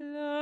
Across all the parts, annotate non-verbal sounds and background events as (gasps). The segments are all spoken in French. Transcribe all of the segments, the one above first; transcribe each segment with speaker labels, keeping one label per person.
Speaker 1: love.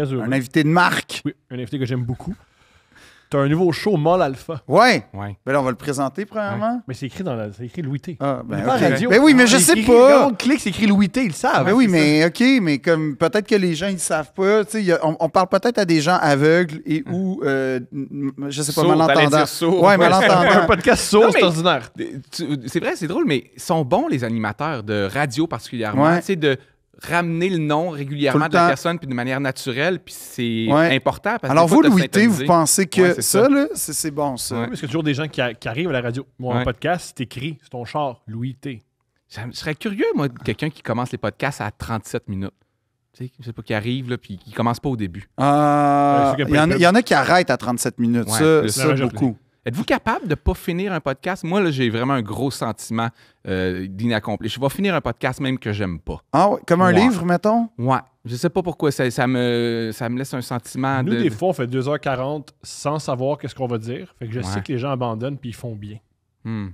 Speaker 2: Un invité de marque. Oui, un invité que j'aime beaucoup. T'as un nouveau show Mall Alpha. Ouais. ouais. Ben là, on va le présenter premièrement. Mais c'est écrit dans la... c'est écrit Louis T. Ah, ben, radio. Ben oui, mais je sais pas.
Speaker 3: Quand on clique, c'est écrit Louis T, ils le savent. Ben oui, mais OK, mais comme peut-être que les gens ils le savent pas, tu sais, on, parle peut-être à des gens aveugles et hmm. ou euh, je sais pas malentendants. Dire Ouais, malentendants. un podcast
Speaker 2: sourd, c'est ordinaire.
Speaker 4: C'est vrai, c'est drôle, mais sont bons les animateurs de radio particulièrement, tu sais de ramener le nom régulièrement de la personne puis de manière naturelle puis c'est important parce alors vous Louis T vous pensez que ça,
Speaker 2: c'est, bon ça parce que toujours des gens qui, arrivent à la radio mon podcast c'est écrit c'est ton char Louis T je serais curieux moi quelqu'un qui commence les podcasts à 37 minutes
Speaker 4: tu sais pas qui arrive là puis qui commence pas au début
Speaker 3: ah, il y, en a qui arrêtent à 37 minutes ça, ça beaucoup
Speaker 4: Êtes-vous capable de ne pas finir un podcast? Moi, là, j'ai vraiment un gros sentiment euh, d'inaccompli. Je vais finir un podcast même que j'aime pas. Ah comme un livre, mettons? Ouais. Je sais pas pourquoi ça, me, me laisse un sentiment Nous, des fois,
Speaker 2: on fait 2h40 sans savoir qu'est-ce qu'on va dire. Fait que je sais que les gens abandonnent puis ils font bien.
Speaker 4: Hmm.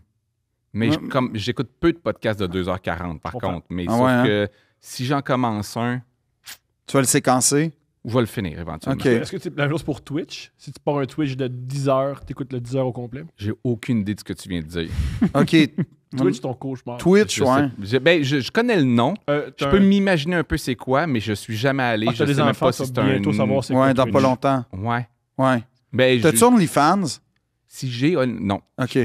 Speaker 4: Mais comme j'écoute peu de podcasts de 2h40 par contre. Mais ah hein? que si j'en commence un. Tu vas le séquencer? je va le finir éventuellement. Est-ce
Speaker 2: que c'est la chose pour Twitch? Si tu pars un Twitch de 10 heures, écoutes le 10 heures au complet?
Speaker 4: J'ai aucune idée de ce que tu viens de dire. (laughs) OK.
Speaker 2: Twitch, ton cauchemar.
Speaker 4: Twitch, ouais. Je, ben, je, connais le nom. Euh, je peux m'imaginer un peu c'est quoi, mais je suis jamais allé. Ah, je sais enfants, même pas si c'est un... savoir ouais, dans pas longtemps. Ouais. Ouais. Ben, tas les fans si j'ai. Non. OK.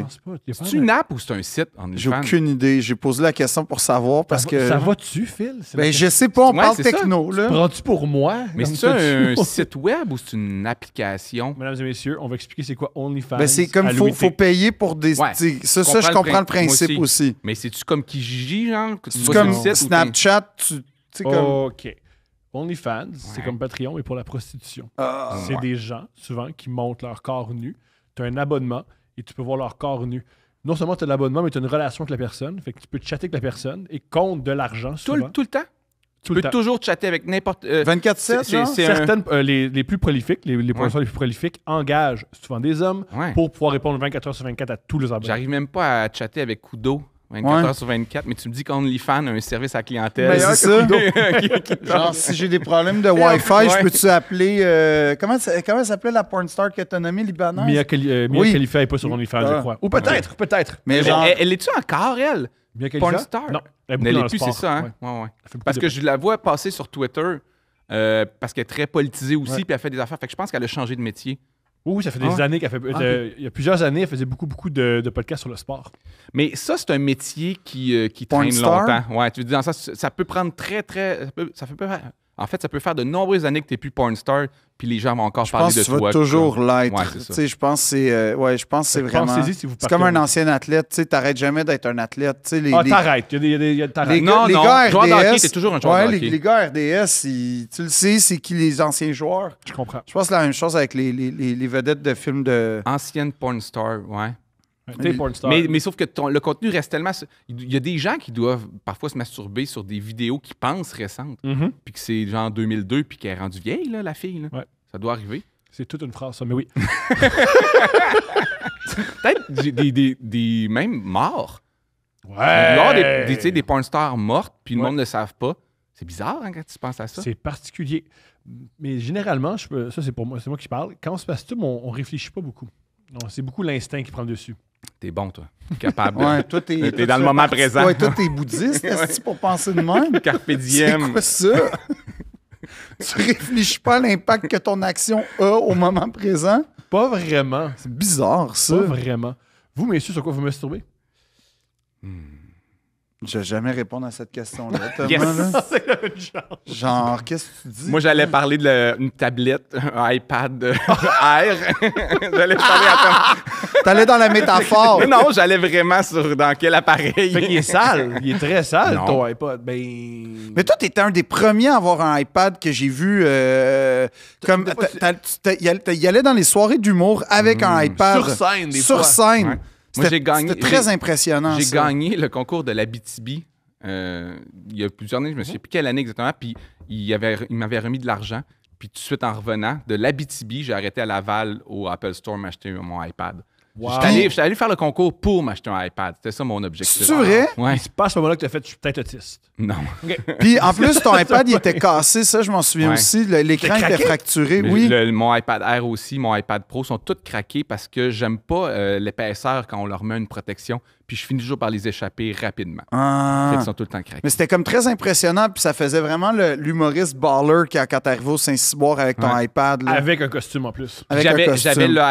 Speaker 4: C'est une app ou c'est un site
Speaker 3: J'ai aucune idée. J'ai posé la question pour savoir parce ça va, que. Ça va-tu, Phil? Ben, je sais pas, on parle techno. Là. Prends-tu pour
Speaker 4: moi? Mais c'est un (laughs) site web ou c'est une application? Mesdames et
Speaker 2: messieurs, on va expliquer c'est quoi OnlyFans. Ben, c'est comme il faut, payer pour des. ça, je comprends le principe
Speaker 4: aussi. Mais c'est-tu comme Kijiji, genre? C'est comme Snapchat,
Speaker 2: OK. OnlyFans, c'est comme Patreon, mais pour la prostitution. Ah, c'est des gens, souvent, qui montent leur corps nu tu as un abonnement et tu peux voir leur corps nu. Non seulement tu as l'abonnement, mais tu as une relation avec la personne. Fait que tu peux chatter avec la personne et compte de l'argent. Tout, le- tout le temps? tu peux toujours chatter
Speaker 4: avec n'importe. 24-7, euh, c'est-
Speaker 2: euh, les, plus prolifiques, les, les professeurs les plus prolifiques engagent souvent des hommes pour pouvoir répondre 24 heures sur 24 à tous les abonnés. J'arrive même pas à chatter avec Kudo.
Speaker 4: 24 ouais. sur 24, mais tu me dis qu'OnlyFans a un service à clientèle. C'est ça. (laughs) Genre, si j'ai des problèmes de
Speaker 3: Wi-Fi, je peux-tu appeler. Euh, comment, comment s'appelait la pornstar que t'as
Speaker 4: nommée libanaise Mia, euh, Khalifa euh,
Speaker 2: n'est pas sur OnlyFans, je ah. crois. Ou peut-être,
Speaker 4: peut-être. Mais, genre... Elle, est-tu encore, elle Mia Khalifa Pornstar Non, elle est plus, c'est ça. Hein? Ouais. Parce que je la vois passer sur Twitter. Euh, parce qu'elle est très politisée aussi, puis elle fait des affaires. Fait que je pense qu'elle a changé de métier. Oui, ça fait ah des années qu'elle fait. Ah, euh,
Speaker 2: il y a plusieurs années, elle faisait beaucoup, beaucoup de, podcasts sur le sport. Mais ça, c'est
Speaker 4: un métier qui, euh, traîne longtemps. Ouais, tu veux dire, ça, peut prendre très, très. Ça fait ça en fait, ça peut faire de nombreuses années que tu n'es plus porn star, puis les gens vont encore je parler de toi. Je pense que tu vas toujours
Speaker 3: l'être. je pense que c'est euh, vraiment... c'est comme un ancien athlète. Tu n'arrêtes jamais d'être un athlète. Ah, les, t'arrêtes.
Speaker 2: Il y a des, y a des les non, les Gars toujours un joueur ouais, Les, gars
Speaker 3: RDS, tu le sais, c'est qui les anciens joueurs? Je comprends. Je
Speaker 4: pense que c'est la même chose avec les, vedettes de films de... Anciennes porn star, ouais. Mais, mais, sauf que ton, le contenu reste tellement. Il y a des gens qui doivent parfois se masturber sur des vidéos qui pensent récentes, mm-hmm. puis que c'est genre 2002, puis qu'elle est rendue vieille, là, la fille. Ça doit arriver. C'est toute une phrase, ça, mais oui. (laughs) Peut-être des, des, des, même morts.
Speaker 2: Ouais. des, des,
Speaker 4: des porn stars mortes, puis le monde ne le savent pas. C'est bizarre hein, quand tu penses
Speaker 2: à ça. C'est particulier. Mais généralement, je ça c'est pour moi, c'est moi qui parle. Quand on se passe tout, on, ne réfléchit pas beaucoup. C'est beaucoup l'instinct qui prend dessus.
Speaker 4: T'es bon, toi. Capable. t'es, dans le moment présent. Ouais, toi, t'es bouddhiste, c'est (laughs)
Speaker 2: est-ce
Speaker 3: pour penser de même?
Speaker 4: Carpe C'est
Speaker 2: quoi ça?
Speaker 3: tu réfléchis pas à l'impact que ton action a au moment présent?
Speaker 2: Pas vraiment. C'est bizarre, ça. Pas vraiment. Vous, messieurs, sur quoi vous me trouvez?
Speaker 3: Hmm. Je vais jamais
Speaker 2: répondre à cette question-là. (laughs) yes, (laughs)
Speaker 4: Genre, qu'est-ce que tu dis? Moi, j'allais parler d'une tablette, (laughs) un iPad euh, Air. j'allais parler à
Speaker 3: toi. T'allais dans la métaphore. non,
Speaker 4: j'allais vraiment sur dans quel
Speaker 2: appareil. Fait il est sale. Il est très sale, ton iPad. Ben...
Speaker 3: Mais
Speaker 4: toi, t'étais un des premiers à
Speaker 3: avoir un iPad que j'ai vu. Euh, comme Il allait dans les soirées d'humour avec hmm. un iPad. Sur scène, des Sur scène. C'était très impressionnant. J'ai gagné
Speaker 4: le concours de la euh, il y a plusieurs années, je me suis mhm. plus quelle année exactement, puis il, m'avait remis de l'argent. Puis tout de suite, en revenant de l'Abitibi, j'ai arrêté à Laval au Apple Store m'acheter mon iPad. Wow. suis allé, faire le concours pour m'acheter un iPad. C'était ça mon objectif. C'est vrai? Ouais. C'est
Speaker 2: pas à ce moment-là que tu as fait, je suis peut-être autiste. Non. (laughs) Puis en plus, ton (laughs) iPad, il était
Speaker 3: cassé, ça, je
Speaker 2: m'en souviens aussi. L'écran était fracturé, oui.
Speaker 4: mon iPad Air aussi, mon iPad Pro sont tous craqués parce que j'aime pas euh, l'épaisseur quand on leur met une protection. Puis je finis toujours par les échapper rapidement. Ah. Ils sont tout le temps craqués. Mais c'était
Speaker 3: comme très impressionnant. Puis ça faisait vraiment l'humoriste baller quand, quand arrivais au Saint-Cyboire avec ton iPad. Avec un costume en plus. J'avais le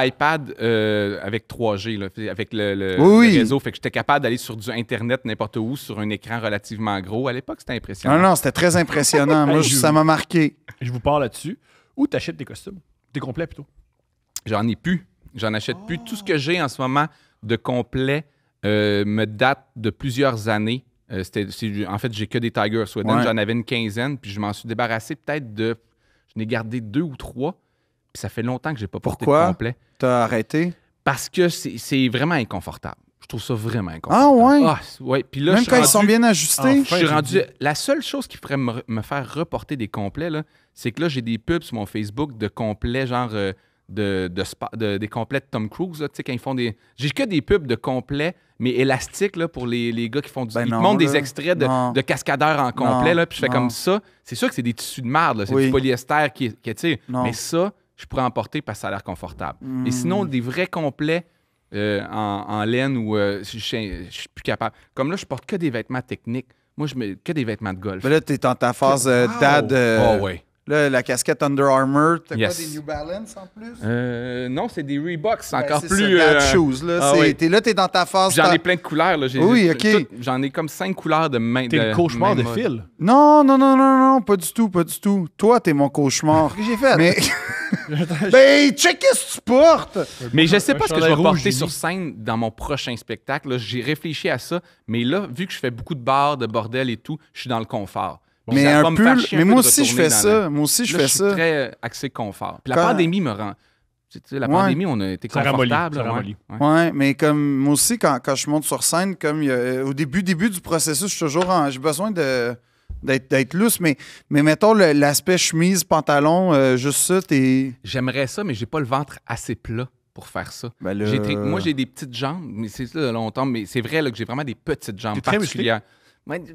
Speaker 4: euh, avec trois 3G avec le, réseau. Fait que j'étais capable d'aller sur du Internet n'importe où, sur un écran relativement gros. À l'époque, c'était impressionnant. Non, non, c'était très impressionnant. Moi, (laughs) ça m'a
Speaker 2: marqué. Je vous parle là-dessus. Où t'achètes tes costumes? Des complets plutôt?
Speaker 4: J'en ai plus. J'en achète plus. Tout ce que j'ai en ce moment de complet euh, me date de plusieurs années. Euh, en fait, j'ai que des Tiger Sweden. J'en avais une quinzaine, puis je m'en suis débarrassé peut-être de. Je n'ai gardé deux ou trois, puis ça fait longtemps que je n'ai pas porté Pourquoi? de complet. T'as arrêté? Parce que c'est vraiment inconfortable. Je trouve ça vraiment ah, inconfortable. Ah ouais? Même quand ils sont bien ajustés. je suis rendu. La seule chose qui pourrait me, faire reporter des complets, c'est que là, j'ai des pubs sur mon Facebook de complets, genre euh, de, des complets de Tom Cruise. Tu sais, J'ai que des pubs de complets, mais élastiques là, pour les, gars qui font du. Ben ils montrent des extraits de, cascadeurs en complet, puis je fais comme ça. C'est sûr que c'est des tissus de merde, c'est du polyester qui, Mais ça, je pourrais en porter parce que ça a l'air confortable. et mm. sinon, des vrais complets euh, en, laine ou euh, je, suis plus capable. Comme là, je porte que des vêtements techniques. Moi, je mets que des vêtements de golf. Mais là, tu es dans ta phase euh, dad. Oh, ouais la casquette Under Armour,
Speaker 3: t'as quoi, des New Balance en plus?
Speaker 4: Euh, non, c'est des Reeboks, ben, encore plus... C'est euh, shoes, là. Ah là, t'es dans ta phase... J'en ai plein de couleurs, oui, OK. J'en ai comme cinq couleurs de main T'es le cauchemar de fil.
Speaker 3: Non, non, non, non, non, pas du tout, pas du tout. Toi, t'es mon cauchemar. (laughs) qu'est-ce que j'ai fait? Mais... (laughs) ben, check ce que tu portes! Mais je sais pas ce que je vais porter sur
Speaker 4: scène dans mon prochain spectacle. J'ai réfléchi à ça, mais là, vu que je fais beaucoup de bars, de bordel et tout, je suis dans le confort mais un mais moi aussi, je fais ça. Moi aussi, je fais suis ça. très euh, axé confort. Puis la pandémie me rend. Tu la pandémie, on a été confortable. Ça
Speaker 3: ouais. mais comme moi aussi, quand, quand je monte sur scène, comme euh, au début, début du processus, je suis toujours j'ai besoin de d'être loose. mais, mais mettons l'aspect chemise, pantalon, euh, juste ça, t'es.
Speaker 4: J'aimerais ça, mais j'ai pas
Speaker 3: le ventre assez plat
Speaker 4: pour faire ça. Ben moi, j'ai des petites jambes, mais c'est ça, de longtemps. mais c'est vrai que j'ai vraiment des petites jambes particulières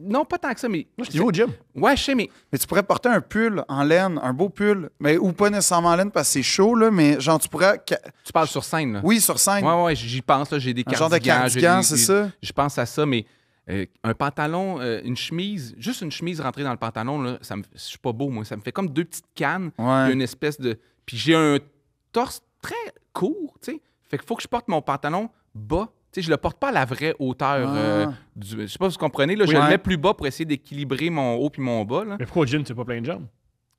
Speaker 4: non, pas tant que ça, mais. je au Ouais, je sais, mais. Mais tu pourrais porter un
Speaker 3: pull en laine, un beau pull, mais ou pas nécessairement en laine parce que c'est chaud, là, mais genre, tu pourrais. Tu
Speaker 4: parles sur scène, là. Oui, sur scène. Ouais, ouais, j'y pense, là. J'ai des cardigans. Un genre de cardigan, c'est ça? Je pense à ça, mais. Euh, un pantalon, euh, une chemise, juste une chemise rentrée dans le pantalon, là, ça me, je suis pas beau, moi. Ça me fait comme deux petites cannes, une espèce de. Puis j'ai un torse très court, tu sais. Fait qu'il faut que je porte mon pantalon bas sais, je le porte pas à la vraie hauteur. Ah. Euh, du, je sais pas si vous comprenez. Là, je le mets plus bas pour essayer d'équilibrer mon haut puis mon bas. là. Mais pourquoi au tu n'as pas plein de jambes?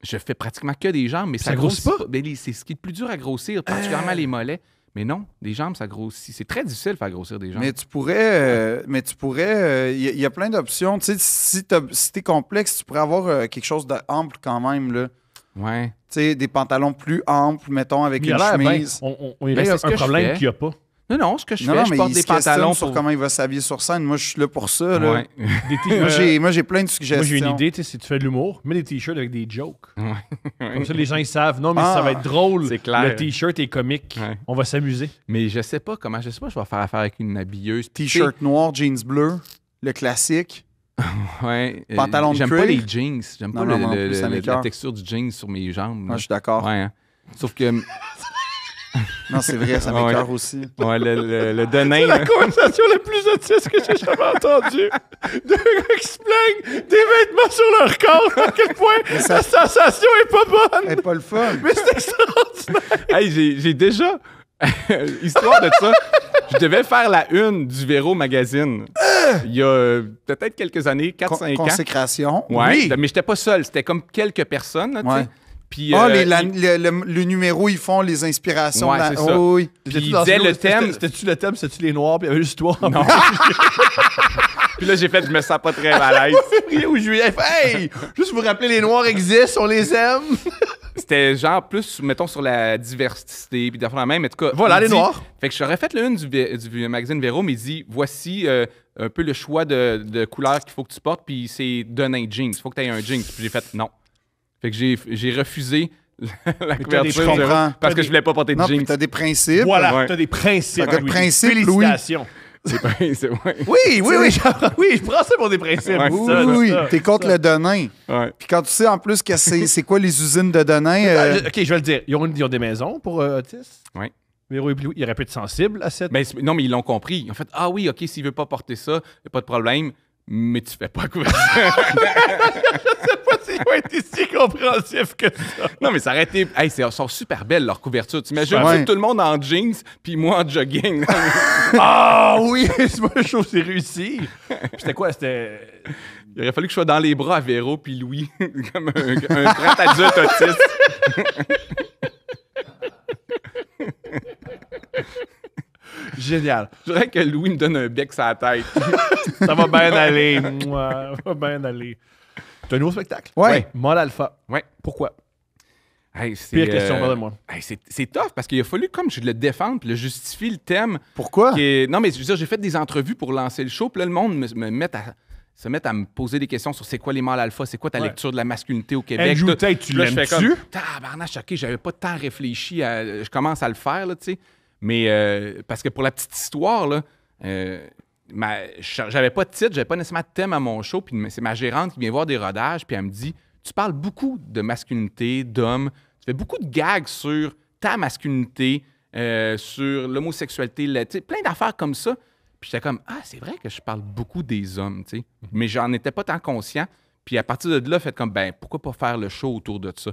Speaker 4: Je fais pratiquement que des jambes, mais ça, ne grossit pas. Ben, c'est ce qui est le plus dur à grossir, particulièrement euh. les mollets. Mais non, des jambes, ça grossit. C'est très difficile de faire grossir des jambes. Mais tu
Speaker 3: pourrais. Euh, mais tu pourrais. Il y, a plein d'options. Tu si tu si complexe, tu pourrais avoir quelque chose d'ample quand même, là. Ouais. Tu sais, des pantalons plus amples, mettons, avec une chemise. On, ben, y a un problème qu'il n'y a pas. Non, non, ce que je fais, non, je porte des pantalons. Pour... sur comment il va s'habiller sur scène. Moi, je suis là
Speaker 2: pour ça. (laughs) moi, j'ai plein de suggestions. Moi, j'ai une idée, si tu fais de l'humour, mets des t-shirts avec des jokes. Comme ça, les gens, ils savent. Non, mais ah, ça va être drôle. C'est clair. Le t-shirt est comique.
Speaker 4: On va s'amuser. Mais je sais pas comment, je sais pas, je vais faire affaire avec une habilleuse. T-shirt
Speaker 3: noir, jeans bleu, le classique. (laughs) ouais. Euh, Pantalon de J'aime pas les jeans. J'aime pas la
Speaker 4: texture du jeans sur mes jambes. Moi, je suis d'accord. Hein. Sauf que. (laughs) (laughs) Non, c'est vrai, ça m'écœure aussi. Ouais, le, le, (laughs) C'est la
Speaker 1: conversation la plus autiste que j'ai jamais
Speaker 2: entendue. Deux gars qui se plaignent des vêtements sur leur corps, à quel point la sensation est pas bonne. C'est pas le fun. Mais c'est extraordinaire. Hey, j'ai déjà.
Speaker 4: (laughs) Histoire de ça, je devais faire la une du Véro Magazine. Euh! Il y a euh, peut-être quelques années, 4-5 ans. Consécration. oui. Mais j'étais pas seul. C'était comme quelques personnes. Là,
Speaker 2: ouais. Puis, ah, euh,
Speaker 3: le, numéro, ils font les inspirations. la... c'est ça. oui. le thème.
Speaker 2: C'était-tu le thème, c'était-tu les noirs, puis il y avait juste toi. Non. (laughs) puis là, j'ai fait, je me sens pas très à l'aise. février ou juillet, hey, juste vous rappeler, les noirs existent, on les aime. (laughs)
Speaker 4: C'était genre plus, mettons, sur la diversité, puis d'après la même, en tout cas. Voilà, les noirs. Fait que j'aurais fait l'une du, du, magazine Véro, mais il dit, voici. Euh, un peu le choix de, de couleur qu'il faut que tu portes, puis c'est donne un jeans. Il faut que tu aies un jean Puis j'ai fait non. Fait que j'ai refusé (laughs) la couverture. parce que je voulais pas porter de non, tu as des principes. Voilà, tu as des
Speaker 2: principes. T'as des principes, Félicitations. Des principes, (laughs) Oui, oui, oui, (laughs) oui, je prends ça pour des principes. Oui, oui, ça, oui, t'es
Speaker 3: contre le Denain. Puis quand tu sais en plus que c'est quoi les usines de Denain. Euh, euh,
Speaker 2: ok, je vais le dire. Ils ont, ils des maisons pour euh, Otis autistes. Oui. Véro et il aurait pu de sensibles à cette. mais non, mais ils l'ont compris. En fait, ah oui, OK, s'il veut pas porter ça, il a pas
Speaker 4: de problème mais tu fais pas couverture. (laughs) je sais pas s'ils vont être si compréhensifs que ça. Non, mais ça aurait été. Hey, elles sont super belles, leurs couvertures. Tu imagines tout le monde en jeans, puis moi en jogging. (laughs)
Speaker 2: Ah oui, je (laughs) trouve c'est réussi.
Speaker 4: C'était quoi? C'était. Il aurait fallu que je sois dans les bras à Véro puis Louis, comme un, un grand adulte autiste.
Speaker 2: Génial. Je voudrais que Louis me donne un bec la tête. (laughs)
Speaker 4: ça va bien aller.
Speaker 2: Moi, ça va bien aller. C'est un nouveau spectacle? Ouais. Alpha. Oui. Pourquoi?
Speaker 4: Pire question, euh, pardonne moi. c'est tough parce qu'il a fallu, comme je le défends puis le justifie le thème. Pourquoi? Non, mais je veux dire, j'ai fait des entrevues pour lancer le show, puis là, le monde me, met à se à me poser des questions sur c'est quoi les mâles alpha, c'est quoi ta lecture de la masculinité au Québec. Joue, tu l'aimes-tu? Tabarnache, ok, j'avais pas tant réfléchi à... Je commence à le faire, là, tu sais. Mais euh, parce que pour la petite histoire, là, euh, j'avais pas de titre, j'avais pas nécessairement de thème à mon show, puis c'est ma gérante qui vient voir des rodages, puis elle me dit Tu parles beaucoup de masculinité, d'hommes, tu fais beaucoup de gags sur ta masculinité, euh, sur l'homosexualité, plein d'affaires comme ça. Puis j'étais comme Ah, c'est vrai que je parle beaucoup des hommes, mhm. Mais j'en étais pas tant conscient. Puis à partir de là, fait comme ben pourquoi pas faire le show autour de ça.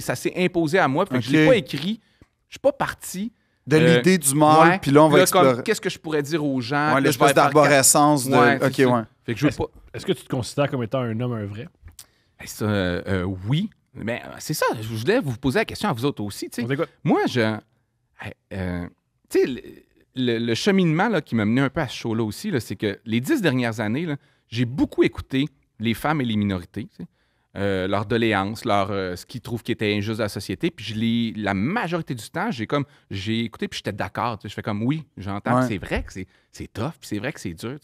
Speaker 4: ça s'est imposé à moi. Fait que je l'ai pas écrit. Je suis pas parti. De euh, l'idée du mal, puis là, on va explorer.
Speaker 2: Qu'est-ce que je pourrais dire aux gens? je L'espèce d'arborescence. Est-ce que tu te considères comme étant un homme, un vrai? Euh, euh,
Speaker 4: oui. Mais c'est ça, je voulais vous poser la question à vous autres aussi. Moi, je. tu sais, le, cheminement qui m'a mené un peu à ce show-là aussi, là, c'est que les dix dernières années, j'ai beaucoup écouté les femmes et les minorités leurs doléances, leur, euh, ce qu'ils trouvent qui était injuste à la société. Puis je la majorité du temps, j'ai comme j'ai écouté puis j'étais d'accord. Je fais comme oui, j'entends. C'est vrai que c'est tough, puis c'est vrai que c'est dur.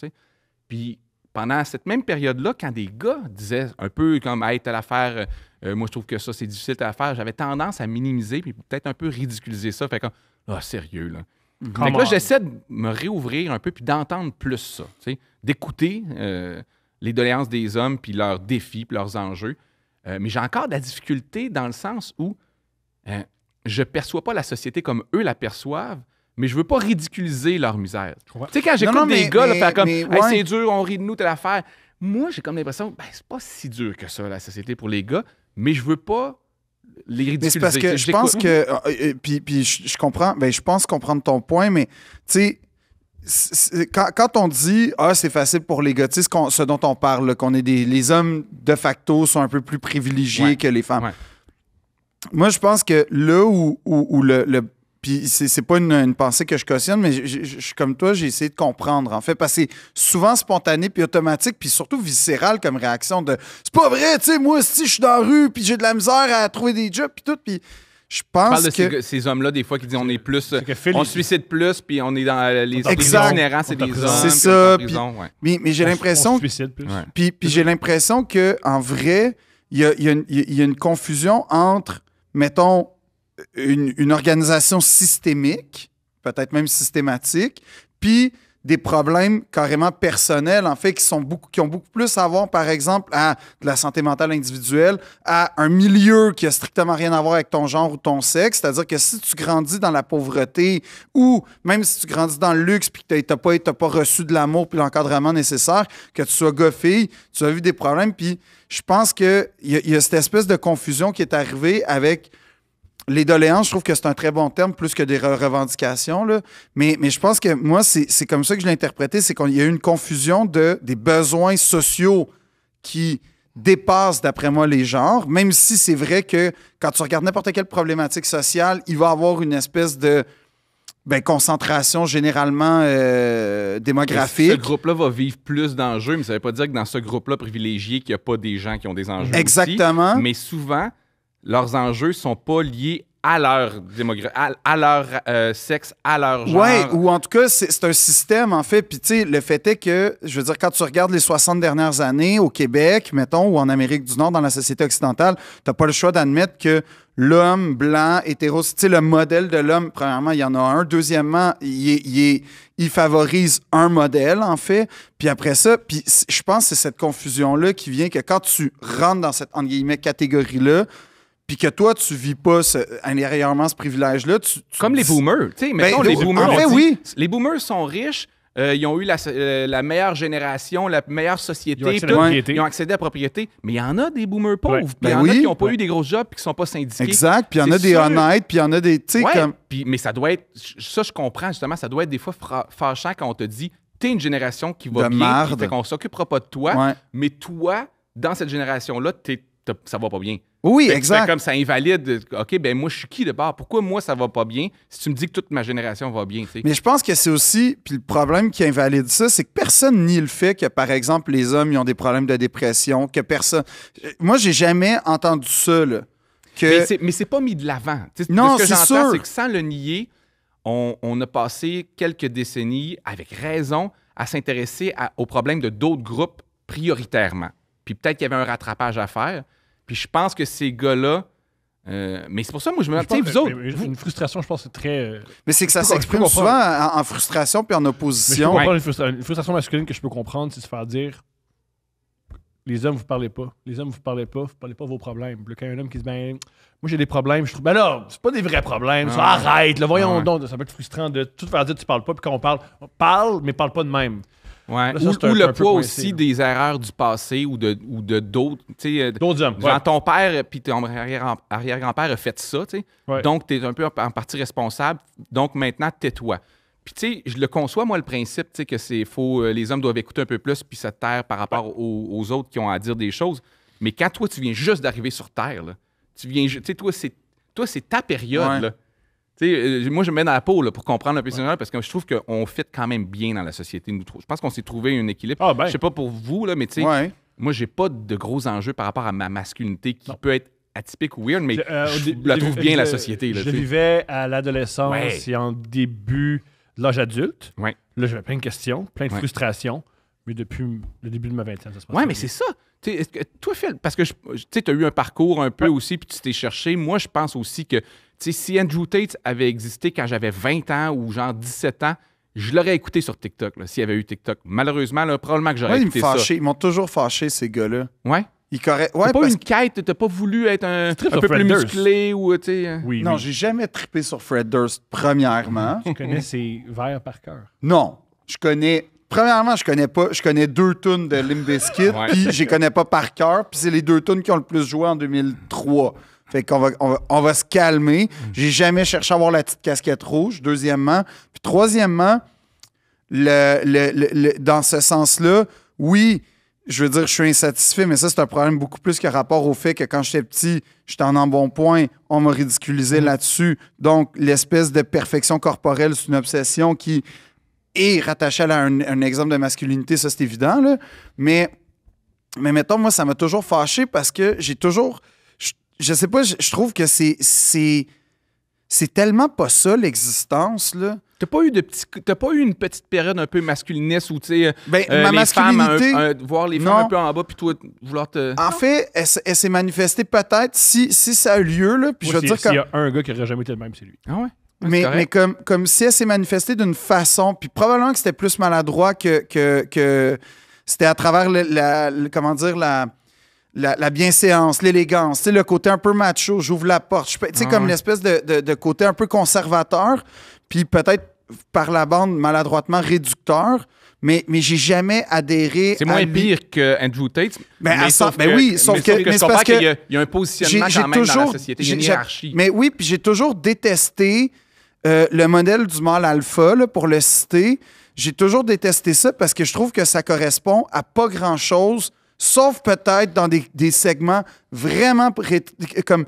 Speaker 4: Puis pendant cette même période-là, quand des gars disaient un peu comme Hey, t'as l'affaire, euh, euh, moi je trouve que ça c'est difficile à faire, j'avais tendance à minimiser puis peut-être un peu ridiculiser ça. Fait comme Ah, sérieux là. Mm-hmm. Fait là, j'essaie de me réouvrir un peu puis d'entendre plus ça, d'écouter les doléances des hommes, puis leurs défis, puis leurs enjeux. Euh, mais j'ai encore de la difficulté dans le sens où euh, je ne perçois pas la société comme eux la perçoivent, mais je veux pas ridiculiser leur misère. Tu sais, quand j'écoute des gars faire comme c'est dur, on rit de nous, telle affaire. Moi, j'ai comme l'impression ben, c'est pas si dur que ça, la société pour les gars, mais je veux pas les ridiculiser. parce que je pense que.
Speaker 3: Euh, puis, puis je, comprends, ben, je pense comprendre ton point, mais tu sais quand, on dit Ah, c'est facile pour les gars, ce, dont on parle, qu'on est des. Les hommes de facto sont un peu plus privilégiés que les femmes. Moi, je pense que là où, le, puis c'est pas une, pensée que je cautionne, mais je, suis comme toi, j'ai essayé de comprendre, en fait, parce que c'est souvent spontané, puis automatique, puis surtout viscéral comme réaction de « C'est pas vrai, tu sais, moi, si je suis dans la rue, puis j'ai de la misère à trouver des jobs, puis tout, puis... » Je pense parle de que...
Speaker 4: ces, hommes-là, des fois, qui disent on est plus. on suicide plus, puis on est dans les itinérants, c'est des hommes. C'est ça. Mais, j'ai
Speaker 3: l'impression.
Speaker 1: Puis,
Speaker 3: puis j'ai l'impression qu'en vrai, il y a, une confusion entre, mettons, une, une organisation systémique, peut-être même systématique, puis des problèmes carrément personnels, en fait, qui, sont beaucoup, qui ont beaucoup plus à voir, par exemple, à de la santé mentale individuelle, à un milieu qui a strictement rien à voir avec ton genre ou ton sexe. C'est-à-dire que si tu grandis dans la pauvreté ou même si tu grandis dans le luxe puis que tu n'as pas, pas reçu de l'amour puis l'encadrement nécessaire, que tu sois goffé, tu as vu des problèmes. Puis je pense qu'il y, y a cette espèce de confusion qui est arrivée avec les doléances, je trouve que c'est un très bon terme, plus que des revendications. Là. Mais, je pense que moi, c'est comme ça que je l'ai interprété, c'est qu'il y a eu une confusion de, des besoins sociaux qui dépassent, d'après moi, les genres, même si c'est vrai que quand tu regardes n'importe quelle problématique sociale, il va avoir une espèce de ben, concentration généralement euh, démographique. Ce
Speaker 4: groupe-là va vivre plus d'enjeux, mais ça ne veut pas dire que dans ce groupe-là privilégié, qu'il n'y a pas des gens qui ont des enjeux. Exactement. mais souvent, leurs enjeux sont pas liés à leur, à leur euh, sexe, à leur genre. Oui,
Speaker 3: ou en tout cas, c'est un système, en fait. Puis, tu sais, le fait est que, je veux dire, quand tu regardes les 60 dernières années au Québec, mettons, ou en Amérique du Nord, dans la société occidentale, tu n'as pas le choix d'admettre que l'homme blanc, hétéro, c'est le modèle de l'homme, premièrement, il y en a un. Deuxièmement, il, favorise un modèle, en fait. Puis après ça, puis je pense que c'est cette confusion-là qui vient que quand tu rentres dans cette, guillemets, catégorie-là, puis que toi, tu vis pas ce, ce privilège-là. Comme les boomers, tu sais, ben, les boomers. En oui.
Speaker 4: Les boomers sont riches, euh, ils ont eu euh, la, meilleure génération, la meilleure société. Ils ont accédé, à, la propriété. Mais il y en a des boomers pauvres. Ben il y en oui. a qui n'ont pas eu des gros jobs puis qui ne sont pas syndiqués. Exact. Puis il y en a des honnêtes. Puis il y en a des. mais ça doit être. Ça, je comprends justement. Ça doit être des fois fâchant quand on te dit t'es une génération qui va de bien. qu'on s'occupera pas de toi. Mais toi, dans cette génération-là, t'es ça va pas bien. Oui, exact. comme ça invalide. OK, ben moi, je suis qui de part? Pourquoi moi, ça va pas bien si tu me dis que toute ma génération va bien? Mais je
Speaker 3: pense que c'est aussi. Puis le problème qui invalide ça, c'est que personne nie le fait que, par exemple, les hommes, ils ont des problèmes de dépression, que personne. Euh, moi, j'ai jamais entendu ça,
Speaker 4: là. Que... Mais c'est pas mis de l'avant. Non, c'est Ce que j'entends, c'est que sans le nier, on, on, a passé quelques décennies, avec raison, à s'intéresser aux problèmes de d'autres groupes prioritairement puis peut-être qu'il y avait un rattrapage à faire. Puis je pense que ces gars-là, euh, mais c'est pour ça, moi, je me autres.
Speaker 2: Une frustration, je pense, c'est très. Euh, mais c'est que ça s'exprime souvent
Speaker 3: en, frustration
Speaker 2: puis en opposition. une, frustration masculine que je peux comprendre, c'est de se faire dire les hommes, vous parlez pas. Les hommes, vous parlez pas. Vous parlez pas de vos problèmes. quand il y a un homme qui se dit, ben, moi, j'ai des problèmes, je trouve, ben là, c'est pas des vrais problèmes. Ah. arrête, là, voyons ah donc. Ça peut être frustrant de tout faire dire, tu parles pas, puis quand on parle, on parle, mais parle pas de même. Ouais. ou, le poids aussi des erreurs du passé ou de ou de d'autres. Euh, hommes. ton père puis ton
Speaker 4: arrière-grand-père a fait ça, tu sais. Donc, tu es un peu en partie responsable. Donc, maintenant, tais-toi. Puis, tu sais, je le conçois, moi, le principe, tu sais, que c'est faut, euh, les hommes doivent écouter un peu plus puis se taire par rapport aux, autres qui ont à dire des choses. Mais quand toi, tu viens juste d'arriver sur Terre, tu viens, tu sais, toi, c'est, toi, c'est ta période, là. Euh, moi, je me mets dans la peau pour comprendre le peu parce que je trouve qu'on fit quand même bien dans la société. je pense qu'on s'est trouvé un équilibre. Je ah, ben. ne Je sais pas pour vous, mais tu sais, moi, j'ai pas de gros enjeux par rapport à ma masculinité qui peut être atypique ou weird, mais je, euh, la trouve bien, la société. je vivais à l'adolescence et en
Speaker 2: début de l'âge adulte. Là, j'avais plein de questions, plein de frustrations. Mais depuis le début de ma vingtaine, ça se passe.
Speaker 4: Ouais, mais c'est ça toi, Phil, parce que tu as eu un parcours un peu aussi, puis tu t'es cherché. Moi, je pense aussi que si Andrew Tate avait existé quand j'avais 20 ans ou genre 17 ans, je l'aurais écouté sur TikTok, s'il y avait eu TikTok. Malheureusement, le probablement que j'aurais ils Ils
Speaker 3: m'ont toujours fâché, ces gars-là. Ouais. Il pas une quête, t'as pas voulu être un, un peu plus musclé
Speaker 2: ou hein? oui, Non, j'ai
Speaker 3: jamais trippé sur Fred Durst, premièrement. Tu connais ses
Speaker 2: vers par cœur.
Speaker 3: Non. Je connais Premièrement, je connais pas, je connais deux tunes de Limbiskit, puis je les connais pas par cœur, puis c'est les deux tunes qui ont le plus joué en 2003. Fait qu'on va, on va, se calmer. J'ai jamais cherché à avoir la petite casquette rouge, deuxièmement. Puis troisièmement, dans ce sens-là, oui, je veux dire, je suis insatisfait, mais ça, c'est un problème beaucoup plus que rapport au fait que quand j'étais petit, j'étais en point, on m'a ridiculisé mm. là-dessus. Donc, l'espèce de perfection corporelle, c'est une obsession qui et rattaché à un, exemple de masculinité, ça c'est évident, Mais, mais mettons, moi, ça m'a toujours fâché parce que j'ai toujours. Je, je, sais pas, je, trouve que c'est. C'est tellement pas ça l'existence,
Speaker 4: là. T'as pas eu de petit, pas eu une petite période un peu masculiniste où tu sais euh, ben, euh, les masculinité, femmes un, voir les femmes un peu en bas puis toi vouloir te En
Speaker 3: fait, elle, s'est manifestée peut-être si, si ça a eu lieu là, puis je veux dire s'il y a
Speaker 2: un gars qui aurait jamais été le même, c'est lui. Ah ouais.
Speaker 3: Mais, comme, comme si elle s'est manifestée d'une façon, puis probablement que c'était plus maladroit que, que, c'était à travers la, comment dire, la, la, bienséance, l'élégance, le côté un peu macho, j'ouvre la porte, tu sais, comme une l'espèce de, côté un peu conservateur, puis peut-être par la bande maladroitement réducteur. Mais, mais j'ai jamais adhéré. C'est moins pire
Speaker 4: que Andrew Tate. Ben, ben mais, sauf oui, sauf que, parce que il, y a, un positionnement quand même dans la société, hiérarchie.
Speaker 3: Mais oui, puis j'ai toujours détesté euh, le modèle du mâle alpha, pour le citer, j'ai toujours détesté ça parce que je trouve que ça correspond à pas grand-chose, sauf peut-être dans des, segments vraiment comme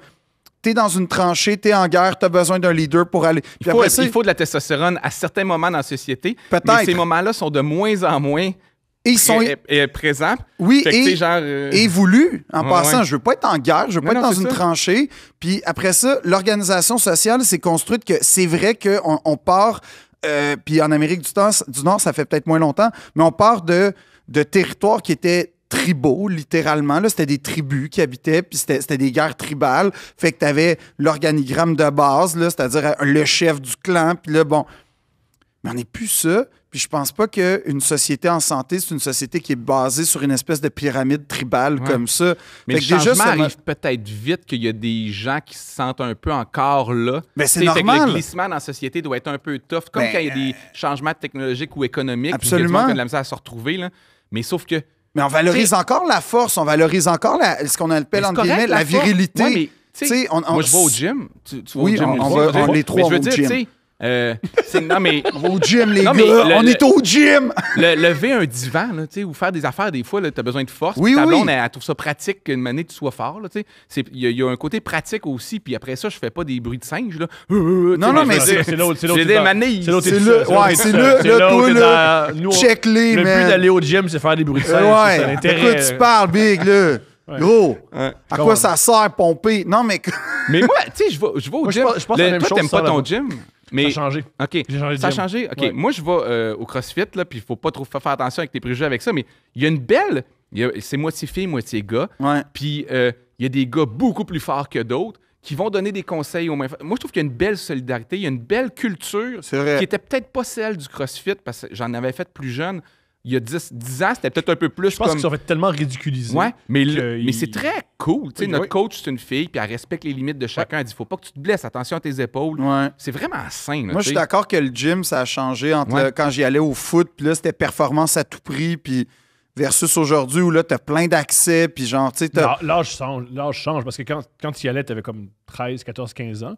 Speaker 3: t'es dans une tranchée, t'es en guerre, t'as besoin d'un leader pour aller. il,
Speaker 4: faut, de la testostérone à certains moments dans la société. peut ces moments-là sont de moins en moins ils sont. présents. – Oui, euh, et, voulu. En passant, je veux
Speaker 3: pas être en guerre, je veux pas être dans une tranchée. Puis après ça, l'organisation sociale s'est construite que c'est vrai qu'on on part. Euh, puis en Amérique du, Nord, ça fait peut-être moins longtemps, mais on part de, de territoires qui étaient tribaux, littéralement. c'était des tribus qui habitaient, puis c'était, des guerres tribales. Fait que tu avais l'organigramme de base, c'est-à-dire euh, le chef du clan, puis là, bon. Mais on n'est plus ça. Puis je pense pas qu'une société en santé, c'est une société qui est basée sur une espèce de pyramide tribale comme ça. Mais le déjà, ça arrive
Speaker 4: peut-être vite qu'il y a des gens qui se sentent un peu encore là. Mais c'est normal. le glissement dans la société doit être un peu tough, comme quand il y a des euh, changements technologiques ou économiques. Absolument. a de la misère à se retrouver. Là. Mais sauf que... Mais on valorise
Speaker 3: encore la force, on valorise encore ce qu'on appelle, entre guillemets, la, virilité.
Speaker 4: Tu sais, on, on... Moi, je vais au gym. Tu, vas oui, au gym, les mais je veux au gym euh, non, mais. (laughs) au gym, les gars! on est au gym! (laughs) le, lever un divan, là, tu sais ou faire des affaires, des fois, tu as besoin de force. Oui, oui. on elle, trouve ça pratique qu'une manière tu sois fort. Il y, a un côté pratique aussi, puis après ça, je fais pas des bruits de singe. Là. Euh, euh, euh, non, non, mais c'est C'est l'autre. C'est l'autre. Ouais, c'est le. Check les, Le but d'aller
Speaker 2: au gym, c'est faire des bruits de singe. Ouais. Écoute, tu
Speaker 3: parles, Big, là. Gros, à quoi ça sert pomper? Non, mais. mais moi, tu sais, je vais au gym. Je pense, que même t'aimes pas ton gym?
Speaker 4: ça a changé. OK. Changé ça a changé. OK. Moi, je vais euh, au CrossFit, là, puis il faut pas trop faire attention avec tes préjugés avec ça, mais il y a une belle. C'est moitié fille, moitié gars. Puis euh, il y a des gars beaucoup plus forts que d'autres qui vont donner des conseils aux mains. Moi, je trouve qu'il y a une belle solidarité, il y a une belle culture qui était peut-être pas celle du CrossFit, parce que j'en avais fait plus jeune il y a 10, ans, c'était peut-être un peu
Speaker 2: plus. Je pense qu'ils sont fait tellement ridiculisé. mais, mais c'est très cool. notre
Speaker 4: coach, c'est une fille, puis elle respecte les limites de chacun. Elle dit faut pas que tu te blesses, attention à tes épaules. C'est vraiment sain. Moi, je suis d'accord que le
Speaker 3: gym, ça a changé entre quand j'y allais au foot, puis là, c'était performance à tout prix, puis versus aujourd'hui où là, tu as plein d'accès, puis genre, tu sais.
Speaker 2: L'âge change, parce que quand, quand tu y allais, tu avais comme 13, 14, 15 ans.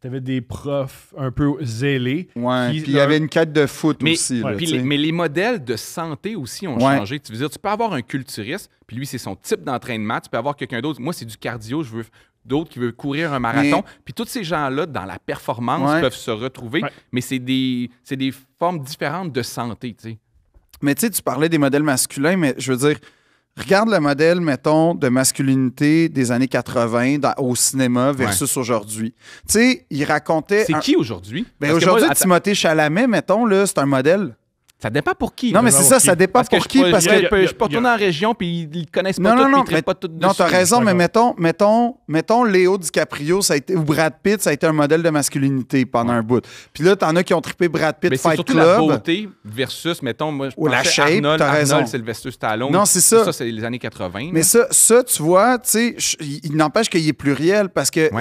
Speaker 2: Puis avais des profs un peu zélés. Ouais, puis il y avait une quête de foot aussi. mais les modèles de santé aussi ont changé. Tu veux dire, tu
Speaker 4: peux avoir un culturiste, puis lui, c'est son type d'entraînement. Tu peux avoir quelqu'un d'autre. Moi, c'est du cardio, je veux d'autres qui veulent courir un marathon. Puis tous ces gens-là, dans la performance, peuvent se retrouver, mais c'est des, des formes différentes de santé. sais
Speaker 3: Mais tu sais, tu parlais des modèles masculins, mais je veux dire, Regarde le modèle, mettons, de masculinité des années 80 au cinéma versus aujourd'hui. Tu sais, il racontait. C'est qui aujourd'hui? Ben, aujourd'hui, Timothée Chalamet, mettons, là, c'est un modèle. Ça dépend pour qui. Non, mais c'est ça, ça dépend pour qui. parce que je, je, je peux retourner
Speaker 4: en région, puis ils connaissent pas non, tout, non, non, puis ils mais, pas tout Non, t'as raison, mais
Speaker 3: mettons, mettons, mettons Léo DiCaprio ça a été, ou Brad Pitt, ça a été un modèle de masculinité pendant un bout. Puis là, t'en as qui ont trippé Brad Pitt, mais Fight surtout Club. la beauté
Speaker 4: versus, mettons, moi, je ou la shape, Arnold, as raison. Sylvester Non, c'est ça. Ça, c'est les années 80. Mais
Speaker 3: ça, tu vois, tu sais, il n'empêche qu'il est pluriel, parce que à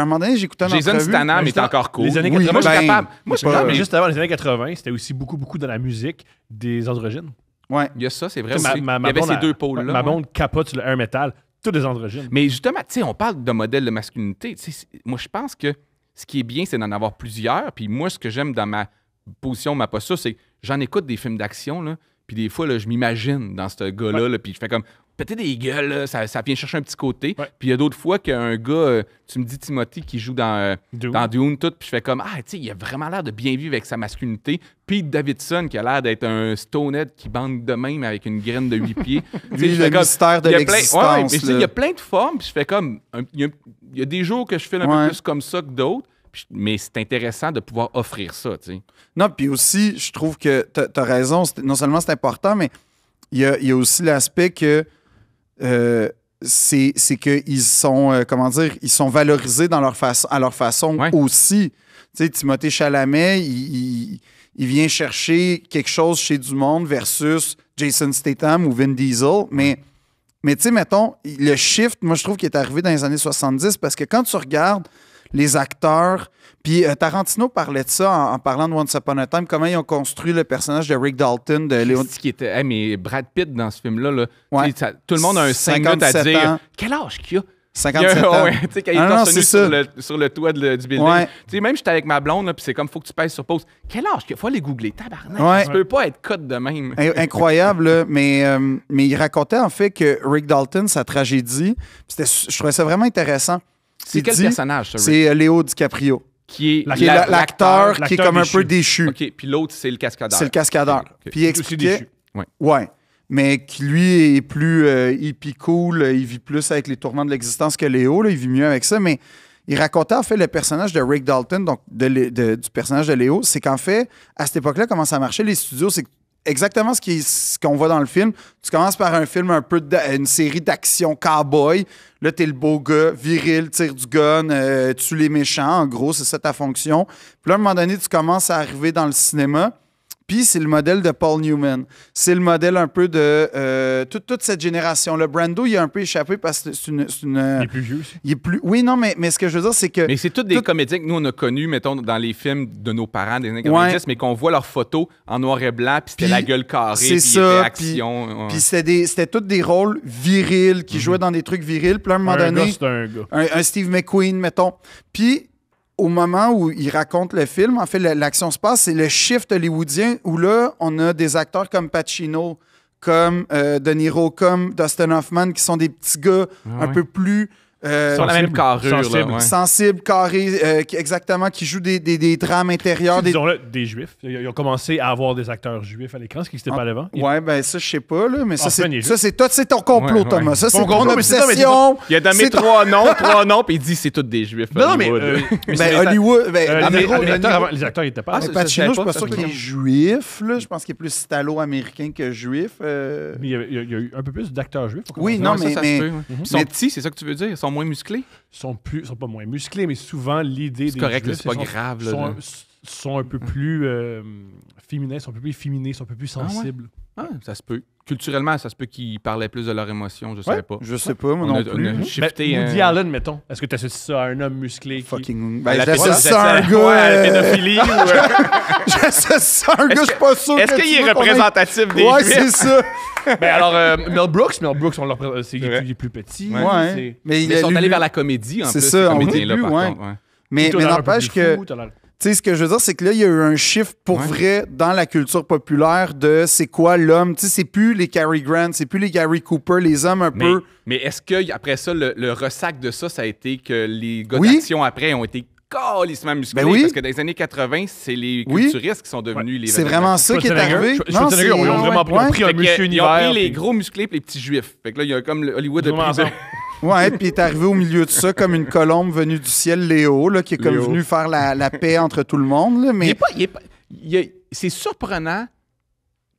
Speaker 3: un moment donné, j'écoutais un Jason Stanham est encore cool. Les années 80. Ben, moi, je suis ben, capable. Moi, ben, juste
Speaker 2: avant les années 80, c'était aussi beaucoup, beaucoup la musique des androgynes. Ouais, il y a ça, c'est vrai. Ma, ma, deux pôles-là. Ma capote le air metal, tous des androgynes. Mais justement, tu sais, on parle de
Speaker 4: modèle de masculinité. moi, je pense que ce qui est bien, c'est d'en avoir plusieurs. Puis moi, ce que j'aime dans ma position, ma posture, c'est que j'en écoute des films d'action, là. Puis des fois, là, je m'imagine dans ce gars là, puis je fais comme péter des gueules, ça, ça, vient chercher un petit côté. Puis il y a d'autres fois qu'un gars, euh, tu me dis Timothy qui joue euh, dans, Dune. tout, puis je fais comme Ah, tu sais, il a vraiment l'air de bien vivre avec sa masculinité. Pete Davidson qui a l'air d'être un stonehead qui bande de même avec une graine de huit pieds. (laughs) Lui, le de il y a plein de formes, puis je fais comme Il y, a... des jours que je fais un peu plus comme ça que d'autres. Mais c'est intéressant de pouvoir offrir ça, tu sais.
Speaker 3: Non, puis aussi, je trouve que tu as raison. Non seulement c'est important, mais il y a, y a, aussi l'aspect que euh, c'est qu'ils sont, euh, comment dire, ils sont valorisés dans leur façon, à leur façon aussi. Tu sais, Timothée Chalamet, il, vient chercher quelque chose chez du monde versus Jason Statham ou Vin Diesel, mais... Mais tu sais, mettons, le shift, moi, je trouve qu'il est arrivé dans les années 70 parce que quand tu regardes les acteurs puis euh, Tarantino parlait de ça en, parlant de Once Upon a Time, comment ils ont construit le personnage de Rick Dalton, de Léon. qui était. mais Brad Pitt dans
Speaker 4: ce film-là, là, tout le monde a un 50 à dire. Quel âge qu'il a? 57 ans. quand il est sur, le, sur le, toit du building. Ouais. Même j'étais avec ma blonde, puis c'est comme, faut que tu pèses sur pause. Quel âge qu'il faut aller googler, tabarnak. Ouais. Tu peux pas être côte de même. Incroyable,
Speaker 3: là, mais, euh, mais il racontait en fait que Rick Dalton, sa tragédie, je trouvais ça vraiment intéressant. C'est quel personnage, ça, C'est euh, Léo DiCaprio qui est l'acteur qui est comme un peu
Speaker 4: déchu. OK, puis l'autre, c'est le cascadeur. C'est le cascadeur. Okay. Puis il expliquait... Déchu. Ouais.
Speaker 3: ouais. Mais qui, lui, est plus euh, hippie cool, euh, il vit plus avec les tourments de l'existence que Léo, il vit mieux avec ça, mais il racontait en fait le personnage de Rick Dalton, donc du personnage de Léo, c'est qu'en fait, à cette époque-là, comment ça marchait, les studios, c'est que exactement ce qu'on voit dans le film. Tu commences par un film un peu une série d'action cowboy. Là, t'es le beau gars, viril, tire du gun, tu euh, tue les méchants. En gros, c'est ça ta fonction. Puis là, à un moment donné, tu commences à arriver dans le cinéma c'est le modèle de Paul Newman. C'est le modèle un peu de euh, toute, toute, cette génération. Le Brando, il a un peu échappé parce que c'est une, euh, Il est plus vieux. Il est plus. Oui, non, mais, mais ce que je veux dire, c'est que. Mais
Speaker 4: c'est toutes des comédiens que nous, on a connus, mettons, dans les films de nos parents des années mais qu'on voit leurs photos en noir et blanc, puis c'était la gueule carrée, puis ça, action. Puis,
Speaker 3: c'était, c'était tous des rôles virils, qui mhm. jouaient dans des trucs virils. Puis à un moment donné. un Steve McQueen, mettons. Puis au moment où il raconte le film, en fait, l'action se passe, c'est le shift hollywoodien où là, on a des acteurs comme Pacino, comme euh, De Niro, comme Dustin Hoffman, qui sont des petits gars ah un peu plus euh, la même carrure. Sensible, là, ouais. sensible carré, euh, exactement, qui joue des, des, des drames intérieurs. Des... Disons-le,
Speaker 2: des juifs. Ils ont commencé à avoir des acteurs juifs à l'écran, ce qui n'était ah, pas avant. Il... Ouais, ben ça, je sais pas, là, mais ça, c'est
Speaker 3: c'est ton complot, Thomas. Ça, c'est ton obsession. il a mes trois (laughs) noms, trois
Speaker 2: noms,
Speaker 4: puis il dit c'est tous des juifs. Non, mais, mais Hollywood. les acteurs, ils étaient pas. Ah, ah, Pacino, je ne suis pas sûr qu'il est
Speaker 3: juif. Je pense qu'il est plus italo-américain que juif. Euh. Il y a
Speaker 2: eu un peu plus d'acteurs juifs. Oui, non, mais. Ils sont petits, c'est ça que tu veux dire moins musclés? Sont plus, sont pas moins musclés, mais souvent l'idée des. C'est correct, c'est pas grave. sont, un peu plus euh, féminins, sont un peu plus féminés, sont un peu plus ah sensibles.
Speaker 4: Ah, ça se peut. Culturellement, ça se peut qu'ils parlaient plus de leurs émotions, je ne sais pas. Je sais pas, moi non plus. On un... Woody euh, Allen,
Speaker 2: mettons. Est-ce que tu associes ça à un homme musclé qui... Fucking... Ben, ça à un gars... Ouais, la pédophilie ou... Euh, (laughs)
Speaker 3: ça à un gars, je suis pas sûr Est-ce qu'il est représentatif des Ouais, c'est ça. Mais (laughs) ben, alors,
Speaker 2: euh, Mel Brooks, Mel Brooks, on c'est, il plus petit. Mais, ils sont allés vers la comédie, en plus. C'est ça, on ouais. Mais n'empêche que...
Speaker 3: Tu sais, ce que je veux dire, c'est que là, il y a eu un shift pour vrai dans la culture populaire de c'est quoi l'homme. Tu sais, c'est plus les Cary Grant, c'est plus les Gary Cooper, les hommes un peu.
Speaker 4: Mais est-ce qu'après ça, le, ressac de ça, ça a été que les gars d'action après ont été calissement musclés ben oui. parce que dans les années 80, c'est les culturistes qui sont devenus les. C'est vraiment ça qui est arrivé. non, c'est... Ils ont vraiment pris, un monsieur univers. Ils ont pris les gros musclés et les petits juifs. Fait que là, il y a comme Hollywood de
Speaker 3: Ouais, puis est arrivé au milieu de ça comme une colombe venue du ciel, Léo, là, qui est comme venu faire la, paix entre tout le monde. mais...
Speaker 4: Il c'est surprenant,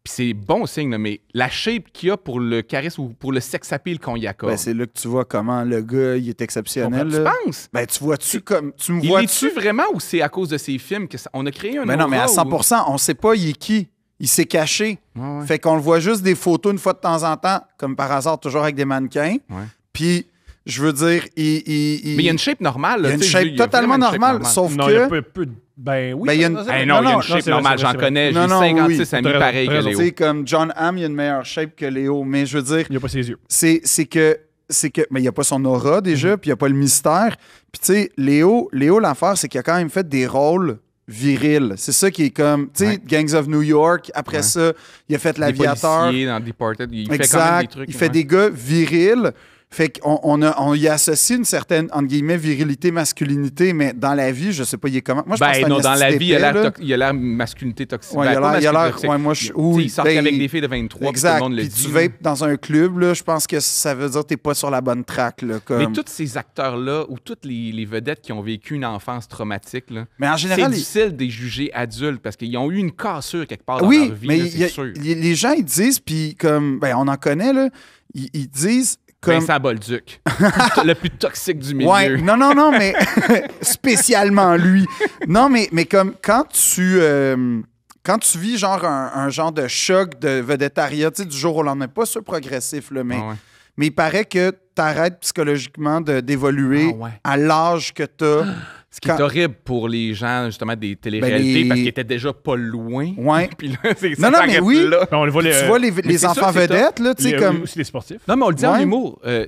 Speaker 4: puis c'est bon signe, mais la shape qu'il a pour le charisme ou pour le sex appeal qu'on y accorde. Ben, c'est
Speaker 3: là que tu vois comment le gars, il est exceptionnel. Tu
Speaker 4: penses? Ben, tu vois-tu comme. Tu me vois -tu? vraiment ou c'est à cause de ces films qu'on a créé un. Ben non, mais à 100 on
Speaker 3: on sait pas il est qui. Il s'est caché. Fait qu'on le voit juste des photos une fois de temps en temps, comme par hasard, toujours avec des mannequins. Puis je veux dire, il. il, il... Mais il y a une shape normale. Il y a une shape totalement normale, sauf non, que. Il Ben oui. il y a une... non, il y a une shape normale, j'en connais. J'ai 56 amis pareils que Léo. comme John Hamm, il y a une meilleure shape que Léo, mais je veux dire. Il a pas ses yeux. C'est que. C'est que. Mais il n'y a pas son aura déjà, mm-hmm. puis il n'y a pas le mystère. Puis tu sais, Léo, Léo l'affaire, c'est qu'il a quand même fait des rôles virils. C'est ça qui est comme, tu sais, Gangs of New York, après ça, il a fait l'aviateur.
Speaker 4: Il dans Departed, il exact, fait quand même des trucs. Il fait
Speaker 3: des gars virils, fait qu'on on, y associe une certaine, entre guillemets, virilité, masculinité, mais dans la vie, je sais pas, il est comment. Moi, je ben, pense non, dans la vie,
Speaker 4: il y a l'air masculinité toxique. Ouais, ben, il y a l'air. moi, je, oui, il sort ben, avec des filles de 23, exact, tout le monde le dit. tu vas
Speaker 3: dans un club, là, je pense que ça veut dire que t'es pas sur la bonne track. Là, Mais tous
Speaker 4: ces acteurs-là, ou toutes les, vedettes qui ont vécu une enfance traumatique, là, c'est difficile de les juger adultes parce qu'ils ont eu une cassure quelque part dans leur vie. Oui, mais sûr.
Speaker 3: les gens, ils disent, puis comme, ben, on en connaît, là, ils disent
Speaker 4: comme... Vincent Bolduc, (laughs) le plus toxique du milieu. non,
Speaker 3: non, non, mais (laughs) spécialement lui. Non, mais, mais comme quand tu... Euh, quand tu vis genre un, genre de choc de vedettariat, tu sais, du jour au lendemain, pas ce progressif, là, mais, ah mais il paraît que tu arrêtes psychologiquement d'évoluer ah à l'âge que tu as. (gasps)
Speaker 4: Ce qui est horrible pour les gens, justement, des ben, téléréalités, parce qu'ils étaient déjà pas loin. Ouais. (laughs) puis là, c'est Non, non, mais oui. Ben, on le voit tu vois les, enfants vedettes, là, tu sais, comme. Aussi les sportifs. Non, mais on le dit en humour. Euh,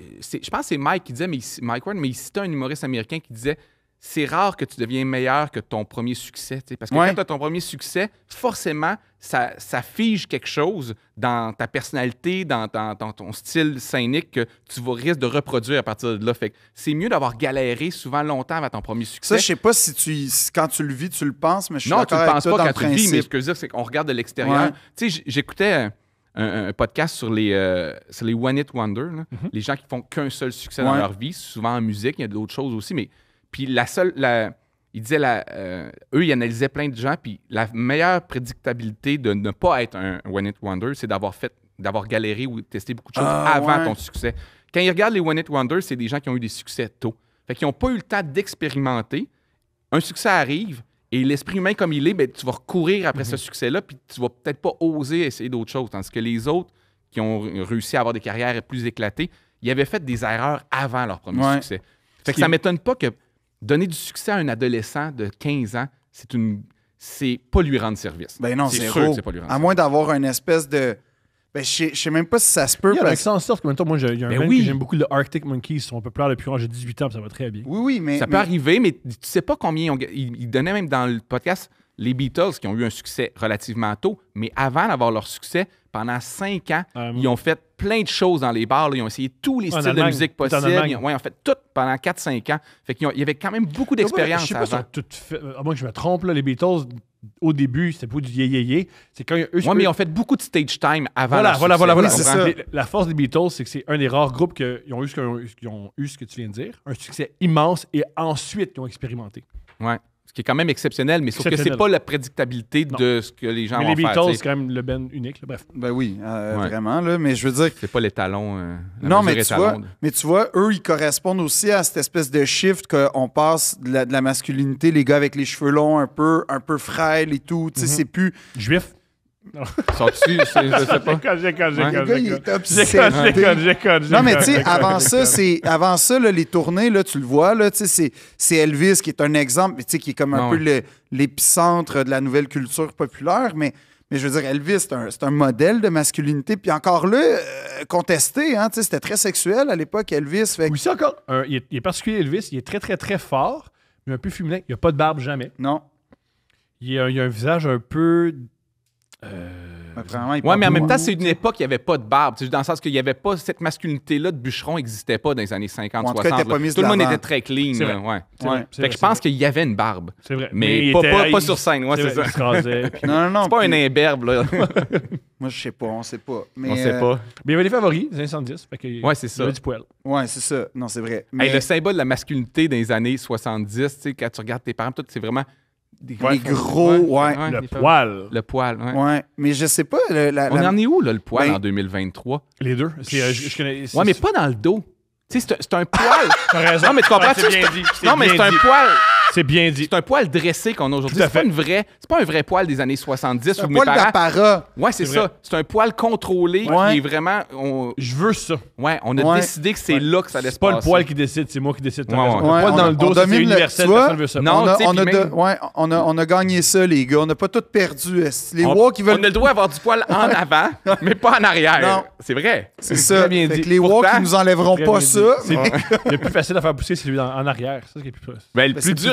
Speaker 4: je pense que c'est Mike qui disait, mais Mike Warren, mais il citait un humoriste américain qui disait c'est rare que tu deviens meilleur que ton premier succès. Parce que quand tu as ton premier succès, forcément, ça, ça, fige quelque chose dans ta personnalité, dans, ton style scénique que tu vas risques de reproduire à partir de là. Fait c'est mieux d'avoir galéré souvent longtemps avant ton premier succès. Ça, je sais
Speaker 3: pas si tu quand tu le vis, tu le penses, mais je suis Non, tu le penses pas quand tu le vis, mais ce
Speaker 4: que je veux dire, c'est qu'on regarde de l'extérieur. j'écoutais un, podcast sur les, euh, les One It Wonder, mm-hmm. les gens qui font qu'un seul succès dans leur vie, souvent en musique, il y a d'autres choses aussi, mais puis la seule. La, il disait, euh, eux, ils analysaient plein de gens, puis la meilleure prédictabilité de ne pas être un One It Wonder, c'est d'avoir fait, d'avoir galéré ou testé beaucoup de choses ah, avant ton succès. Quand ils regardent les One It Wonder, c'est des gens qui ont eu des succès tôt. Fait qu'ils n'ont pas eu le temps d'expérimenter. Un succès arrive, et l'esprit humain comme il est, ben, tu vas recourir après ce mhm. succès-là, puis tu vas peut-être pas oser essayer d'autres choses. Tandis que les autres qui ont réussi à avoir des carrières plus éclatées, ils avaient fait des erreurs avant leur premier succès. Fait que ça m'étonne pas que Donner du succès à un adolescent de 15 ans, c'est pas lui rendre service. Ben non, c'est sûr c'est pas lui rendre À
Speaker 2: moins d'avoir une espèce de
Speaker 4: ben, je sais même
Speaker 2: pas si ça se peut. Il y a en sorte que maintenant, moi, j'ai un ben que j'aime beaucoup, le Arctic Monkeys. Ils sont plus depuis que j'ai 18 ans, ça va très bien. Oui, oui, mais. Ça peut
Speaker 4: arriver, mais tu sais pas combien. Ils, donnaient même dans le podcast les Beatles, qui ont eu un succès relativement tôt, mais avant d'avoir leur succès, pendant cinq ans, euh, ils ont fait plein de choses dans les bars. Ils ont essayé tous les styles de musique possibles. fait tout pendant 4-5 ans. Fait qu'il y avait quand même beaucoup d'expérience avant. Pas,
Speaker 2: À moins que je me trompe, les Beatles, au début, c'était pour du yé yé C'est quand mais ils ont fait beaucoup de stage time avant. Voilà, voilà, voilà, voilà. La force des Beatles, c'est que c'est un des rares groupes qui ont, eu ce que, ont eu ce que tu viens de dire. Un succès immense et ensuite, ils ont expérimenté.
Speaker 4: Ouais. Ce qui est quand même exceptionnel, mais sauf que c'est pas la prédictabilité de ce que les gens mais les Beatles, c'est
Speaker 2: quand même le ben unique, bref. Ben oui, euh, vraiment, là,
Speaker 4: mais je veux dire... C'est pas les talons. Euh, non, mais tu, vois,
Speaker 3: mais tu vois, eux, ils correspondent aussi à cette espèce de shift qu'on passe de la, masculinité, les gars avec les cheveux longs, un peu, un peu frêles et tout, tu sais, mm-hmm. c'est plus... Juif.
Speaker 4: Non, Sorti, (laughs) je sais pas.
Speaker 3: Non, mais tu sais, avant ça, c'est avant ça les tournées, là, tu le vois, là, c'est, Elvis qui est un exemple, mais qui est comme un peu l'épicentre de la nouvelle culture populaire. Mais, mais je veux dire, Elvis, c'est un, modèle de masculinité. Puis encore là,
Speaker 2: euh, contesté, hein, c'était très sexuel à l'époque, Elvis. Fait... Oui, c'est encore. Euh, il, est, particulier, Elvis. Il est très, très, très fort, mais un peu féminin. Il a pas de barbe jamais. Non. il a un visage un peu oui, euh, ouais, mais en même temps, c'est une époque où il n'y avait pas de
Speaker 4: barbe. Dans le sens qu'il n'y avait pas cette masculinité-là de bûcheron n'existait pas dans les années 50, 60. Tout le monde était très clean. ouais. que je pense qu'il y avait une barbe. C'est vrai. Mais, pas, sur scène, ouais, c'est ça. (laughs) Non, non, non. C'est pas un imberbe, (laughs)
Speaker 3: Moi, je sais pas, on sait pas. on sait euh, pas. Mais il y avait des favoris, les années 110. Oui, c'est ça. Il y avait du poil. Ouais, c'est ça. Non, c'est vrai. Mais... le
Speaker 4: symbole de la masculinité dans les années 70, quand tu regardes tes parents, c'est vraiment des, les gros, ouais, le, poil. le poil. ouais.
Speaker 3: Mais je sais pas. Le, On en est où, là, le poil ben, en
Speaker 4: 2023? Les deux. Euh, oui, ouais, mais pas dans le dos. Tu sais, c'est un poil. (laughs) non, mais tu comprends? (laughs) Bien dit, non, mais c'est un poil. C'est bien dit. C'est un poil dressé qu'on a aujourd'hui. C'est pas, une vraie, c'est pas un vrai poil des années 70 ou mes poil d'apparat. Ouais, c'est, ça. C'est un poil contrôlé qui est vraiment. Je veux ça. Ouais, on a décidé que c'est là que ça allait se passer. C'est pas le poil qui
Speaker 2: décide, c'est moi qui décide. Le poil
Speaker 4: dans le dos, c'est universel. Personne veut ça. Non, on a,
Speaker 3: on, a, on a gagné ça, les gars. On n'a pas tout perdu. Les Walks, qui veulent. On a
Speaker 4: le droit d'avoir du poil en (laughs) avant, mais pas en arrière.
Speaker 2: C'est vrai. C'est ça. Bien Les Walks, qui nous enlèveront pas ça. C'est (laughs) plus facile à faire pousser, celui en arrière. C'est ça qui est plus ben, ben, plus dur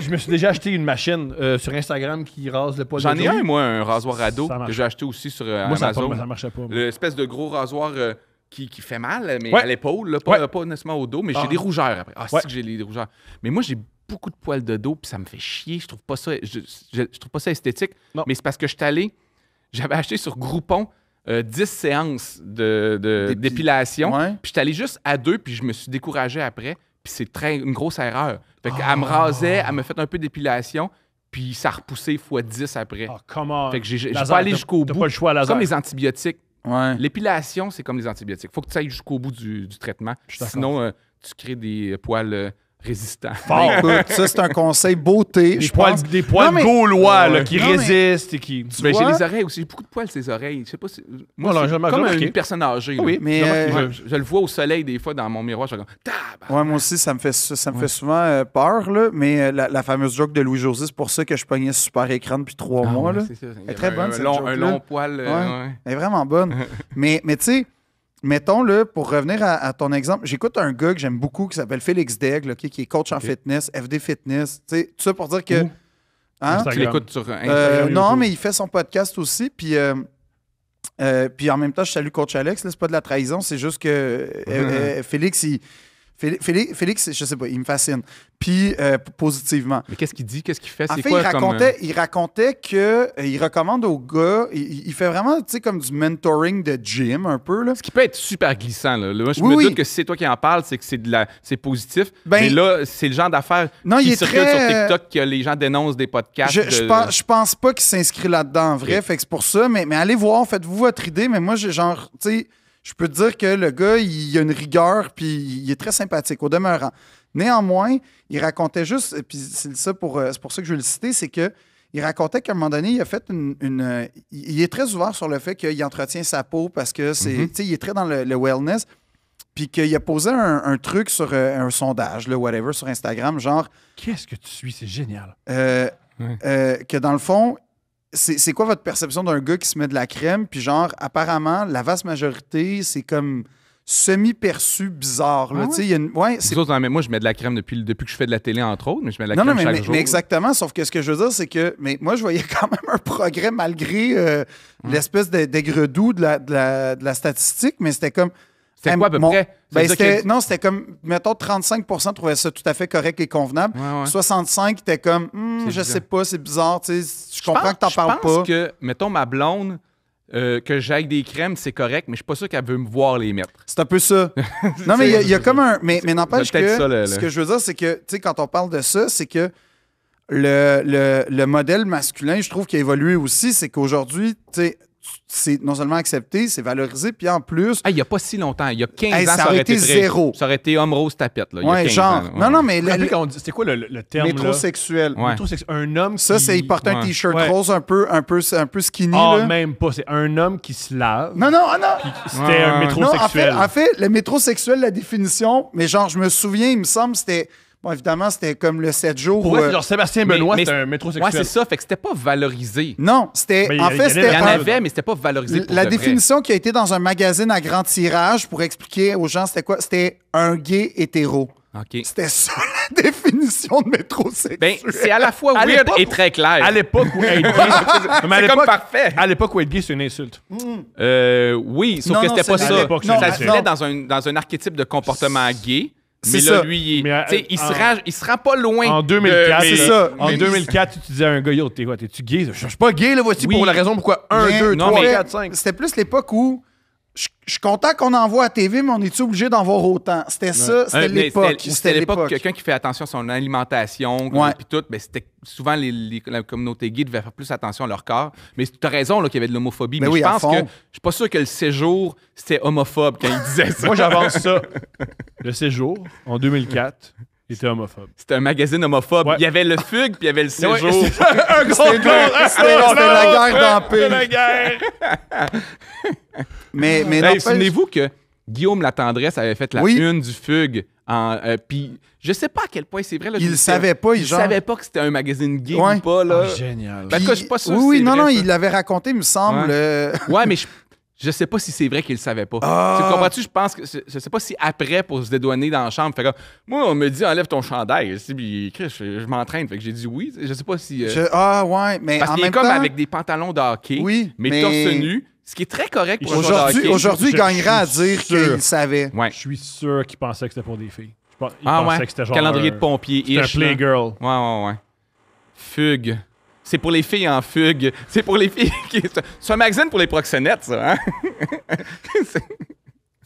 Speaker 2: je me suis déjà acheté une machine euh, sur Instagram qui rase le poil. J'en ai un, moi,
Speaker 4: un rasoir à dos que j'ai acheté aussi sur euh, Amazon. Ça, ça pas. L'espèce de gros rasoir. Euh, qui, fait mal, mais à l'épaule, pas, honnêtement au dos, mais j'ai ah. des rougeurs après. Ah, que j'ai des rougeurs. Mais moi, j'ai beaucoup de poils de dos, puis ça me fait chier. Je trouve pas ça, je, trouve pas ça esthétique. Mais c'est parce que je suis allé, j'avais acheté sur Groupon 10 séances de, d'épilation, puis je suis allé juste à deux, puis je me suis découragé après. Puis c'est très, une grosse erreur. Fait qu'elle me ah. rasait, elle me fait un peu d'épilation, puis ça repoussait x 10 après. Ah, comment? Fait que j'ai pas aller jusqu'au bout. Pas comme les antibiotiques. L'épilation, c'est comme les antibiotiques. Faut que tu ailles jusqu'au bout du, du traitement. Sinon, euh, tu crées des poils. Euh, résistant. Fort. (laughs) ça, c'est un
Speaker 3: conseil beauté. Des poils, des poils gaulois
Speaker 4: qui résistent et qui. mais ben, j'ai les oreilles aussi. J'ai beaucoup de poils ces oreilles. Je sais pas si. Moi, Moi comme une personne âgée. Ah oui, mais. Euh, je, le vois au soleil des fois dans mon miroir. Je suis
Speaker 3: comme. Ouais, moi aussi, ça me fait, ça me souvent euh, peur, là. Mais euh, la, fameuse joke de Louis José, c'est pour ça que je pognais super écran depuis trois ah, mois. là. Elle est très bonne, cette joke. Un long poil. Elle est vraiment bonne. (laughs) Mais tu sais mettons, là, pour revenir à, ton exemple, j'écoute un gars que j'aime beaucoup qui s'appelle Félix Degle qui est coach en fitness, FD Fitness. Tout ça pour dire que. Hein? Tu l'écoutes sur Instagram. Euh, non, mais il fait son podcast aussi. Puis. Euh, euh, puis en même temps, je salue Coach Alex. C'est pas de la trahison, c'est juste que Félix, il, Félix, je sais pas, il me fascine. Puis euh, positivement. Mais qu'est-ce qu'il dit? Qu'est-ce qu'il fait? En fait, euh, il, racontait, qu'il que euh, il recommande aux gars, il, il fait vraiment, tu sais, comme du mentoring
Speaker 4: de gym un peu. Là. Ce qui peut être super glissant. Là. Moi, je me doute que si c'est toi qui en parles, c'est que c'est, de la, c'est positif. Ben, mais là, c'est le genre d'affaires non, qui il circule sur TikTok que les gens dénoncent des podcasts. Je,
Speaker 3: pense, pas qu'il s'inscrit là-dedans en vrai. Fait que c'est pour ça. Mais, mais allez voir, faites-vous votre idée. Mais moi, j'ai genre, tu sais je peux te dire que le gars, il a une rigueur, puis il est très sympathique au demeurant. Néanmoins, il racontait juste, puis c'est ça pour, euh, pour ça que je vais le citer, c'est que il racontait qu'à un moment donné, il a fait une, euh, il est très ouvert sur le fait qu'il entretient sa peau parce que c'est, mhm. il est très dans le, wellness, puis qu'il a posé un, truc sur euh, un sondage, le whatever, sur Instagram, genre.
Speaker 2: Qu'est-ce que tu suis, c'est génial.
Speaker 3: que dans le fond, c'est quoi votre perception d'un gars qui se met de la crème? Puis genre, apparemment, la vaste majorité, c'est comme semi-perçu bizarre. Là,
Speaker 4: ah mais moi, je mets de la crème depuis, que je fais de la télé, entre autres, mais je mets de la crème non, non, mais, mais, exactement, sauf
Speaker 3: que ce que je veux dire, c'est que mais moi, je voyais (laughs) quand même un progrès malgré euh, hum. l'espèce d'aigre-doux de, la, de la statistique, mais c'était comme c'était quoi à peu près? Ben, non, c'était comme, mettons, 35 trouvaient ça tout à fait correct et convenable. 65 étaient comme, hmm, je sais pas, c'est bizarre, tu je comprends que que t'en parles pas. Je pense
Speaker 4: que, mettons, ma blonde, euh, que j'aille des crèmes, c'est correct, mais je suis pas sûr qu'elle veut me voir les mettre.
Speaker 3: C'est un peu ça. (laughs) non, mais il y, a comme un. Mais, mais n'empêche que. Ce que je veux dire, c'est que, tu sais, quand on parle de ça, c'est que le, le, modèle masculin, je trouve qu'il a évolué aussi. C'est qu'aujourd'hui, tu sais, c'est non seulement accepté, c'est valorisé, puis en plus. Ah, il n'y a pas si longtemps, il y a 15 ans, ça, aurait été, zéro.
Speaker 4: Ça aurait été homme rose tapette, là. Il genre. Non, non, mais. C'était
Speaker 2: quoi le, le
Speaker 3: terme? Métrosexuel. Un homme qui. Ça, c'est, il porte un t-shirt rose un peu, un peu, un peu skinny. Ah, même pas. C'est un homme qui
Speaker 2: se lave. Non,
Speaker 3: non, ah, non. C'était un métrosexuel. en fait, en fait, le métrosexuel, la définition, mais genre, je me souviens, il me semble, c'était évidemment, c'était comme le 7 jours. Pour Alors, euh, Sébastien Benoît, c'est un métro Ouais, c'est ça,
Speaker 4: fait que c'était pas valorisé. Non, c'était. En fait, c'était. Il y en avait, mais c'était pas valorisé. Pour la définition
Speaker 3: qui a été dans un magazine à grand tirage pour expliquer aux gens c'était quoi C'était un gay
Speaker 2: hétéro. Ok. C'était ça (laughs) la définition de métrosexuel. Ben, c'est à la fois à weird et très clair. À l'époque où être (laughs) comme parfait. À l'époque où être gay, c'est une insulte. Mm.
Speaker 4: Euh, oui, sauf que c'était pas ça. Ça se dans un, dans un archétype de comportement gay.
Speaker 2: Mais là, ça. lui, il, mais,
Speaker 4: se rend, pas loin. En 2004, En 2004,
Speaker 2: tu disais à un gars, yo, t'es quoi, t'es-tu gay? Je suis pas gay, là, voici pour la raison pourquoi 1, 2, 3, 4,
Speaker 4: 5. C'était
Speaker 3: plus l'époque où je, suis content qu'on envoie à TV, mais on est-tu obligé d'en voir autant? C'était ça, c'était l'époque. C'était l'époque
Speaker 4: quelqu'un qui fait attention à son alimentation, puis tout. Mais c'était souvent les, la communauté gay devait faire plus attention à leur corps. Mais tu as raison qu'il y avait de l'homophobie. Mais, je pense que je suis pas sûr que le séjour, c'était homophobe quand ils disait (laughs) ça. Moi, j'avance ça.
Speaker 2: Le séjour, en 2004, il homophobe. C'était
Speaker 4: un magazine homophobe. Il y avait le fugue, puis il y avait le séjour. (laughs)
Speaker 2: un gros C'était la guerre d'Empire. C'était la guerre.
Speaker 4: (laughs) mais mais Souvenez-vous que Guillaume Latendresse avait fait la oui. une du fugue. En, euh, puis je sais pas à quel point c'est vrai. Là, il savait pas. Il, ne savait pas que c'était un magazine gay ou pas. Là. Ah, génial. Parce ben, en je suis pas sûr. Oui, oui non, non, il
Speaker 3: l'avait raconté, me semble. ouais
Speaker 4: euh. mais je je sais pas si c'est vrai qu'il le savait pas. Tu ah! comprends-tu? Je pense que je sais pas si après pour se dédouaner dans la chambre. Fait moi, on me dit enlève ton chandail. je, m'entraîne. Fait que j'ai dit oui. Je sais pas si. Euh, ah ouais, mais. Parce qu'il est comme avec des pantalons de oui, mais, torse nu. Ce qui est
Speaker 2: très correct pour aujourd'hui. Aujourd'hui, il gagnera à dire qu'il savait. Je suis sûr qu'il pensait que c'était pour des filles. ah pensait que c'était genre. Calendrier de euh, pompier. C'était un Playgirl.
Speaker 4: Ouais, ouais, ouais. Fugue c'est pour les filles en fugue. C'est pour les filles qui. C'est un magazine pour les proxénètes, ça. Hein? (laughs)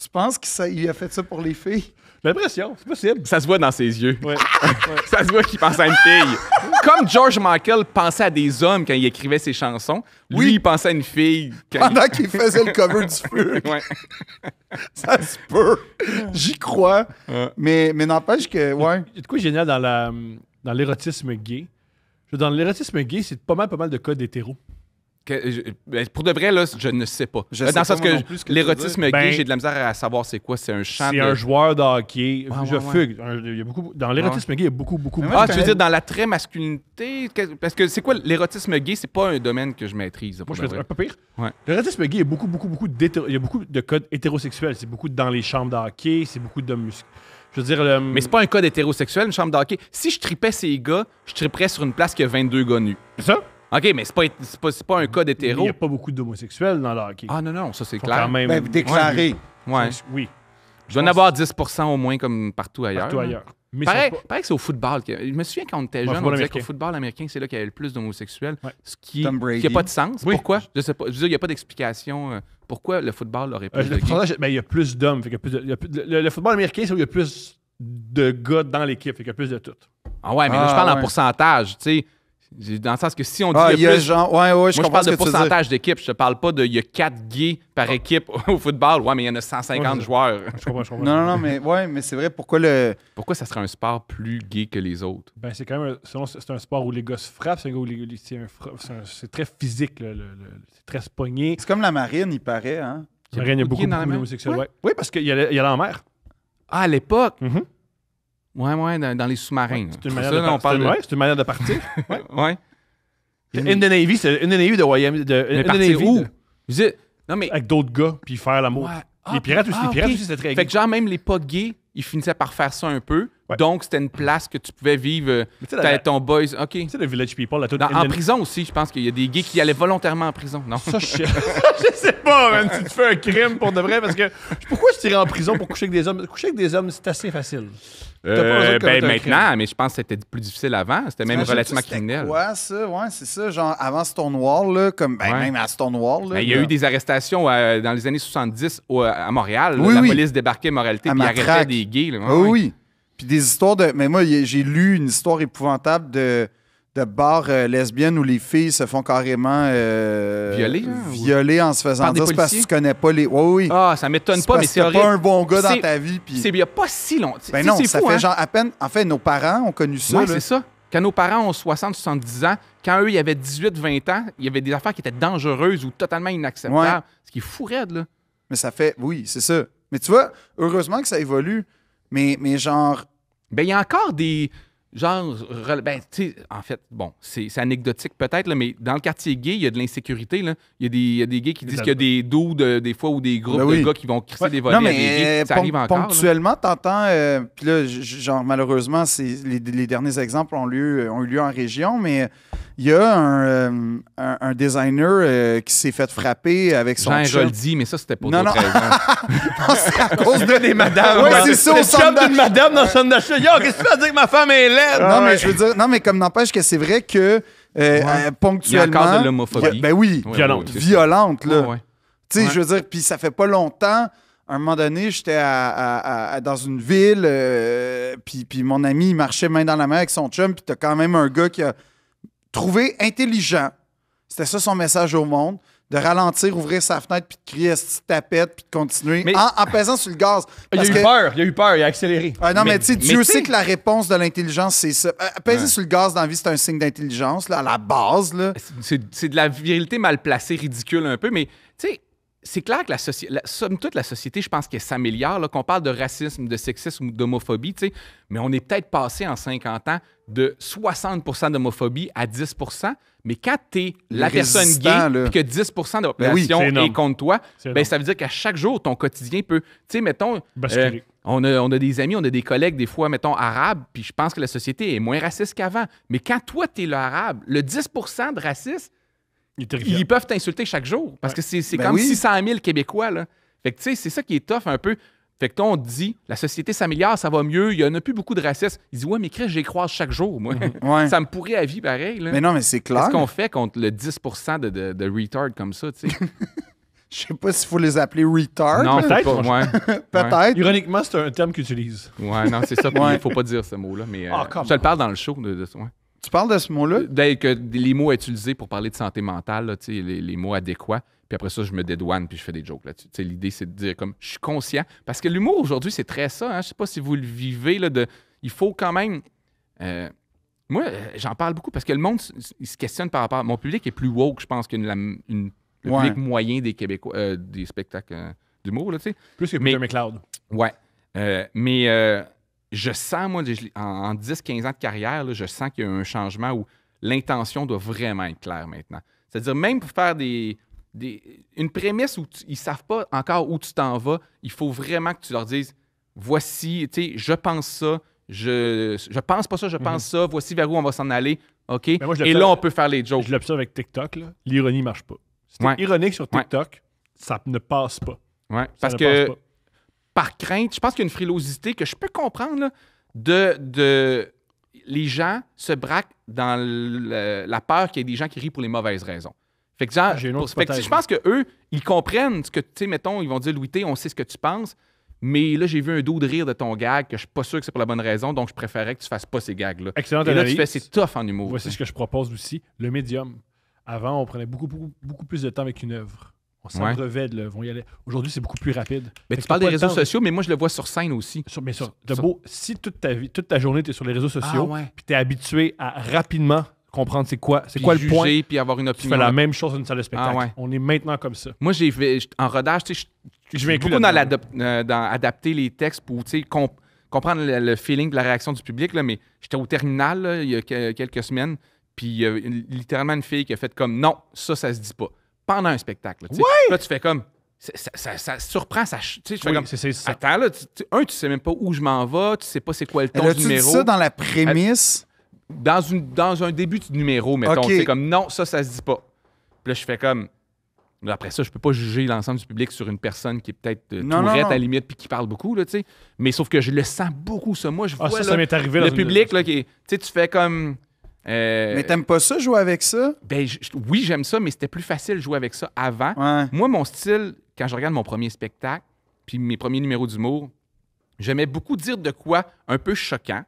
Speaker 3: tu penses qu'il a fait ça pour les filles? L'impression,
Speaker 4: c'est possible. Ça se voit dans ses yeux. (laughs) ça se voit qu'il pense à une fille. Comme George Michael pensait à des hommes quand il écrivait ses chansons, oui. lui, il pensait à une fille. Pendant qu'il faisait le cover du (laughs) feu.
Speaker 2: ça se peut. J'y crois. Mais, mais n'empêche que. Ouais. Il y a de quoi génial dans l'érotisme gay dans l'érotisme gay, c'est pas mal, pas mal de codes hétéros.
Speaker 4: Ben, pour de vrai, là, je ne sais pas. que l'érotisme gay, ben, j'ai de
Speaker 2: la misère à savoir c'est quoi. C'est un champ. C'est un joueur de hockey. je fugue. dans l'érotisme gay, il y a beaucoup, beaucoup, Ah, tu veux dire
Speaker 4: dans la très masculinité? Parce que c'est quoi l'érotisme gay? C'est pas un domaine que je maîtrise. Moi, je vais un peu pire.
Speaker 2: L'érotisme gay, il y a beaucoup, beaucoup, beaucoup il y a beaucoup de codes hétérosexuels. C'est beaucoup dans les chambres de hockey, c'est beaucoup de muscles. Je veux dire, le... Mais c'est pas un code hétérosexuel. une chambre d'hockey. Si je tripais ces gars, je triperais sur une place qui a 22
Speaker 4: gars nus. C'est ça? OK, mais c'est pas, pas, un code hétéro. Il n'y a
Speaker 2: pas beaucoup d'homosexuels dans le Ah
Speaker 4: non, non, ça c'est clair. Quand même... Ben, déclaré. Ouais. Oui. Je dois en avoir 10 au moins comme partout ailleurs. Partout ailleurs pareil, que c'est au football. Que... Je me souviens quand on était jeune, on disait qu'au football américain, c'est là qu'il y avait le plus d'homosexuels, ce qui n'a pas de sens. Pourquoi? Je sais pas. Je veux dire, il n'y a pas d'explication. Euh,
Speaker 2: pourquoi le football aurait euh, pas de Il y a plus d'hommes. Le, le, football américain, c'est où il y a plus de gars dans l'équipe. Il y a plus de tout. Ah ouais, mais là, je ah parle en pourcentage. Tu
Speaker 4: dans le sens que si on dit ah, y plus, genre, ouais, ouais, moi, je, parle de pourcentage d'équipe. Je te parle pas de il y a 4 gays par ah. équipe (laughs) au football. Ouais, mais il y en a 150 joueurs. Je comprends, je comprends. Non, non, mais ouais, mais c'est vrai. Pourquoi le Pourquoi ça serait un sport plus gay que les autres
Speaker 2: Ben c'est quand même, un, c'est un sport où les gars se frappent. C'est c'est très physique. c'est très spogné. C'est comme la marine, il paraît. Hein? La marine, il y a beaucoup, beaucoup d'homosexuels. Ouais. Oui, parce qu'il y a, il la mer. Mhm. Ah, à l'époque. Mhm. Ouais, ouais, dans, les sous-marins. c'est une, manière de manière de partir. (laughs) ouais. ouais. Une... In the Navy, c'est une Navy de Wyoming. Navy. Où? Non, mais... Avec d'autres gars, puis faire l'amour. les pirates ah, aussi, les ah, pirates très Fait que genre, même les potes gays, ils finissaient par
Speaker 4: faire ça un peu. Donc, c'était une place que tu pouvais vivre. T'avais euh, ton boys. OK. C'est le Village People, là, En, prison aussi, je pense qu'il y a des gays qui allaient volontairement en prison. Non. Ça, je, sais
Speaker 2: (laughs) pas, man, si tu fais un crime pour de vrai, parce que pourquoi je tirais en prison pour coucher avec des hommes Coucher avec des hommes, c'est assez facile. Euh, ben maintenant,
Speaker 4: mais je pense que c'était plus difficile avant. C'était même relativement criminel. Ouais,
Speaker 3: ça, ouais, c'est ça. Genre avant Stonewall, là, comme ben, même à
Speaker 4: Stonewall. Là, ben, il y a eu des arrestations euh, dans les années 70 à Montréal. la police débarquait moralité et arrêtait des gays. Ah oui, oui.
Speaker 3: Puis des histoires de. Mais moi, j'ai lu une histoire épouvantable de, de euh, lesbiennes où les filles se font carrément violées euh, violer, hein, violer en se faisant dire parce que tu connais pas les. Oui, oui. Ah, ça
Speaker 4: m'étonne pas, mais c'est pas un bon gars dans ta vie. C'est il n'y a pas si longtemps. Ben non, ça fait hein? genre à peine. En fait, nos parents ont connu ça. c'est ça. Quand nos parents ont 60, 70 ans, quand eux, ils avaient 18, 20 ans, il y avait des affaires qui étaient dangereuses ou totalement inacceptables. Ce qui est
Speaker 3: fou raide, là. Mais ça fait. Oui, c'est ça. Mais tu vois, heureusement que ça évolue. Mais, mais
Speaker 4: genre, ben, il y a encore des genre, ben, tu sais, en fait, bon, c'est anecdotique peut-être, mais dans le quartier gay, il y a de l'insécurité. Il y, a des gays qui disent qu'il y a des dos euh, des fois ou des groupes ben de gars qui vont crisser des volets. Non, mais ça arrive encore. Ponctuellement,
Speaker 3: t'entends, euh, puis là, genre, malheureusement, les, les derniers exemples ont, lieu, ont eu lieu en région, mais il y a un, euh, un, designer euh, qui s'est fait frapper avec son Jean le
Speaker 2: dis, mais ça, c'était pour non, non. (laughs) non
Speaker 4: c'est à (laughs) cause de des
Speaker 2: madames. Ouais, c'est ça, au centre d'une madame dans le centre d'achat. Yo, qu'est-ce que tu vas dire que ma femme est laide? Non, mais je veux
Speaker 3: dire, non, mais comme n'empêche que c'est vrai que ponctuellement... Euh, il y a encore de l'homophobie. Ben oui. violente. violente, là. Tu sais, je veux dire, puis ça fait pas longtemps à un moment donné, j'étais dans une ville, puis, mon ami, marchait main dans la main avec son chum, puis t'as quand même un gars qui a Trouver intelligent, c'était ça son message au monde, de ralentir, ouvrir sa fenêtre, puis de crier « tapette », puis de continuer mais... en, apaisant sur le gaz. il a eu peur,
Speaker 2: il a eu peur, il a accéléré. Ah, non, mais, tu sais, Dieu sait que
Speaker 3: la réponse de l'intelligence, c'est ça. apaiser euh, sur le gaz dans la vie, c'est un signe d'intelligence,
Speaker 4: là, à la base. Là. C'est, de la virilité mal placée, ridicule un peu, mais tu sais, c'est clair que la, société, somme toute, la société, je pense qu'elle s'améliore. Qu'on parle de racisme, de sexisme ou d'homophobie, mais on est peut-être passé en 50 ans de 60 d'homophobie à 10 mais quand tu es la personne gay et que 10 de la population est, contre toi, ben, ça veut dire qu'à chaque jour, ton quotidien peut. Tu sais, mettons, euh, on, a, on, a, des amis, on a des collègues, des fois, mettons, arabes, puis je pense que la société est moins raciste qu'avant. Mais quand toi, tu es l'arabe, le, le 10 de racistes, ils peuvent t'insulter chaque jour. Parce que c'est ben comme 600 000 Québécois. Là. Fait que, tu sais, c'est ça qui est tough un peu. Fait que, on dit, la société s'améliore, ça va mieux, il n'y en a plus beaucoup de racistes. Il dit, ouais, mais Chris, j'y croise chaque jour, moi. Mhm. ça me pourrait à vie pareil. Mais non, mais c'est clair. Qu'est-ce qu'on fait contre le 10 de, retard comme ça, tu sais? (laughs) Je sais pas
Speaker 2: s'il faut les appeler retard. Non, peut-être. Ouais. (laughs) peut-être. Ironiquement, c'est un terme qu'ils utilisent.
Speaker 4: Ouais, non, c'est ça. (laughs) Il ne faut pas dire ce mot-là. Mais euh, ah, je te le parle dans le show. De, toi. Tu parles de ce mot-là? Dès euh, ben, que les mots utilisés pour parler de santé mentale, les, mots adéquats. Puis après ça, je me dédouane puis je fais des jokes là-dessus. L'idée, c'est de dire comme je suis conscient. Parce que l'humour aujourd'hui, c'est très ça. Je hein. Je sais pas si vous le vivez. de, il faut quand même. Euh, moi, euh, j'en parle beaucoup parce que le monde il se questionne par rapport. À, mon public est plus woke, je pense, que le public moyen des Québécois, des spectacles d'humour. plus que Peter McLeod. Ouais. mais je sens, moi, en, 10-15 ans de carrière, je sens qu'il y a un changement où l'intention doit vraiment être claire maintenant. C'est-à-dire, même pour faire des, une prémisse où ils ne savent pas encore où tu t'en vas, il faut vraiment que tu leur dises voici, tu sais, je pense ça, je, je pense pas ça, je pense mhm. ça, voici vers où on va s'en aller. OK? Ben, Et là, on peut
Speaker 2: faire les jokes. Je l'observe avec TikTok, l'ironie marche pas. Si ironique sur TikTok, ça ne passe pas.
Speaker 4: Ouais. parce que
Speaker 2: par crainte, je pense qu'il y a une frilosité que je peux comprendre
Speaker 4: de, de, Les gens se braquent dans la peur qu'il y ait des gens qui rient pour les mauvaises raisons. Fait que, que je pense qu'eux, ils comprennent ce que, tu sais, mettons, ils vont dire, Louis on sait ce que tu penses, mais là, j'ai vu un dos de rire de ton gag que je suis pas sûr que c'est pour la bonne raison, donc je préférais que tu fasses pas ces gags-là. Excellent. Et là, tu fais, c'est tough en humour. Voici ce
Speaker 2: que je propose aussi le médium. Avant, on prenait beaucoup, beaucoup, beaucoup plus de temps avec une œuvre. On s'en revêt vont y aller. Aujourd'hui, c'est beaucoup plus rapide. Mais tu parles des réseaux sociaux, mais moi, je le vois sur scène aussi. Sur, mais beau, si toute ta vie, toute ta journée, tu es sur les réseaux sociaux, ah puis tu es habitué à rapidement comprendre c'est quoi, c'est le point. Puis avoir une opinion. Tu la même chose dans une salle de spectacle. Ah On est maintenant comme ça. Moi, j'ai en
Speaker 4: rodage, tu sais, je vais beaucoup euh, dans, adapter les textes pour, tu comprendre le, feeling de la réaction du public, là, mais j'étais au terminal il y a quelques semaines, puis littéralement une fille qui a fait comme non, ça, ça se dit pas pendant un spectacle. Là, tu fais comme. Ça, surprend, ça. Tu sais, fais comme, c'est, Attends, là, tu, un, tu sais même pas où je m'en vais, tu sais pas c'est quoi le ton du numéro. Tu ça dans la prémisse? Dans, une, dans un début de numéro, mettons. C'est comme non, ça, ça se dit pas. Puis là, je fais comme. Après ça, je peux pas juger l'ensemble du public sur une personne qui est peut-être euh, tourette à la limite puis qui parle beaucoup, là, tu sais. Mais sauf que je le sens beaucoup, ça. Moi, je ah, vois ça, m'est arrivé le public, là, qui Tu sais, tu fais comme... Euh, mais t'aimes pas ça, jouer avec ça? Ben, oui, j'aime ça, mais c'était plus facile jouer avec ça avant. Moi, mon style, quand je regarde mon premier spectacle, puis mes premiers numéros d'humour, j'aimais beaucoup dire de quoi un peu choquant,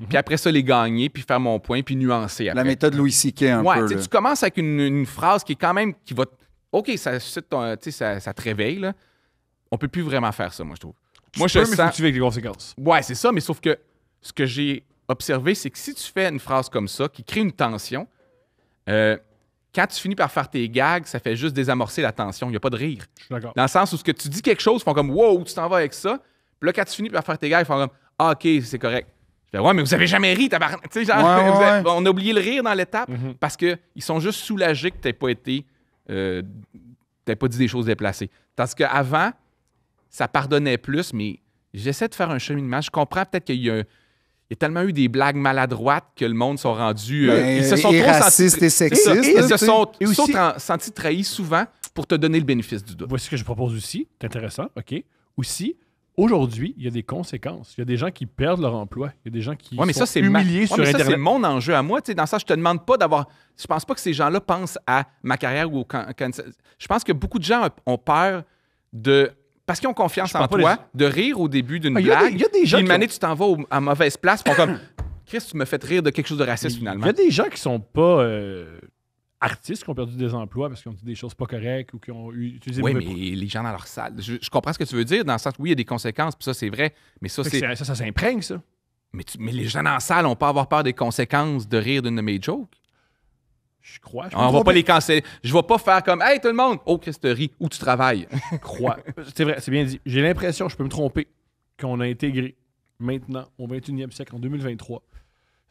Speaker 4: mhm. puis après ça, les gagner, puis faire mon point, puis nuancer. Après. La méthode Louis C.K.
Speaker 3: un peu. Tu
Speaker 4: commences avec une, phrase qui est quand même, qui va... OK, ça, ça, te réveille, là. On peut plus vraiment faire ça, moi, je trouve. moi, peux, je mais sens... que tu avec les conséquences. Ouais, c'est ça, mais sauf que ce que j'ai observer c'est que si tu fais une phrase comme ça, qui crée une tension, euh, quand tu finis par faire tes gags, ça fait juste désamorcer la tension. Il n'y a pas de rire. Dans le sens où ce que tu dis quelque chose, ils font comme Wow, tu t'en vas avec ça. Puis là, quand tu finis par faire tes gags, ils font comme ah, OK, c'est correct. Je fais Ouais, mais vous avez jamais ri, tabarnak. (laughs) on a oublié le rire dans l'étape mhm. parce qu'ils sont juste soulagés que tu pas été. Euh, pas dit des choses déplacées. Parce qu'avant, ça pardonnait plus, mais j'essaie de faire un cheminement. Je comprends peut-être qu'il y a il y a tellement eu des blagues maladroites que le monde s'est rendu... Euh, – ben, ils se sont et trop racistes et sexistes. Ils se sont, sont
Speaker 2: sentis trahis souvent pour te donner le bénéfice du doute. Voici ce que je propose aussi. C'est intéressant, OK? Aussi, aujourd'hui, il y a des conséquences. Il y a des gens qui perdent leur emploi. Il y a des gens qui mais sont ça, humiliés sur c'est
Speaker 4: mon enjeu à moi. dans ça, je te demande pas d'avoir. Je pense pas que ces gens-là pensent à ma carrière ou Je pense que beaucoup de gens ont peur de parce qu'ils ont confiance en toi, de rire au début d'une ah, blague. Il y a des gens. Une année, tu t'en vas à mauvaise place, pour comme Chris, tu me fais rire de quelque chose de raciste finalement. Il y a des gens
Speaker 2: qui sont pas. Euh, artistes qui ont perdu des emplois parce qu'ils ont dit des choses pas correctes ou qui ont utilisé Oui, mais
Speaker 4: les gens dans leur salle. Je, comprends ce que tu veux dire, dans le sens oui, il y a des conséquences, puis ça, c'est vrai. Mais ça, c'est. Ça, s'imprègne, ça. Mais, mais les gens dans la salle n'ont pas avoir peur des conséquences de rire d'une de mes jokes.
Speaker 2: Je crois. Je on va pas les canceller. Je vais pas faire comme Hey tout le monde, oh Christerie, où tu travailles. (laughs) Je crois. c'est vrai, c'est bien dit. J'ai l'impression, je peux me tromper, qu'on a intégré maintenant, au 21e siècle, en 2023.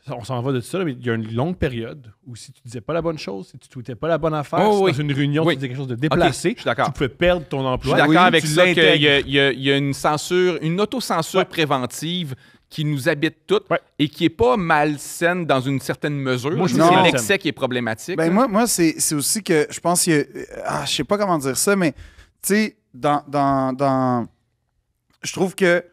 Speaker 2: On s'en va de ça, mais il y a une longue période où si tu disais pas la bonne chose, si tu tweetais pas la bonne affaire, oh, dans une réunion, tu disais quelque chose de déplacé, tu pouvais perdre ton emploi. Je suis d'accord avec ça qu'il
Speaker 4: y, a une censure, une autocensure préventive qui nous habite toutes et qui n'est pas malsaine dans une certaine mesure. c'est l'excès qui est problématique. Ben, moi,
Speaker 3: moi c'est aussi que je pense que. Euh, ah, je sais pas comment dire ça, mais tu sais, dans, dans, Je trouve que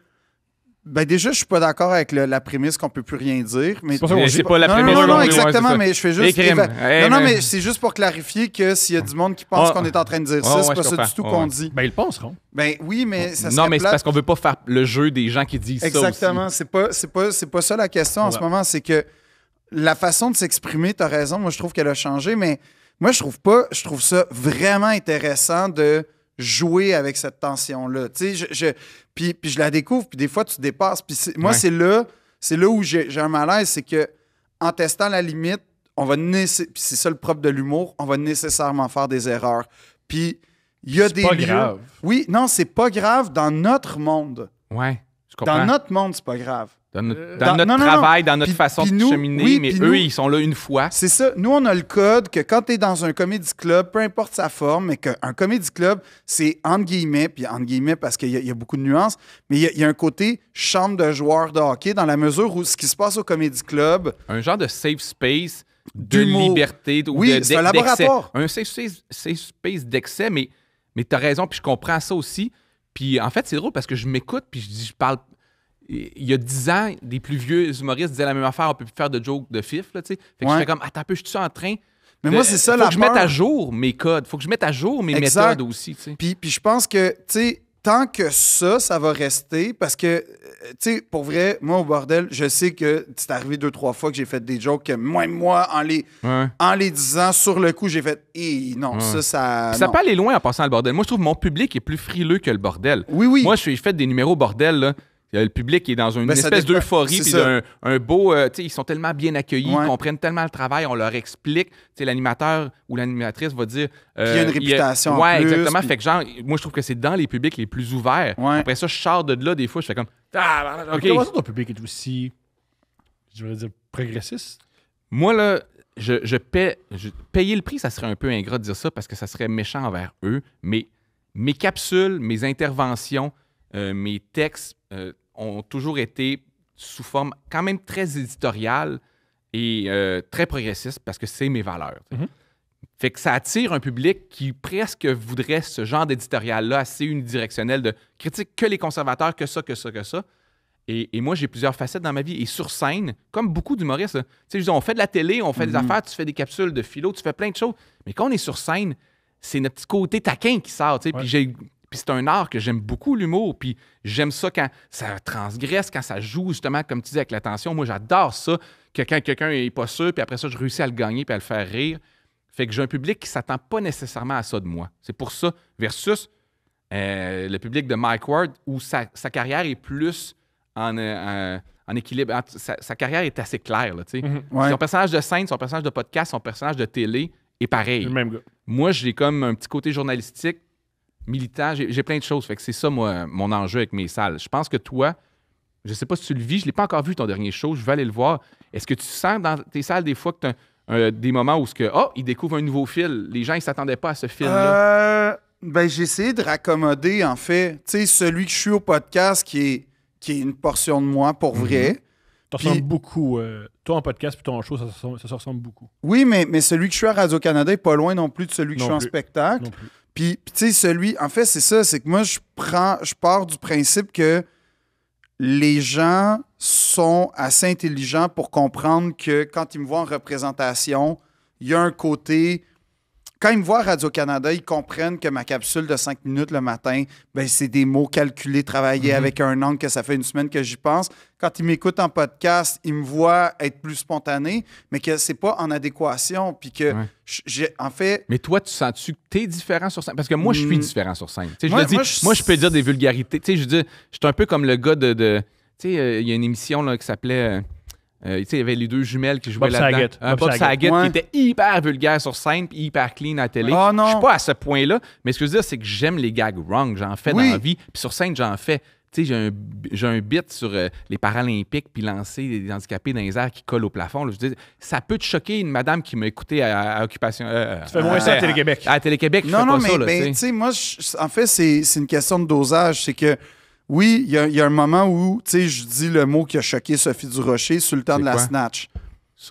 Speaker 3: ben déjà, je suis pas d'accord avec la prémisse qu'on peut plus rien dire. Mais c'est pas, la prémisse. Non, non, exactement, mais je fais juste. non, non, mais c'est juste pour clarifier que s'il y a du monde qui pense ah. qu'on est en train de dire ça, c'est pas ça du tout qu'on dit. Ben ils penseront. Ben oui, mais ça Non, mais c'est parce
Speaker 4: qu'on veut pas faire le jeu des gens qui disent ça. Exactement,
Speaker 3: c'est pas, pas, c'est pas ça la question en ce moment. C'est que la façon de s'exprimer, t'as raison. Moi, je trouve qu'elle a changé, mais moi, je trouve pas, je trouve ça vraiment intéressant de jouer avec cette tension-là. Tu sais, je, puis, puis, je la découvre, puis des fois, tu dépasses. Puis moi, c'est là, c'est là où j'ai, un malaise, c'est que en testant la limite, on va c'est ça le propre de l'humour, on va nécessairement faire des erreurs. Puis il y a c'est des pas grave. Oui, non, c'est pas grave dans notre monde.
Speaker 4: Ouais. comprends. Dans notre
Speaker 3: monde, c'est pas grave.
Speaker 4: Dans notre, euh, travail, dans notre façon de cheminer, mais eux, ils sont là une fois. C'est ça. Nous, on a
Speaker 3: le code que quand tu es dans un comédie club, peu importe sa forme, mais qu'un comédie club, c'est entre guillemets, puis entre guillemets parce qu'il y, a beaucoup de nuances, mais il y, a un côté chambre de joueurs de hockey
Speaker 4: dans la mesure où ce qui se passe au comédie club. Un genre de safe space d'une liberté. Ou oui, c'est un laboratoire. Un safe space, d'excès, mais, mais tu as raison, puis je comprends ça aussi. Puis en fait, c'est drôle parce que je m'écoute, puis je dis, je parle il y a 10 ans, des plus vieux humoristes disaient la même affaire, on peut plus faire de jokes de fif, tu je fais comme, attends un peu, je suis en train. Mais moi, c'est ça faut la Faut que je mette à jour mes codes, faut que je mette à jour mes méthodes aussi, Puis, puis je pense
Speaker 3: que, tu sais, tant que ça, ça va rester, parce que, euh, tu sais, pour vrai, moi, au bordel, je sais que c'est arrivé deux, trois fois que j'ai fait des jokes que moi, en les, en les disant sur le coup, j'ai fait, et eh, non, ça, ça. ça peut
Speaker 4: aller loin en passant le bordel. Moi, je trouve mon public est plus frileux que le bordel. Oui, oui. Moi, je fait des numéros bordel, là. Le public est dans une, ben, espèce d'euphorie, puis d'un un beau. Euh, ils sont tellement bien accueillis, ils comprennent tellement le travail, on leur explique. L'animateur ou l'animatrice va dire. Euh, il y a une réputation. exactement. Fait que, genre, moi, je trouve que c'est dans les publics les plus ouverts. Après ça, je sors de là, des fois, je fais comme. Ah, OK. Comment ça, ton public est aussi, je voudrais dire, progressiste? Moi, là, je, je paie. Je, payer le prix, ça serait un peu ingrat de dire ça parce que ça serait méchant envers eux, mais mes capsules, mes interventions, euh, mes textes euh, ont toujours été sous forme quand même très éditoriale et euh, très progressiste parce que c'est mes valeurs. Mhm. Fait que ça attire un public qui presque voudrait ce genre d'éditorial-là assez unidirectionnel de critique que les conservateurs, que ça, que ça, que ça. Et, moi, j'ai plusieurs facettes dans ma vie. Et sur scène, comme beaucoup d'humoristes, on fait de la télé, on fait des mhm. affaires, tu fais des capsules de philo, tu fais plein de choses. Mais quand on est sur scène, c'est notre petit côté taquin qui sort. Puis j'ai puis c'est un art que j'aime beaucoup, l'humour. Puis j'aime ça quand ça transgresse, quand ça joue, justement, comme tu dis, avec l'attention. Moi, j'adore ça, que quand quelqu'un n'est pas sûr, puis après ça, je réussis à le gagner puis à le faire rire. Fait que j'ai un public qui ne s'attend pas nécessairement à ça de moi. C'est pour ça, versus euh, le public de Mike Ward, où sa, carrière est plus en, euh, équilibre. sa, carrière est assez claire. Là, mm Son personnage de scène, son personnage de podcast, son personnage de télé est pareil. même Moi, j'ai comme un petit côté journalistique militant, j'ai plein de choses. Fait que c'est ça, moi, mon enjeu avec mes salles. Je pense que toi, je sais pas si tu le vis, je l'ai pas encore vu ton dernier show, je vais aller le voir. Est-ce que tu sens dans tes salles des fois que tu as des moments où ce que oh, il découvre un nouveau fil, les gens ils s'attendaient pas à ce film
Speaker 3: là. Euh, ben j'ai essayé de raccommoder en fait, tu sais celui que je suis au podcast qui est qui est une portion de moi pour mhm. vrai.
Speaker 2: Ça ressemble beaucoup. Euh, toi en podcast puis en show, ça, se ressemble beaucoup. Oui, mais, mais celui
Speaker 3: que je suis à Radio-Canada est pas loin non plus de celui que je suis en spectacle. Puis, tu sais, celui, en fait, c'est ça, c'est que moi, je prends, je pars du principe que les gens sont assez intelligents pour comprendre que quand ils me voient en représentation, il y a un côté quand ils me voient Radio-Canada, ils comprennent que ma capsule de 5 minutes le matin, ben, c'est des mots calculés, travaillés mhm. avec un angle que ça fait une semaine que j'y pense. Quand ils m'écoutent en podcast, ils me voient être plus spontané, mais que c'est pas en adéquation. Puis
Speaker 4: que j'ai, en fait. Mais toi, tu sens-tu que t'es différent sur scène? Parce que moi, je suis mm. différent sur scène. moi, je... peux dire des vulgarités. je dis, je suis un peu comme le gars de. tu sais, euh, il y a une émission là, qui s'appelait. Euh, euh, il y avait les deux jumelles qui jouaient là-dedans. Un ah, Bob, Bob Saget, qui était hyper vulgaire sur scène puis hyper clean à la télé. Ah, je suis pas à ce point-là, mais ce que je veux dire, c'est que j'aime les gags wrong. J'en fais dans la vie. Puis sur scène, j'en fais. Tu sais, j'ai un, un, bit sur euh, les Paralympiques puis lancer des handicapés dans les airs qui collent au plafond. je dis, ça peut te choquer une madame qui m'a écouté à, Occupation. Euh, tu fais moins ça à Télé-Québec. À Télé-Québec, non, non, pas mais, ben, tu sais,
Speaker 3: moi, en fait, c'est une question de dosage. C'est que oui, il y, a un moment où, tu sais, je dis le mot qui a choqué Sophie Durocher, Sultan de la Snatch.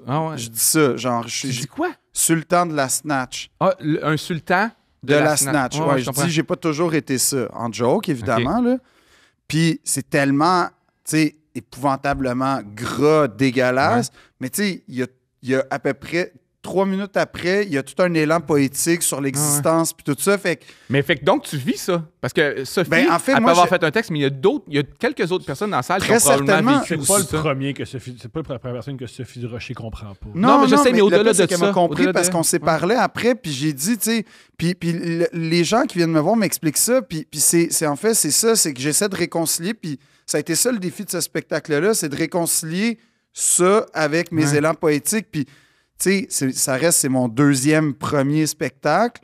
Speaker 3: Ah ouais. Je dis ça, genre. Je, dis quoi? Sultan de la Snatch. Ah, un sultan de, la, Snatch. Ouais, je, dis, j'ai pas toujours été ça. En joke, évidemment, là. Puis c'est tellement, tu sais, épouvantablement gras, dégueulasse. Mais tu sais, il y a, y a à peu près trois minutes après, il y a tout un élan poétique sur l'existence, puis tout ça. Fait Mais fait que donc, tu vis ça. Parce
Speaker 4: que Sophie, ben, fait, après avoir fait un texte, mais il y a d'autres, il y a quelques autres personnes dans la salle qui ont probablement vécu C'est pas le
Speaker 2: premier que Sophie, c'est pas la première personne que Sophie Durocher comprend pas. Non, mais je sais, mais, au-delà de, ça. compris parce qu'on
Speaker 3: s'est parlé après, puis j'ai dit, tu sais, puis, puis les gens qui viennent me voir m'expliquent ça, puis, puis c'est en fait, c'est ça, c'est que j'essaie de réconcilier, puis ça a été ça le défi de ce spectacle-là, c'est de réconcilier ça avec mes élans poétiques, puis tu sais, ça reste, c'est mon deuxième premier spectacle.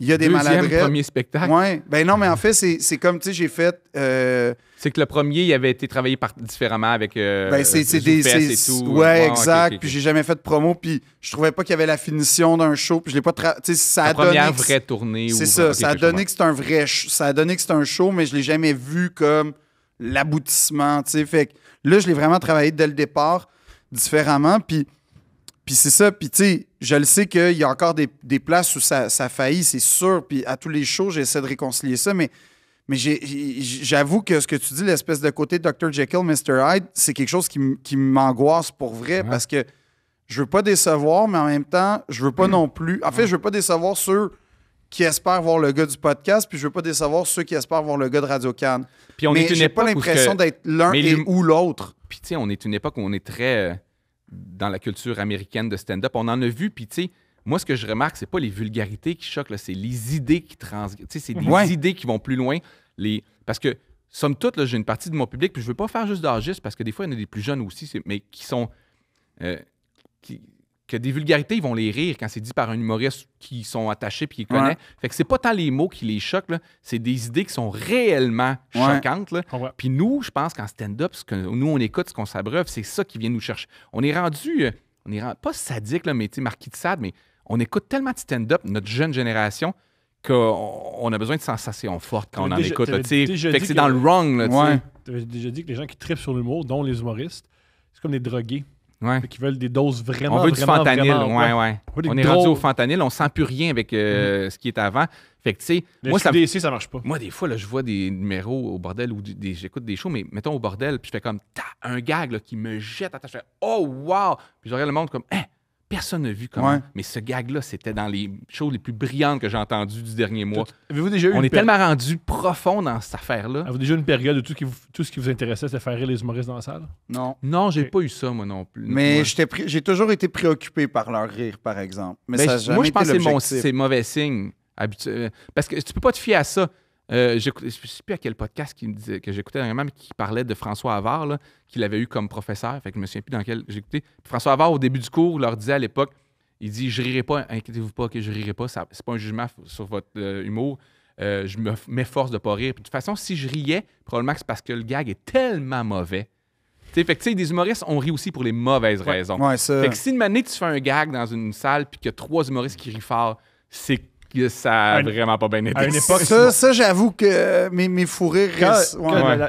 Speaker 3: Il y a des deuxième premier spectacle? Oui. Ben non, mais en fait, c'est comme, tu sais, j'ai fait. Euh,
Speaker 4: c'est que le premier, il avait été travaillé différemment avec. Euh, ben, c'est des. Ouais, exact. Puis
Speaker 3: j'ai jamais fait de promo. Puis je trouvais pas qu'il y avait la finition d'un show. Puis je l'ai pas. Tu sais, ça la a première vraie tournée. C'est ça. ça a donné que c'est un vrai. Ça a donné que c'est un show, mais je l'ai jamais vu comme l'aboutissement, tu sais. Fait que là, je l'ai vraiment travaillé dès le départ différemment. Puis puis c'est ça, puis tu sais, je le sais qu'il y a encore des, places où ça, faillit, c'est sûr. Puis à tous les shows, j'essaie de réconcilier ça, mais, mais j'avoue que ce que tu dis, l'espèce de côté Dr. Jekyll, Mr. Hyde, c'est quelque chose qui, m'angoisse pour vrai parce que je veux pas décevoir, mais en même temps, je veux pas non plus. En fait, je veux pas décevoir ceux qui espèrent voir le gars du podcast, puis je veux pas décevoir ceux qui espèrent voir le gars de Radio can Puis on est une époque pas l'impression d'être l'un ou
Speaker 4: l'autre. Puis tu sais, on est une époque où on est très dans la culture américaine de stand-up. On en a vu, puis tu sais, moi, ce que je remarque, c'est pas les vulgarités qui choquent, c'est les idées qui trans... Tu sais, c'est des idées qui vont plus loin. Les... Parce que, somme toute, j'ai une partie de mon public, puis je veux pas faire juste d'âgistes, parce que des fois, il y en a des plus jeunes aussi, mais qui sont... Euh, qui, des vulgarités, ils vont les rire quand c'est dit par un humoriste qui sont attachés puis qui connaît. Fait que c'est pas tant les mots qui les choquent, c'est des idées qui sont réellement choquantes. puis nous, je pense qu'en stand-up, nous, on écoute, ce qu'on s'abreuve, c'est ça qui vient nous chercher. On est rendu, euh, on est pas sadique, là, mais tu marquis de sad, mais on écoute tellement de stand-up, notre jeune génération, qu'on a besoin de sensations fortes quand on en écoute. fait c'est dans le wrong.
Speaker 2: Tu avais déjà dit que les gens qui tripent sur l'humour, dont les humoristes, c'est comme des drogués. Qui veulent des doses vraiment. On veut du fentanyl, ouais, ouais. On est rendu au
Speaker 4: fentanyl, on ne sent plus rien avec euh, mm-hmm. ce qui est avant. Fait que, tu sais. Moi, ça, ça marche pas. Moi, des fois, là, je vois des numéros au bordel ou j'écoute des shows, mais mettons au bordel, puis je fais comme, un gag qui me jette à ta oh, wow! Puis je le monde comme, eh! Personne n'a vu comment. Mais ce gag-là, c'était dans les choses les plus brillantes que j'ai entendues du dernier mois. Avez-vous déjà eu On est tellement
Speaker 2: rendu profond dans cette affaire-là. Avez-vous déjà eu une période où tout, ce qui vous intéressait, c'était faire rire les humoristes dans la salle? Non. Non, j'ai pas eu ça, moi
Speaker 3: non plus. Mais j'ai toujours été préoccupé par leur rire, par exemple. Mais ben, ça moi, je pense que c'est
Speaker 4: mauvais signe. Euh, parce que tu peux pas te fier à ça. Euh, je ne sais plus à quel podcast que j'écoutais dernièrement, mais qui parlait de François Havard, qu'il avait eu comme professeur. Fait que je me souviens plus dans quel j'écoutais. François Havard, au début du cours, leur disait à l'époque il dit, je rirai pas, inquiétez-vous pas, que je rirai pas. Ce n'est pas un jugement sur votre euh, humour. Euh, je m'efforce de ne pas rire. de toute façon, si je riais, probablement que c'est parce que le gag est tellement mauvais. T'sais, des humoristes, on rit aussi pour les mauvaises raisons. si une année, tu fais un gag dans une salle puis qu'il y a trois humoristes qui rient fort, c'est ça a vraiment pas bien été. À une époque, ça,
Speaker 2: j'avoue que mes, mes restent.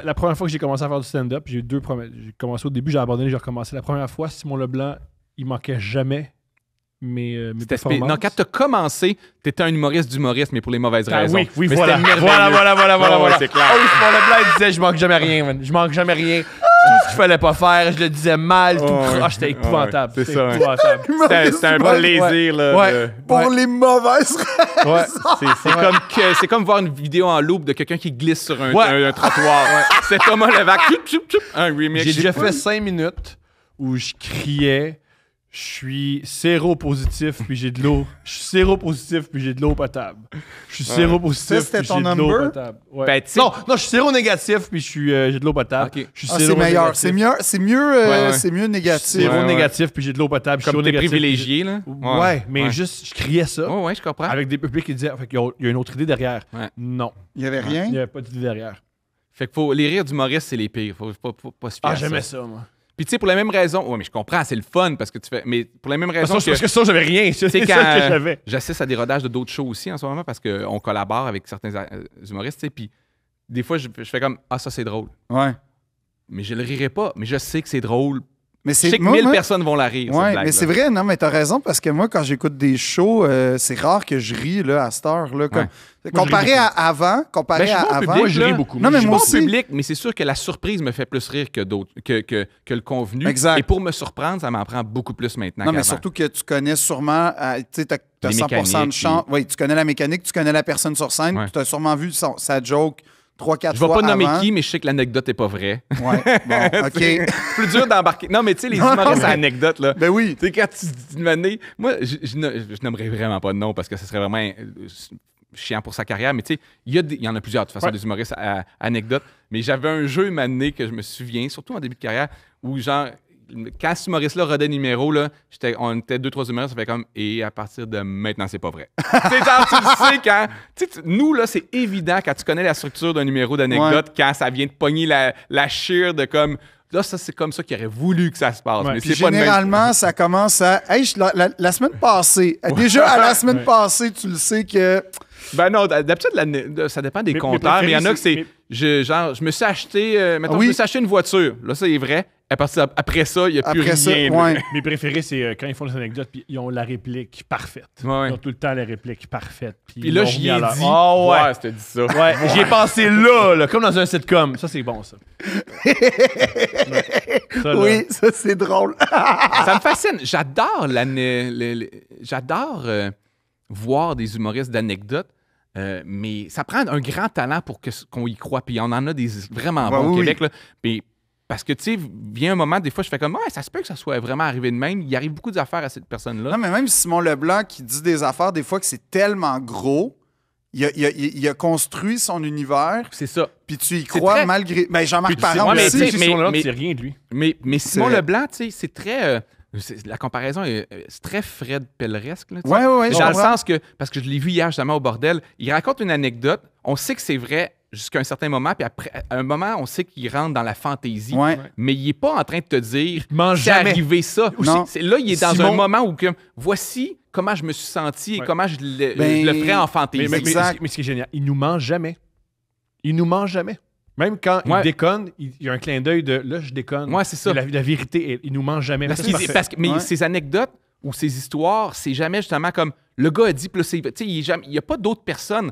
Speaker 2: La, première fois que j'ai commencé à faire du stand-up, j'ai eu deux J'ai commencé au début, j'ai abandonné, j'ai recommencé. La première fois, Simon Leblanc, il manquait jamais mes euh, Non, quand
Speaker 4: t'as commencé, t'étais un humoriste d'humoriste, mais pour les mauvaises ah raisons. Oui, oui, mais voilà. (laughs) voilà. Voilà, voilà, voilà, c'est
Speaker 2: clair. Oh, Simon Leblanc, il disait, je manque jamais rien, Je manque jamais rien ce qu'il fallait pas faire, je le disais mal, tout oh, c'était épouvantable. c'est ça. (laughs) c'est un plaisir, là.
Speaker 4: Ouais.
Speaker 3: Pour les mauvaises raisons. C'est
Speaker 4: comme, comme voir une vidéo en loop de quelqu'un qui glisse sur un, un trottoir. C'est Thomas Levac, un remix. J'ai déjà fait 5
Speaker 2: minutes où je criais je suis séropositif puis j'ai de l'eau. Je suis séropositif puis j'ai de l'eau potable. Je suis séropositif positif puis j'ai de l'eau potable. non, non, je suis négatif puis je j'ai de l'eau potable. c'est meilleur. C'est mieux, c'est
Speaker 3: mieux, c'est mieux négatif.
Speaker 2: puis j'ai de l'eau potable. Comme t'es privilégié, là. Ouais, mais juste je criais ça Ouais, ouais, je comprends. avec des publics qui disaient fait qu'il y a- il y a une autre idée derrière. Non, Il n'y avait rien? il n'y avait pas d'idée derrière.
Speaker 4: Fait que faut, les rires du Maurice, c'est les pires. Faut, faut pas se fier Ah, j'aimais ça. moi. Puis tu sais, pour la même raison, ouais, mais je comprends, c'est le fun parce que tu fais. Mais pour la même ah, raison. que, parce que ça, j'avais rien. (laughs) C'est ça que j'avais. J'assiste à des rodages de d'autres shows aussi en ce moment parce qu'on collabore avec certains euh, humoristes, tu Puis des fois, je, je, fais comme Ah, ça, c'est drôle. Ouais. Mais je le rirai pas, mais je sais que c'est drôle je sais que moi, mille personnes vont la rire. Oui, mais c'est vrai,
Speaker 3: non, mais t'as raison, parce que moi, quand j'écoute des shows, euh, c'est rare que je ris là, à cette heure. Là, Comparé à avant, comparé ben, je à avant. je ris beaucoup. Non, mais je
Speaker 4: public, mais c'est sûr que la surprise me fait plus rire que, d'autres, que, que, que, le convenu. Exact. Et pour me surprendre, ça m'en prend beaucoup plus maintenant. Non, mais surtout
Speaker 3: que tu connais sûrement. Euh, tu as, 100 de chance. Oui, tu connais la mécanique, tu connais la personne sur scène, tu as sûrement vu sa
Speaker 4: joke je ne vais pas nommer qui, mais je sais que l'anecdote n'est pas vraie. Ouais. Bon, (laughs) OK. plus dur d'embarquer. Non, mais tu sais, les humoristes à anecdote, là. Ben oui. Tu sais, quand tu dis une année, moi, je, je, vraiment pas de nom parce que ce serait vraiment euh, chiant pour sa carrière, mais tu sais, il y, y, en a plusieurs, de toute façon, des humoristes à, anecdote Mais j'avais un jeu mané que je me souviens, surtout en début de carrière, où genre, quand Maurice là rodait numéro, là, on était deux, trois numéros, ça fait comme et à partir de maintenant, c'est pas vrai. (laughs) c'est tu le sais quand. nous, là, c'est évident quand tu connais la structure d'un numéro d'anecdote, quand ça vient de pogner la, la de comme. Là, ça, c'est comme ça qu'il aurait voulu que ça se passe. Mais généralement,
Speaker 3: ça commence à. la, semaine passée. Déjà, à la (laughs) semaine
Speaker 4: passée, tu le sais que. Ben non, d'habitude, ça dépend des compteurs. Mais il y en a que c'est. genre, je me suis acheté. Euh, ah oui. je me acheté une voiture. Là, c'est vrai après ça, il n'y a plus rien.
Speaker 2: Mes préférés, c'est euh, quand ils font les anecdotes, puis ils ont la réplique parfaite. Ils ont tout le temps la réplique parfaite. Puis, là, j'y ai dit. Ah ouais, c'était dit ça. j'y ai pensé là, comme dans un sitcom. Ça, c'est bon, ça. (laughs) oui, ça, c'est drôle. (laughs)
Speaker 4: ça me fascine. J'adore l'année. J'adore euh, voir des humoristes d'anecdotes. Euh, mais ça prend un grand talent pour qu'on y croit. Puis on en a des vraiment ben bons au Québec. Là. Puis parce que, tu sais, vient un moment, des fois, je fais comme, ouais, ça se peut que ça soit vraiment arrivé de même. Il arrive beaucoup d'affaires à cette personne-là.
Speaker 3: Non, mais même Simon Leblanc qui dit des affaires, des fois, que c'est tellement gros, il a, construit son univers. C'est ça. Puis tu y crois malgré. Ben, mais Jean-Marc Parent aussi. Mais, mais, c'est
Speaker 4: rien de lui. Mais, Simon Leblanc, tu sais, c'est très. Euh, la comparaison est, euh, très Fred Pelleresque. Là, ouais, ouais, ouais, dans le sens que, parce que je l'ai vu hier justement au bordel, il raconte une anecdote, on sait que c'est vrai, jusqu'à un certain moment, puis après, à un moment, on sait qu'il rentre dans la fantaisie, mais il n'est pas en train de te dire j'ai arrivé ça. là, il est dans un moment où voici comment je me
Speaker 2: suis senti et comment je le, ben... en fantaisie. Mais, ce qui est génial, il nous ment jamais. Il nous ment jamais. Même quand il déconne, il y a un clin d'œil de là, je déconne. c'est ça. La, vérité, il, il nous ment jamais. mais ces anecdotes ou ces histoires, c'est jamais justement
Speaker 4: comme le gars a dit, plus il n'y a pas d'autres personnes.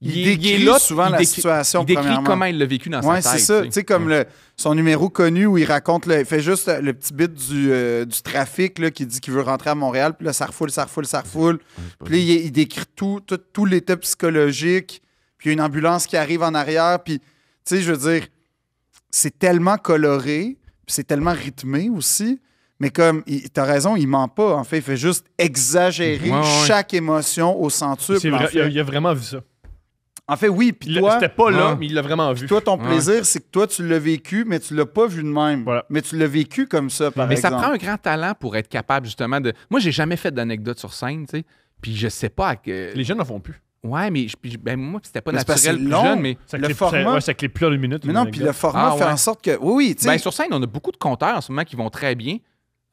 Speaker 4: Il, décrit souvent la situation. Il décrit comment il l'a vécu dans sa tête. c'est ça. Tu sais,
Speaker 3: comme son numéro connu où il raconte, il fait juste euh, le petit bit euh, du, trafic là, qui dit qu'il veut rentrer à Montréal, puis là, ça refoule, ça refoule, ça refoule. Puis là, il, décrit tout, tout, l'état psychologique, puis il y a une ambulance qui arrive en arrière, puis, tu sais, je veux dire, c'est tellement coloré, puis c'est tellement rythmé aussi. Mais comme, t'as raison, il ment pas. En fait, il fait juste exagérer chaque émotion au centuple. il
Speaker 2: a vraiment vu ça.
Speaker 3: En fait, oui, puis toi... C'était pas là, mais
Speaker 4: il l'a vraiment vu. Toi, ton plaisir,
Speaker 3: c'est que toi, tu l'as vécu, mais tu l'as pas vu de même. Voilà. Mais tu l'as vécu comme ça, par mais exemple. Mais ça prend un
Speaker 4: grand talent pour être capable, justement, de... Moi, j'ai jamais fait d'anecdote sur scène, tu sais, puis je sais pas... Que... Les jeunes n'en font plus. Ouais, mais je, ben moi, c'était pas naturel plus long, mais ça le format... Ça, ouais, ça clip
Speaker 2: plus minute. Mais non, puis le format ah, fait en sorte
Speaker 4: que... Oui, oui, tu sais... Ben, sur scène, on a beaucoup de compteurs en ce moment qui vont très bien.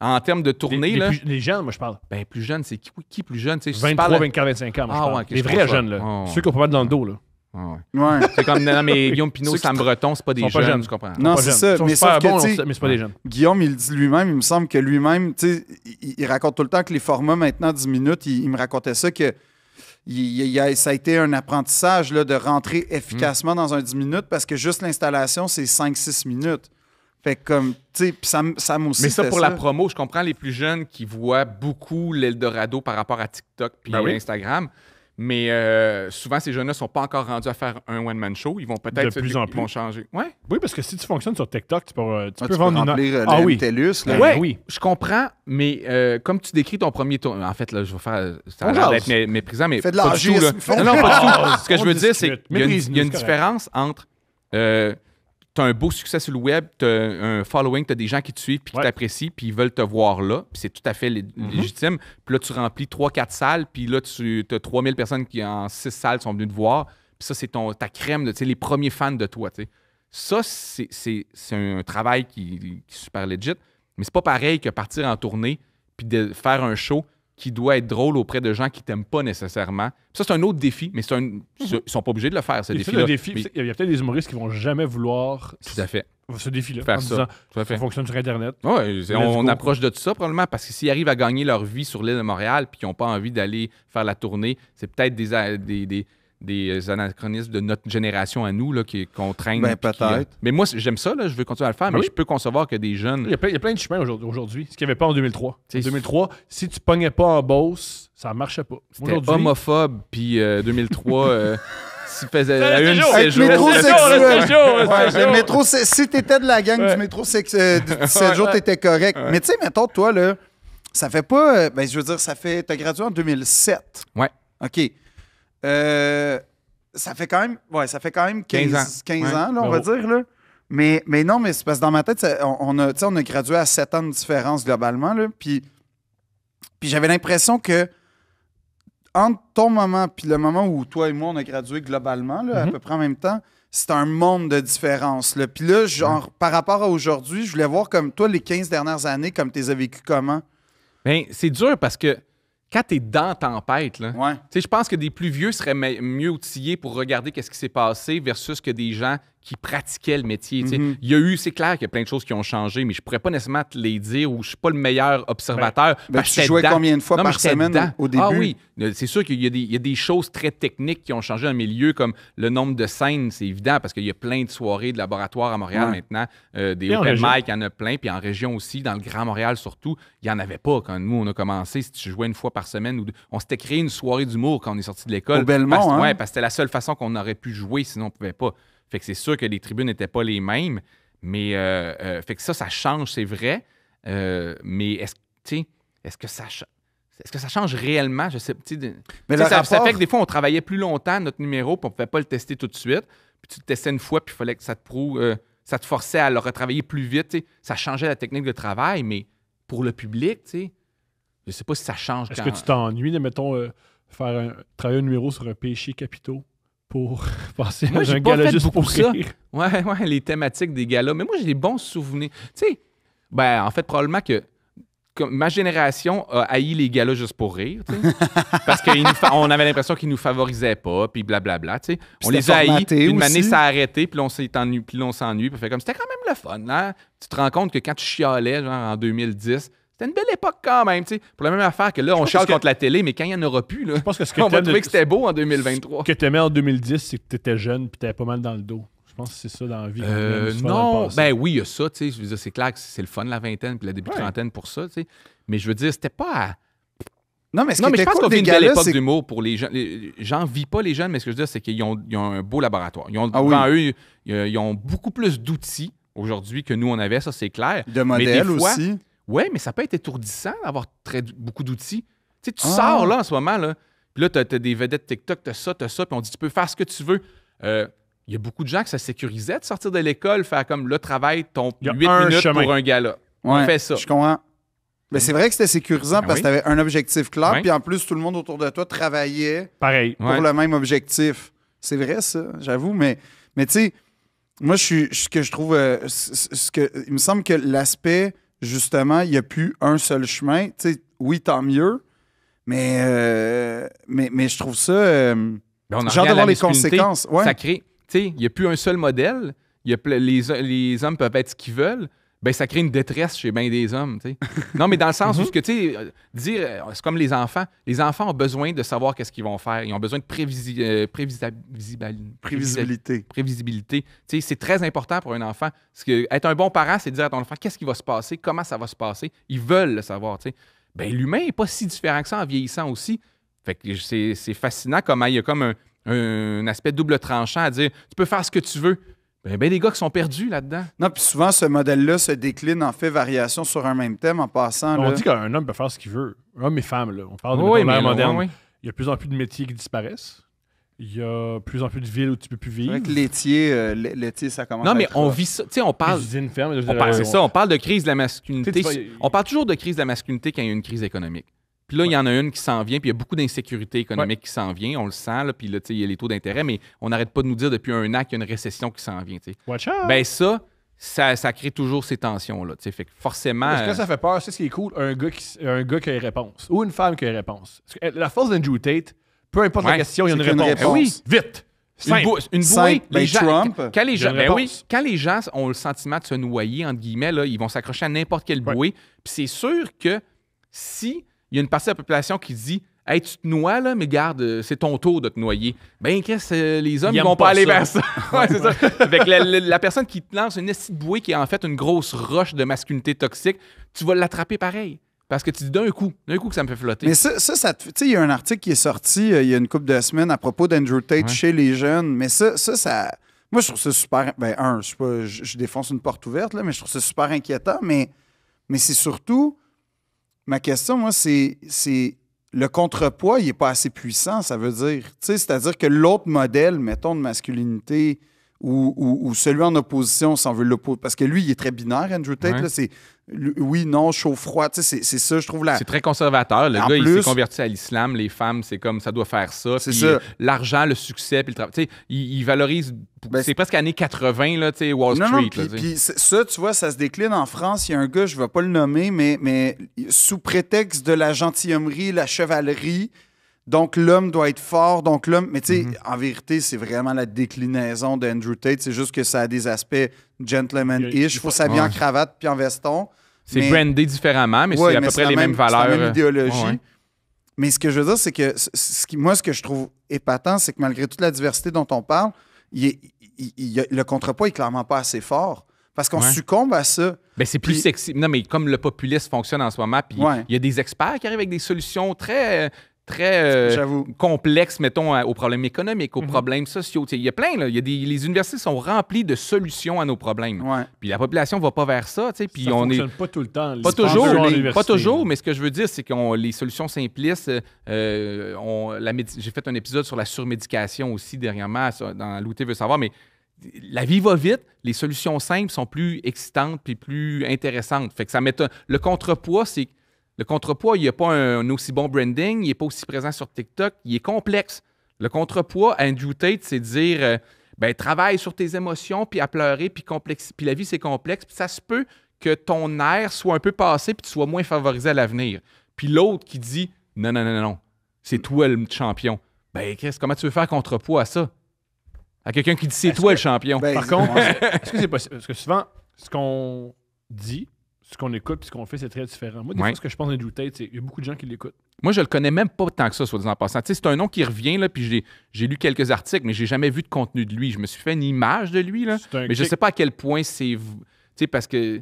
Speaker 4: En termes de tournée, les, là.
Speaker 2: jeunes, moi, je parle. Ben, plus jeune, c'est qui,
Speaker 4: qui, plus jeune? 23, si parle, 24, 25 ans, je ah, parle. Ouais, les vrais jeunes, là. Oh. Ceux qui
Speaker 2: ont pas mal dans le dos, là.
Speaker 4: C'est comme, non, mais (laughs) Guillaume Pinot, Sam Breton, c'est pas des jeunes, pas Non, c'est ça. mais pas des
Speaker 3: jeunes. Guillaume, il dit lui-même, il me semble que lui-même, il, raconte tout le temps que les formats maintenant 10 minutes, il, me racontait ça que. Il, ça a été un apprentissage là, de rentrer efficacement mm. dans un 10 minutes parce que juste l'installation, c'est 5-6 minutes. Fait comme, tu sais, aussi. Mais ça, pour la
Speaker 4: promo, je comprends les plus jeunes qui voient beaucoup l'Eldorado par rapport à TikTok puis ben Instagram. Mais euh, souvent, ces jeunes-là ne sont pas encore rendus à faire un one-man show. Ils vont peut-être. De plus en plus. changer.
Speaker 2: Ouais. Oui, parce que si tu fonctionnes sur TikTok, tu, ah, peux, tu peux vendre euh, ah oui. Ben oui. Je comprends,
Speaker 4: mais euh, comme tu décris ton premier tour. En fait, là, je vais faire. Ça va être méprisant, mais. Fais de l'argent. Non, non, pas du (laughs) tout. Ce que je veux dire, c'est qu'il y a une, différence entre tu un beau succès sur le web, tu as un following, tu as des gens qui te suivent, puis qui t'apprécient, puis ils veulent te voir là, puis c'est tout à fait mhm. légitime. Puis là, tu remplis 3 quatre salles, puis là, tu as 3000 personnes qui, en 6 salles, sont venues te voir. Puis ça, c'est ta crème, de, les premiers fans de toi. Ça, c'est un travail qui, est super legit, mais c'est pas pareil que partir en tournée, puis de faire un show, qui doit être drôle auprès de gens qui t'aiment pas nécessairement. Ça, c'est un autre défi, mais un... Mhm. ils sont pas obligés de le faire, ce défi-là.
Speaker 2: Il y a peut-être des humoristes qui vont jamais vouloir Tout à fait. ce défi-là. Faire en ça. Tout ça fonctionne sur Internet. on, approche
Speaker 4: de tout ça probablement parce que s'ils arrivent à gagner leur vie sur l'île de Montréal puis qu'ils n'ont pas envie d'aller faire la tournée, c'est peut-être des des euh, anachronismes de notre génération à nous qui, qu'on traîne. Ben, euh, peut-être. Mais moi, j'aime ça, je veux continuer à le faire, ben mais je peux concevoir que des jeunes. Il y
Speaker 2: a plein, de chemins aujourd'hui, ce qu'il n'y avait pas en 2003. 2003, si tu pognais pas en boss, ça marchait pas. C'était
Speaker 4: homophobe, puis 2003. tu faisais la une
Speaker 3: si t'étais de la gang du métro sexuel euh, t'étais correct. Mais tu sais, mettons, toi, là, ça fait pas. Ben, je veux dire, ça fait. T'as gradué en 2007. Ouais. OK. Euh, ça fait quand même, ouais, ça fait quand même 15, ans, on va dire. Là. Mais, mais non, mais c'est parce que dans ma tête, on, a, on a gradué à 7 ans de différence globalement. Là, puis, puis j'avais l'impression que entre ton moment puis le moment où toi et moi, on a gradué globalement, là, à mm-hmm. peu près en même temps, c'est un monde de différence. Là. Puis là, genre, par rapport à aujourd'hui, je voulais voir comme
Speaker 4: toi, les 15 dernières années, comme tu les as vécues comment. Bien, c'est dur parce que quand t'es dans tempête, je pense que des plus vieux seraient mieux outillés pour regarder qu'est-ce qui s'est passé versus que des gens qui pratiquaient le métier. Mhm. Il y a eu, c'est clair qu'il y a plein de choses qui ont changé, mais je pourrais pas nécessairement te les dire ou je suis pas le meilleur observateur. Ben, ben, tu jouais combien de fois par semaine au ah début? Ah oui, c'est sûr qu'il y, a des choses très techniques qui ont changé dans le milieu, comme le nombre de scènes, c'est évident, parce qu'il y a plein de soirées de laboratoire à Montréal maintenant, euh, des open mic, il y en a plein, puis en région aussi, dans le Grand Montréal surtout, il n'y en avait pas quand nous, on a commencé, si tu jouais une fois par semaine, on s'était créé une soirée d'humour quand on est sorti de l'école. Au hein? ouais, parce que c'était la seule façon qu'on aurait pu jouer, sinon on pouvait pas. Fait que c'est sûr que les tribunes n'étaient pas les mêmes, mais euh, euh, fait que ça, ça change, c'est vrai. Euh, mais est-ce, que ça change? ce que ça change réellement? Je sais. mais ça, fait que des fois, on travaillait plus longtemps notre numéro, puis on ne pouvait pas le tester tout de suite. Puis tu le testais une fois, puis il fallait que ça te prouve, ça te forçait à le retravailler plus vite. Ça changeait la technique de travail, mais pour le public, je ne sais pas si ça change. Est-ce que tu
Speaker 2: t'ennuies de, mettons, faire un, travailler un numéro sur un péché capitaux? pour (laughs) passer un gala juste pour Rire.
Speaker 4: Ouais, ouais, les thématiques des galas. Mais moi, j'ai des bons souvenirs. Tu sais, ben, en fait, probablement que ma génération a haï les galas juste pour rire. (laughs) parce qu'on avait l'impression qu'ils nous favorisaient pas, puis blablabla. on les a haïs, puis une année, ça a arrêté, puis on s'ennuie, puis fait comme, c'était quand même le fun. Là. Hein. Tu te rends compte que quand tu chialais, genre en 2010, c'était une belle époque quand même, tu sais. Pour la même affaire que là, on charge contre la télé, mais quand il n'y en aura plus, là, je pense que ce que (laughs) on va trouver que c'était beau en 2023.
Speaker 2: Ce que aimais en 2010, c'est que t'étais jeune puis t'avais pas mal dans le dos. Je pense que c'est ça dans la vie. Euh, non,
Speaker 4: ben oui, il y a ça, tu sais. Je veux dire, c'est clair que c'est le fun la vingtaine puis la début ouais. trentaine pour ça, tu sais. Mais je veux dire, c'était pas à... Non, mais, je pense qu'on vit une belle époque d'humour pour les jeunes. J'en vis pas les jeunes, mais ce que je veux dire, c'est qu'ils ont, ont, un beau laboratoire. Ils ont, ah eux, ont beaucoup plus d'outils aujourd'hui que nous, on avait, ça, c'est clair. De modèles aussi Ouais, mais ça peut être étourdissant d'avoir très, beaucoup d'outils. Tu sais, tu ah. sors là en ce moment, là, puis là, t'as des vedettes TikTok, t'as ça, t'as ça, puis on dit tu peux faire ce que tu veux. Euh, il y a beaucoup de gens que ça sécurisait de sortir de l'école, faire comme le travail, ton 8 minutes pour un gala. on fait ça. Je
Speaker 3: comprends. Mais c'est vrai que c'était sécurisant ben parce que t'avais un objectif clair, puis en plus, tout le monde autour de toi travaillait Pareil. pour le même objectif. C'est vrai, ça, j'avoue, mais, mais tu sais, moi, je suis, ce que je trouve, euh, ce que, il me semble que l'aspect justement, il n'y a plus un seul chemin. oui, tant mieux, euh, mais, mais, je trouve ça. Euh, genre les conséquences. Ça
Speaker 4: Il n'y a plus un seul modèle. les, les hommes peuvent être ce qu'ils veulent ben, ça crée une détresse chez bien des hommes. non, mais dans le sens où, ce que, tu euh, dire, euh, c'est comme les enfants. Les enfants ont besoin de savoir qu'est-ce qu'ils vont faire. Ils ont besoin de euh, prévisibilité. prévisibilité. C'est très important pour un enfant. Parce que, être un bon parent, c'est dire à ton enfant qu'est-ce qui va se passer, comment ça va se passer. Ils veulent le savoir. sais. Ben, l'humain n'est pas si différent que ça en vieillissant aussi. Fait que c'est fascinant comment il y a comme un, un aspect double tranchant à dire tu peux faire ce que tu veux, il a bien des ben, gars qui sont perdus là-dedans.
Speaker 3: Non, puis souvent, ce modèle-là se décline en fait variation sur un même thème en passant. On dit qu'un homme peut faire ce qu'il veut. Hommes et femmes, là. On parle de oui,
Speaker 2: moderne. Il y a de plus en plus de métiers qui disparaissent. Il y a de plus en plus de villes où tu peux plus vivre. Avec
Speaker 4: laitier,
Speaker 3: euh, laitier, ça commence. Non, mais on vit ça. Tu sais, on parle. on
Speaker 2: parle c'est ça. On
Speaker 4: parle de crise de la masculinité. On parle toujours de crise de la masculinité quand il y a une crise économique. Puis là, il y en a une qui s'en vient, puis il y a beaucoup d'insécurité économique qui s'en vient, on le sent, là, puis là, il y a les taux d'intérêt, mais on n'arrête pas de nous dire depuis un an qu'il y a une récession qui s'en vient. Watch out! Ben ça, ça, crée toujours ces tensions-là. Fait que forcément. Est-ce que ça
Speaker 2: fait peur? C'est ce qui est cool, un gars qui, un gars qui a une réponse ou une femme qui a une réponse. La force d'Andrew Tate, peu importe la question, il y a une réponse. Ben oui, vite! Une, bouée. Ben, les Trump, quand les gens, ben
Speaker 4: quand les gens ont le sentiment de se noyer, entre guillemets, là, ils vont s'accrocher à n'importe quelle bouée. Puis c'est sûr que si il y a une partie de la population qui dit Hey, tu te noies, là, mais garde, euh, c'est ton tour de te noyer. Ben, qu'est-ce euh, les hommes, ils, vont pas, aller vers ça. (laughs) ouais, c'est ça. la, personne qui te lance une petite bouée qui est en fait une grosse roche de masculinité toxique, tu vas l'attraper pareil. Parce que tu dis d'un coup, d'un coup que ça me fait flotter. Mais ça,
Speaker 3: ça, ça tu sais, il y a un article qui est sorti euh, il y a une couple de semaines à propos d'Andrew Tate chez les jeunes. Mais ça, ça, ça. Moi, je trouve ça super. Ben, un, je, défonce une porte ouverte, là, mais je trouve ça super inquiétant. Mais, mais c'est surtout ma question, moi, c'est, c'est le contrepoids, il n'est pas assez puissant, ça veut dire. C'est-à-dire que l'autre modèle, mettons, de masculinité ou, celui en opposition s'en veut l'opposé. Parce que lui, il est très binaire, Andrew Tate. C'est oui, non, chaud, froid. c'est ça, je trouve. là C'est très
Speaker 4: conservateur. Le gars, il s'est converti à l'islam. Les femmes, c'est comme ça doit faire ça. C'est euh, L'argent, le succès, puis le travail. il, valorise. Ben, c'est presque années 80, là, tu sais, Wall Street. Non, puis,
Speaker 3: ça, tu vois, ça se décline en France. Il y a un gars, je ne vais pas le nommer, mais, mais sous prétexte de la gentilhommerie, la chevalerie, donc l'homme doit être fort, donc l'homme. Mais tu sais, mhm. en vérité, c'est vraiment la déclinaison d'Andrew Tate. C'est juste que ça a des aspects gentleman-ish. Il faut s'habiller en cravate puis en veston. C'est brandé
Speaker 4: différemment, mais c'est à peu près les mêmes valeurs. c'est La même idéologie. mais ce
Speaker 3: que je veux dire, c'est que ce qui, moi, ce que je trouve épatant, c'est que malgré toute la diversité dont on parle, le contrepoids est clairement pas assez fort. Parce qu'on succombe à ça. Mais
Speaker 4: ben, c'est plus sexy. Non, mais comme le populisme fonctionne en ce moment, puis il y a des experts qui arrivent avec des solutions très très euh, complexe, mettons, aux problèmes économiques, aux mhm. problèmes sociaux. Il y a plein, là. Y a les universités sont remplies de solutions à nos problèmes. Puis la population va pas vers ça. on est pas tout le temps. Pas toujours, pas toujours, mais ce que je veux dire, c'est que les solutions simplistes. Euh, j'ai fait un épisode sur la surmédication aussi dernièrement dans l'outil veut savoir, mais la vie va vite, les solutions simples sont plus excitantes puis plus intéressantes. Fait que ça met Le contrepoids, c'est le contrepoids, il n'y a pas un, aussi bon branding, il n'est pas aussi présent sur TikTok, il est complexe. Le contrepoids, Andrew Tate, c'est dire euh, ben, travaille sur tes émotions, puis à pleurer, puis, complexe, puis la vie, c'est complexe, puis ça se peut que ton air soit un peu passé, puis tu sois moins favorisé à l'avenir. Puis l'autre qui dit non, non, non, non, c'est toi le champion. Ben, Chris, comment tu veux faire contrepoids à ça? À quelqu'un qui dit c'est toi le champion. Ben, Par contre, est-ce que c'est possible?
Speaker 2: Parce que souvent, ce qu'on dit, ce qu'on écoute et ce qu'on fait, c'est très différent. Moi, des fois, ce que je pense d'Andrew Tate, c'est qu'il y a beaucoup de gens qui l'écoutent.
Speaker 4: Moi, je le connais même pas tant que ça, soit dit en passant. C'est un nom qui revient, là, puis j'ai lu quelques articles, mais j'ai jamais vu de contenu de lui. Je me suis fait une image de lui, là, mais je je sais pas à quel point c'est. Tu sais, parce que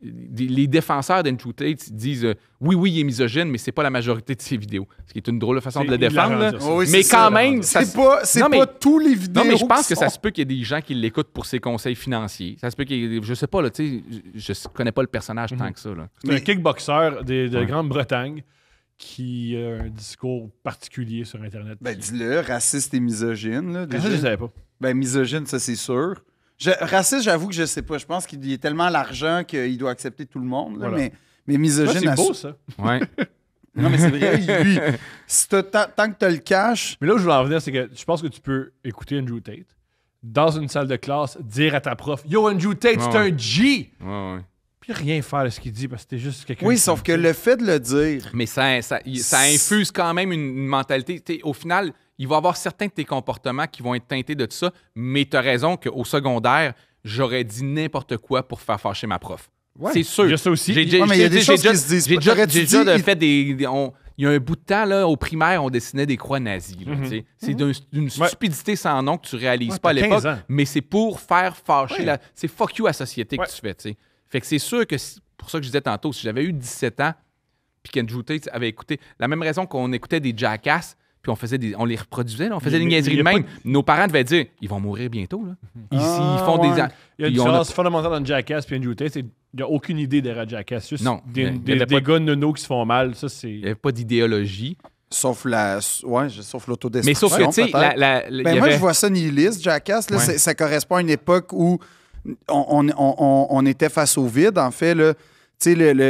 Speaker 4: les défenseurs d'Andrew Tate disent euh, oui, oui, il est misogyne, mais c'est pas la majorité de ses vidéos. Ce qui est une drôle de façon de le défendre. mais quand même. C'est pas, pas
Speaker 3: tous les vidéos. Non, mais je pense que ça se
Speaker 4: peut qu'il y ait des gens qui l'écoutent pour ses conseils financiers. Ça se peut Je sais pas, là, tu je, connais pas le personnage mhm. tant que ça. C'est un
Speaker 2: kickboxer de, Grande-Bretagne qui a un discours particulier sur Internet.
Speaker 3: Ben, dis-le, raciste et misogyne. Là, ne ah, le savais pas. Ben, misogyne, ça, c'est sûr. Je, raciste, j'avoue que je sais pas. Je pense qu'il y a tellement l'argent qu'il doit accepter tout le
Speaker 2: monde. mais, mais misogyne. C'est beau, ça. (laughs) Ouais. (laughs) non, mais c'est vrai, (laughs) si tant, que tu le caches. Mais là je voulais en venir, c'est que je pense que tu peux écouter Andrew Tate dans une salle de classe, dire à ta prof Yo, Andrew Tate, c'est un G. Ouais, Puis rien faire de ce qu'il dit parce que c'était juste quelqu'un. Oui, sauf
Speaker 4: que le fait de le dire. Mais ça, ça, ça infuse quand même une mentalité. au final il va y avoir certains de tes comportements qui vont être teintés de tout ça, mais tu as raison qu'au secondaire, j'aurais dit n'importe quoi pour faire fâcher ma prof. C'est sûr. Il ça aussi. J'ai déjà, fait des. il y a un bout de temps, là, au primaire, on dessinait des croix nazies. Mhm. Mhm. C'est d'une stupidité sans nom que tu réalises pas à l'époque, mais c'est pour faire fâcher. la... C'est fuck you à la société que tu fais. Fait que c'est sûr que, pour ça que je disais tantôt, si j'avais eu 17 ans, puis qu'Andrew Tate avait écouté, la même raison qu'on écoutait des jackass, puis on faisait des, on les reproduisait, on faisait des niaiseries de même. Nos parents devaient dire, ils vont mourir bientôt. Là. Mhm. ils ah, font des. Il y a une différence
Speaker 2: fondamentale dans Jackass puis Andrew Tate, il n'y a aucune idée derrière Jackass. non, des, des, des gars de... qui se font mal, ça c'est. Il n'y avait pas d'idéologie. Sauf la, ouais, sauf l'autodestruction. Mais sauf que, tu sais, ben, moi, je
Speaker 3: vois ça nihiliste, Jackass. Ça correspond à une époque où on, était face au vide. En fait, là,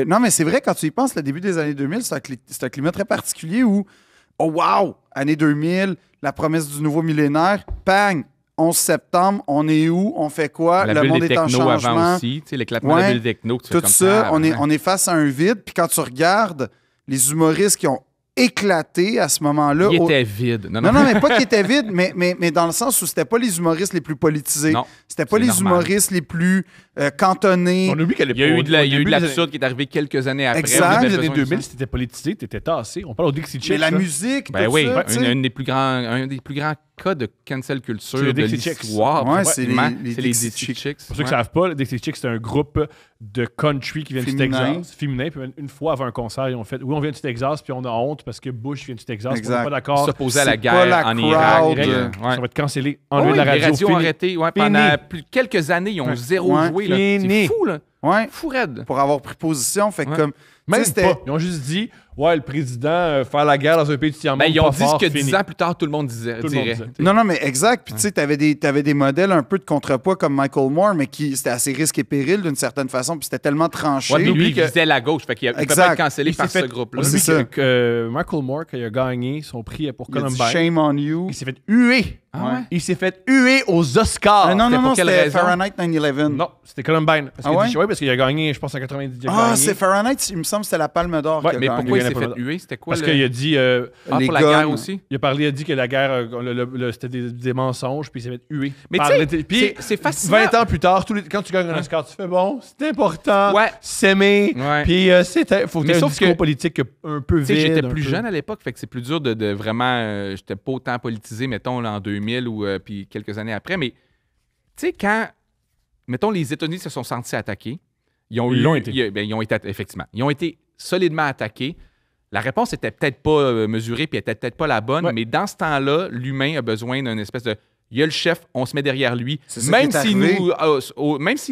Speaker 3: non, mais c'est vrai, quand tu y penses, le début des années 2000, c'est un, climat très particulier où Oh wow! Année 2000, la promesse du nouveau millénaire, bang! 11 septembre, on est où? On fait quoi? le monde est en changement. Avant aussi,
Speaker 4: de la bulle tout ça, on, est, on
Speaker 3: est face à un vide. Puis quand tu regardes les humoristes qui ont éclaté à ce moment-là. Il était
Speaker 4: vide. Non, non, mais pas
Speaker 3: qu'il était (laughs) vide, mais, mais, mais, dans le sens où c'était pas les humoristes les plus politisés. Non, c'était pas les humoristes les plus euh, cantonnés. On oublie qu'elle Il y a eu il y a eu de l'absurde
Speaker 2: qui est arrivé quelques années après. Exact. Au des années 2000, c'était t'étais politisé, t'étais tassé. On parle au Dixie Chicks. Mais la musique, ben tout oui, ça, ben,
Speaker 4: une, des plus grands, un des plus grands cas de cancel culture de l'histoire. Ouais, c'est les, les, Dixie Chicks. Pour ceux qui ne savent
Speaker 2: pas, les Dixie Chicks, c'est un groupe de country qui vient du Texas, féminin. une fois avant un concert, ils ont fait Oui, on vient du Texas, puis on a honte parce que Bush vient du Texas, puis on pas d'accord. posaient à la gare en Irak. Euh, ouais. Ça va être cancellé, en oh lieu de la radio. Les ont arrêté. pendant
Speaker 4: quelques années, ils ont zéro joué. C'est fou,
Speaker 2: là. Fou raide. Pour avoir pris position, fait comme. Même pas. Ils ont juste dit ouais, le président, euh, faire la guerre dans un pays du tiers-monde. Ben, ils ont dit ce que 10 ans plus tard, tout le monde disait,
Speaker 3: non, non, mais exact. Puis, tu sais, t'avais des, des modèles un peu de contrepoids comme Michael Moore, mais qui c'était assez risque et péril d'une certaine façon. Puis, c'était tellement tranché. Ouais, mais lui,
Speaker 4: que... il la gauche. Fait qu'il peut pas être cancellé par ce groupe-là. C'est
Speaker 2: Que, Michael Moore, quand il a gagné son prix pour Columbine. Shame on you. Il s'est fait huer. Ah ouais. Il s'est fait huer aux Oscars. non, euh, non, non, c'était Fahrenheit 9-11. Non, c'était Columbine. Parce ah ouais? qu'il parce qu'il a gagné, je pense, en 90. Ah, c'est
Speaker 3: Fahrenheit, il me semble que c'était la Palme d'Or. Ouais, mais pourquoi fait c'était quoi? Parce qu'il a
Speaker 2: dit. Euh, ah, pour la guerre aussi? Il a parlé, a dit que la guerre, euh, c'était des, mensonges, puis il s'est fait huer. Mais c'est fascinant. 20 ans plus tard, quand tu gagnes un Oscar, tu fais bon, c'est important, ouais. s'aimer, puis euh, c'était. Faut que tu un discours politique un peu vide. J'étais plus jeune à l'époque,
Speaker 4: fait que c'est plus dur de, vraiment. j'étais pas autant politisé, mettons, là, en 2000 ou puis quelques années après, mais tu sais, quand. Mettons, les États-Unis se sont sentis attaqués. Ils ont, eu, ben, ils ont été, effectivement. Ils ont été solidement attaqués. La réponse était peut-être pas euh, mesurée, puis était peut-être pas la bonne, mais dans ce temps-là, l'humain a besoin d'une espèce de il y a le chef, on se met derrière lui. Ah, même s'il nous,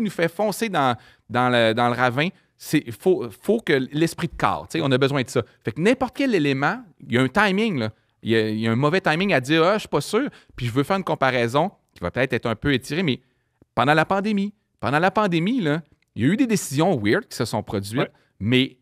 Speaker 4: nous fait foncer dans, dans, le, dans le ravin, il faut, que l'esprit de corps, on a besoin de ça. Fait que n'importe quel élément, il y a un timing, Il, y a, un mauvais timing à dire, ah, je suis pas sûr, puis je veux faire une comparaison qui va peut-être être un peu étirée, mais pendant la pandémie, pendant la pandémie, il y a eu des décisions weird qui se sont produites, mais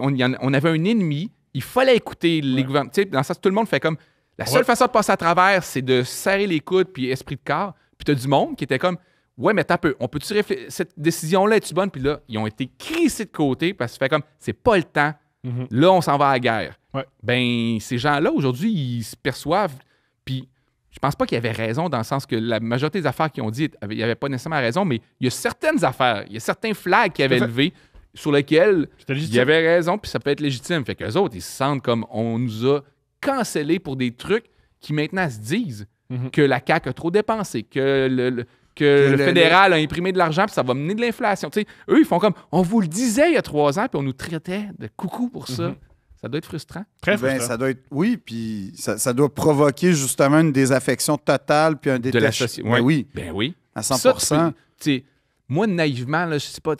Speaker 4: on, avait un ennemi, il fallait écouter les gouvernements. Dans le tout le monde fait comme. La seule façon de passer à travers, c'est de serrer les coudes puis esprit de corps. Puis t'as du monde qui était comme Ouais, mais t'as peu. On peut-tu réfléchir Cette décision-là, est tu bonne Puis là, ils ont été crissés de côté parce que fait comme C'est pas le temps. Mhm. Là, on s'en va à la guerre. Ben, ces gens-là, aujourd'hui, ils se perçoivent. Puis je pense pas qu'ils avaient raison dans le sens que la majorité des affaires qu'ils ont dit, ils n'avaient pas nécessairement raison, mais il y a certaines affaires, il y a certains flags qu'ils avaient levé sur lequel il y avait raison, puis ça peut être légitime. Fait qu'eux autres, ils se sentent comme on nous a cancellés pour des trucs qui maintenant se disent mhm. que la CAQ a trop dépensé, que le, que, le, fédéral a imprimé de l'argent puis ça va mener de l'inflation. eux, ils font comme on vous le disait il y a trois ans puis on nous traitait de coucou pour ça. Mhm. Ça doit être frustrant. Très ben, frustrant. ça
Speaker 3: doit être, oui, puis ça, doit provoquer justement une désaffection totale puis un détachement. Oui. Ben oui. Ben
Speaker 4: oui. À 100 moi, naïvement, là, je sais pas,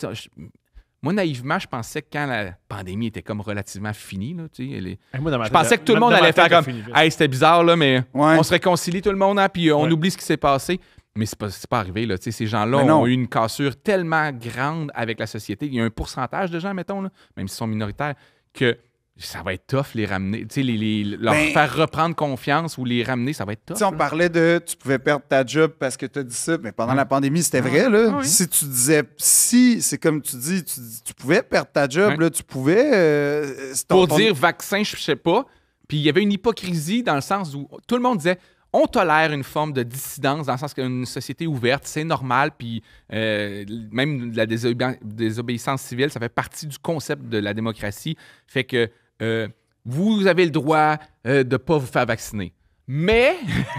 Speaker 4: moi, naïvement, je pensais que quand la pandémie était comme relativement finie, là, je pensais que tout le monde allait faire comme Hey, c'était bizarre, là, mais on se réconcilie tout le monde, hein, puis on oublie ce qui s'est passé. Mais c'est pas, pas arrivé. Là. Ces gens-là ont eu une cassure tellement grande avec la société. Il y a un pourcentage de gens, mettons, là, même s'ils sont minoritaires, que ça va être tough les ramener. Tu les, leur ben, faire reprendre confiance ou les ramener, ça va être tough. Si on parlait de tu pouvais perdre ta job parce que tu as dit ça, mais pendant la pandémie, c'était ah vrai. Là. Ah si
Speaker 3: tu disais si, c'est comme tu dis, tu, pouvais perdre ta job, là, tu pouvais. Euh, Pour dire
Speaker 4: vaccin, je sais pas. Puis il y avait une hypocrisie dans le sens où tout le monde disait on tolère une forme de dissidence dans le sens qu'une société ouverte, c'est normal, puis euh, même la désobéissance civile, ça fait partie du concept de la démocratie. Fait que euh, vous avez le droit euh, de ne pas vous faire vacciner. Mais,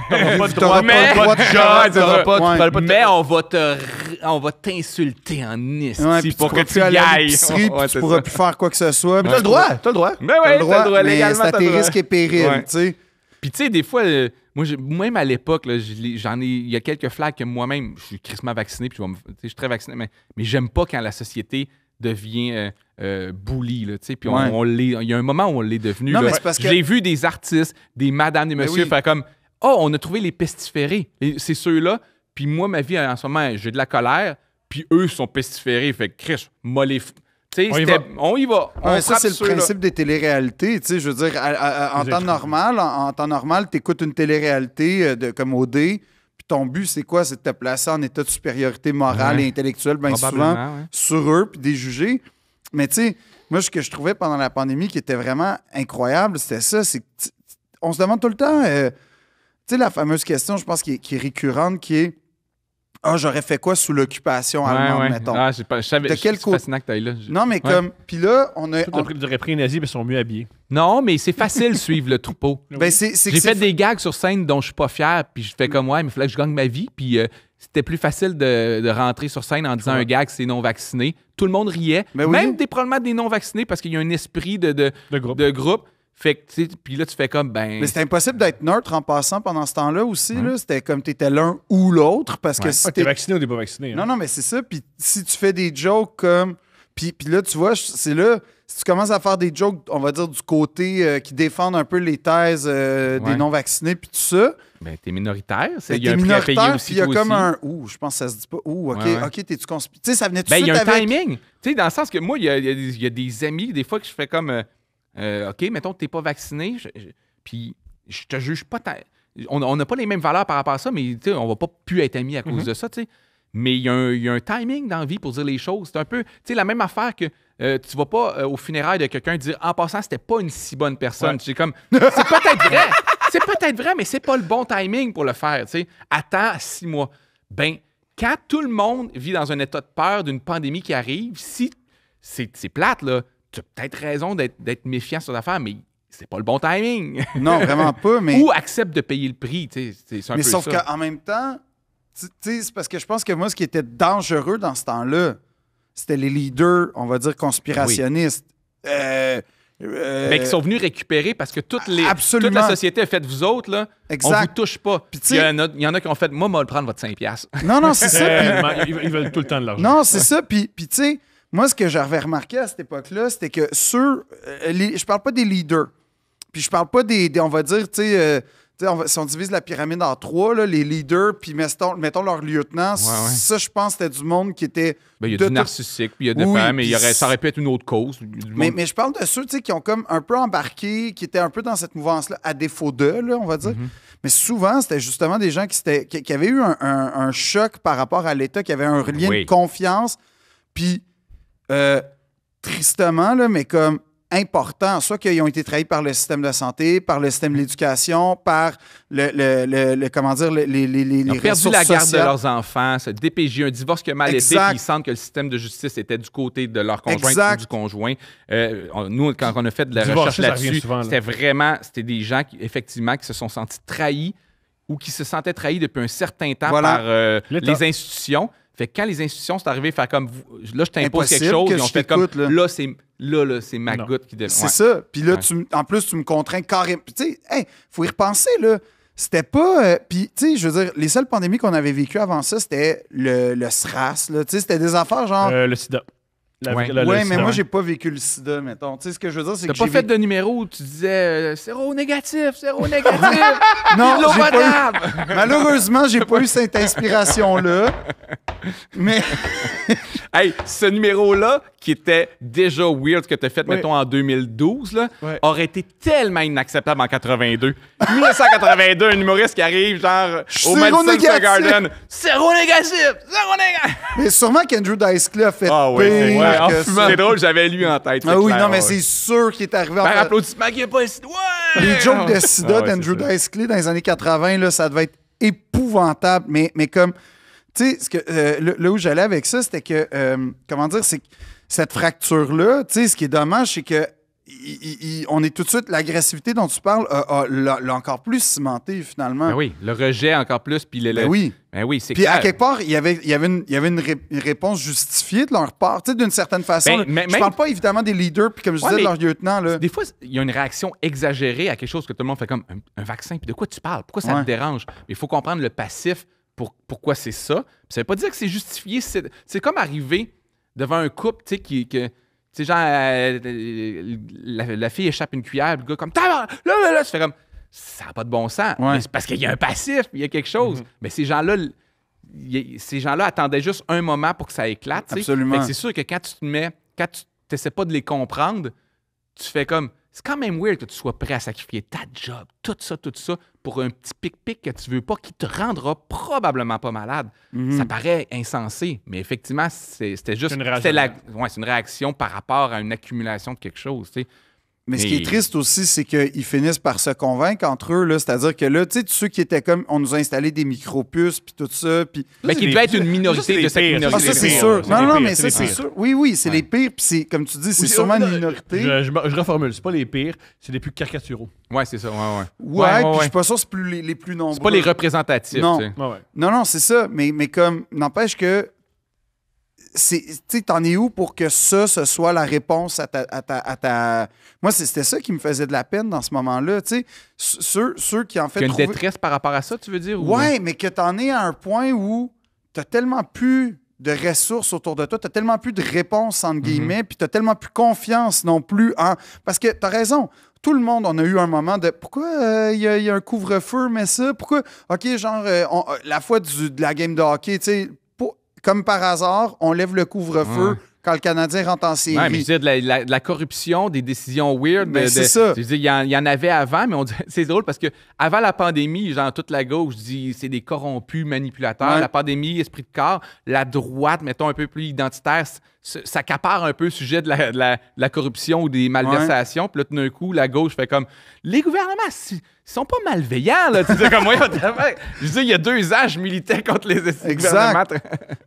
Speaker 4: mais, on va te, on va t'insulter en nice pour que tu y ailles. tu pourras plus
Speaker 3: faire quoi que ce soit. Mais t'as le droit, t'as le droit. Ben mais oui, t'as le droit, as le droit C'est à tes risques et périls,
Speaker 4: tu Puis tu sais, des fois, euh, moi, même à l'époque, j'en il y a quelques flaques que moi-même, je suis crissement vacciné, puis je, suis très vacciné, mais, mais j'aime pas quand la société devient euh, là, tu sais. Puis on, il y a un moment où on l'est devenu. Non, J'ai vu des artistes, des madames, des messieurs faire comme Oh, on a trouvé les pestiférés. C'est ceux-là. Puis moi, ma vie en ce moment, j'ai de la colère. Puis eux sont pestiférés. Fait que Chris, moi, On y va. on y va. ça, c'est le principe
Speaker 3: des téléréalités. Tu sais, je veux dire, en, temps normal, en, temps normal, tu écoutes une téléréalité euh, de, comme OD, puis ton but, c'est quoi? C'est de te placer en état de supériorité morale et intellectuelle bien souvent sur eux, puis des juger. Mais tu sais, moi, ce que je trouvais pendant la pandémie qui était vraiment incroyable, c'était ça. C'est on se demande tout le temps, euh, tu sais, la fameuse question, je pense, qui est, récurrente, qui est Ah, oh, j'aurais fait quoi sous l'occupation allemande, mettons ah, je savais, de
Speaker 2: là. Non, mais comme. Puis là, on a. Tout on... aurait pris nazi, mais ils sont
Speaker 4: mieux habillés. Non, mais c'est facile de suivre le troupeau. Ben, j'ai fait des gags sur scène dont je suis pas fier, puis je fais mm. comme ouais, mais il fallait que je gagne ma vie, puis. Euh, c'était plus facile de, rentrer sur scène en disant un gag, c'est non vacciné. Tout le monde riait, ben même des, problèmes des non vaccinés, parce qu'il y a un esprit de, de, groupe. De groupe. puis là, tu fais comme, ben. Mais c'était
Speaker 3: impossible d'être neutre en passant pendant ce temps-là aussi. Hum. c'était comme tu étais l'un
Speaker 2: ou l'autre
Speaker 3: parce que si ah, t'es vacciné
Speaker 2: ou t'es pas vacciné. Hein. Non, non,
Speaker 3: mais c'est ça. Puis si tu fais des jokes comme. Puis, puis là, tu vois, c'est là, si tu commences à faire des jokes, on va dire, du côté euh, qui défendent un peu les thèses euh, des non-vaccinés, puis tout ça,
Speaker 4: ben, t'es minoritaire. C'est, ben, il y a un prix à payer aussi, il y a comme un ouh, je pense que ça se dit pas ou ok, ok, t'es-tu conspiré? Tu sais, ça venait tout de Ben, il y a un timing. Tu sais, dans le sens que moi, il y a, des- amis, des fois, que je fais comme euh, euh, OK, mettons que t'es pas vacciné, je- puis je te juge pas. On n'a pas les mêmes valeurs par rapport à ça, mais tu sais, on va pas plus être amis à cause mhm. de ça, tu sais. Mais il y, a un- timing dans la vie pour dire les choses. C'est un peu, tu sais, la même affaire que euh, tu vas pas au funérail de quelqu'un dire en passant, c'était pas une si bonne personne. Ouais. C'est comme, c'est peut-être vrai. (laughs) c'est peut-être vrai, mais c'est pas le bon timing pour le faire. Attends six mois. Ben, quand tout le monde vit dans un état de peur d'une pandémie qui arrive, si c'est plate, là, tu as peut-être raison d'être méfiant sur l'affaire, mais c'est pas le bon timing. non, vraiment pas, mais. Ou accepte de payer le prix. mais sauf qu'en
Speaker 3: même temps, c'est parce que je pense que moi, ce qui était dangereux dans ce temps-là, c'était les leaders, on va dire, conspirationnistes.
Speaker 4: Euh, euh, Mais qui sont venus récupérer parce que toute la société a fait vous autres, là, exact. on vous touche pas. Il y, il y, en a qui ont fait, moi, moi, le prendre votre 5$. (laughs) Non, non,
Speaker 3: c'est
Speaker 2: ça. Euh, ils veulent tout le temps de l'argent. Non, c'est ça.
Speaker 3: Puis, tu sais, moi, ce que j'avais remarqué à cette époque-là, c'était que ceux. Je ne je parle pas des leaders. Puis je parle pas des, on va dire, tu sais. Euh, si on divise la pyramide en trois, les leaders, puis mettons, leur lieutenant, ça, je pense, c'était du monde qui était. Ben, il y a du narcissique, puis il y a des femmes, mais ça
Speaker 4: aurait pu être une autre cause.
Speaker 3: Mais, je parle de ceux qui ont comme un peu embarqué, qui étaient un peu dans cette mouvance-là, à défaut d'eux, on va dire. Mhm. Mais souvent, c'était justement des gens qui, avaient eu un, choc par rapport à l'État, qui avaient un lien de confiance. Puis, euh, tristement, là, mais comme importants, soit qu'ils ont été trahis par le système de santé, par le système de l'éducation, par le, comment dire, les, les, ils ont ressources perdu la garde de leurs
Speaker 4: enfants, se DPJ, un divorce que mal exact. été, ils sentent que le système de justice était du côté de leur conjoint ou du conjoint. Euh, nous, quand on a fait de la recherche là-dessus, c'était vraiment, c'était des gens qui, effectivement, qui se sont sentis trahis ou qui se sentaient trahis depuis un certain temps par euh, les institutions. Fait que quand les institutions sont arrivées faire comme là, je t'impose quelque chose, que ils ont fait comme là, c'est là, là c'est ma goutte qui devient. C'est ça. Puis là, tu,
Speaker 3: en plus, tu me contrains carrément. Tu sais, hey, faut y repenser, là. C'était pas. Euh, puis, tu sais, je veux dire, les seules pandémies qu'on avait vécues avant ça, c'était le, le SRAS, là. Tu sais, c'était des affaires genre.
Speaker 2: Euh, le sida. Oui, ouais, mais moi, j'ai
Speaker 3: pas vécu le sida, mettons. Tu sais, ce que je veux dire, c'est que. T'as pas fait de numéro où tu disais euh,
Speaker 4: zéro négatif, zéro négatif. (laughs) non, pas eu...
Speaker 3: (laughs) Malheureusement, j'ai pas eu cette inspiration-là.
Speaker 4: Mais. (laughs) hey, ce numéro-là, qui était déjà weird que t'as fait, mettons, en 2012, aurait été tellement inacceptable en 82. 1982, un humoriste qui arrive, genre, au Madison Square Garden. Zéro négatif,
Speaker 1: zéro
Speaker 3: négatif. Mais sûrement qu'Andrew Dice Clay a fait. Ah, oui, c'est
Speaker 4: drôle, j'avais lui en tête. Ah oui, non, mais c'est
Speaker 3: sûr qu'il est arrivé en Par
Speaker 4: Les jokes de sida ah
Speaker 3: d'Andrew Dice Clay dans les années 80, là, ça devait être épouvantable, mais, mais comme. Tu sais, euh, là où j'allais avec ça, c'était que. Euh, comment dire, c'est cette fracture-là, tu sais, ce qui est dommage, c'est que. on est tout de suite, l'agressivité dont tu parles l'a encore plus cimenté finalement. Ben oui,
Speaker 4: le rejet encore plus, puis le, ben oui. Ben c'est Puis à quelque part,
Speaker 3: il y avait, y avait, une, y avait une, réponse justifiée de leur part, tu sais, d'une certaine façon. Ben, mais, je ne parle pas évidemment des leaders, puis comme je disais, de leurs
Speaker 4: lieutenants. Des fois, il y a une réaction exagérée à quelque chose que tout le monde fait comme un, vaccin, puis de quoi tu parles? Pourquoi ça te dérange? Il faut comprendre le passif, pour, pourquoi c'est ça. Puis ça veut pas dire que c'est justifié. C'est comme arriver devant un couple, tu sais, qui. tu genre, euh, euh, la, fille échappe une cuillère, le gars, comme, là, là, là, tu fais comme, ça n'a pas de bon sens. C'est parce qu'il y a un passif, il y a quelque chose. Mhm. Mais ces gens-là, ces gens-là attendaient juste un moment pour que ça éclate. Absolument. C'est sûr que quand tu te mets, quand tu n'essaies pas de les comprendre, tu fais comme. C'est quand même weird que tu sois prêt à sacrifier ta job, tout ça, tout ça, pour un petit pic-pic que tu veux pas, qui te rendra probablement pas malade. Mhm. Ça paraît insensé, mais effectivement, c'était juste. C'est une, ouais, une, réaction par rapport à une accumulation de quelque chose. sais. Mais ce qui est triste
Speaker 3: aussi, c'est qu'ils finissent par se convaincre entre eux. C'est-à-dire que là, tu sais, ceux qui étaient comme, on nous a installé des micropuces » puis tout ça. Puis... Mais qui devait être une minorité de cette minorité. c'est sûr. Non, non, mais ça, c'est sûr.
Speaker 2: Oui, oui, c'est les pires, puis c'est, comme tu dis, c'est sûrement une minorité. Je, reformule, c'est pas les pires, c'est les plus caricaturaux. Ouais, c'est ça, ouais, ouais. Ouais, puis je suis
Speaker 3: pas sûr c'est plus les, plus
Speaker 4: nombreux.
Speaker 2: C'est pas les représentatifs, Non,
Speaker 3: non, c'est ça. Mais, mais comme, n'empêche que tu t'en es où pour que ça, ce soit la réponse à ta. Moi, c'était ça qui me faisait de la peine dans ce moment-là. Tu Ceux, ceux qui en fait. Qu'il une détresse
Speaker 4: par rapport à ça, tu veux dire? Ouais,
Speaker 3: mais que t'en es à un point où t'as tellement plus de ressources autour de toi, t'as tellement plus de réponses, en mm-hmm. guillemets, mm puis t'as tellement plus confiance non plus en. Parce que t'as raison, tout le monde, on a eu un moment de pourquoi euh, il y, a un couvre-feu, mais ça, pourquoi. OK, genre, euh, euh, la fois de la game de hockey, tu sais, comme par hasard, on lève le couvre-feu. Ah. quand le Canadien rentre en série. Ouais, mais je
Speaker 4: disais, de la, de la, corruption, des décisions weird. mais ben, c'est ça. Je il, y en, avait avant, mais on (laughs) c'est drôle parce que avant la pandémie, genre toute la gauche dit c'est des corrompus manipulateurs. La pandémie, esprit de corps. La droite, mettons un peu plus identitaire, ça capare un peu le sujet de la, corruption ou des malversations. Puis là, tout d'un coup, la gauche fait comme les gouvernements, ils sont pas malveillants. Là. Tu sais, comme moi, il y a deux âges militaires contre les exact.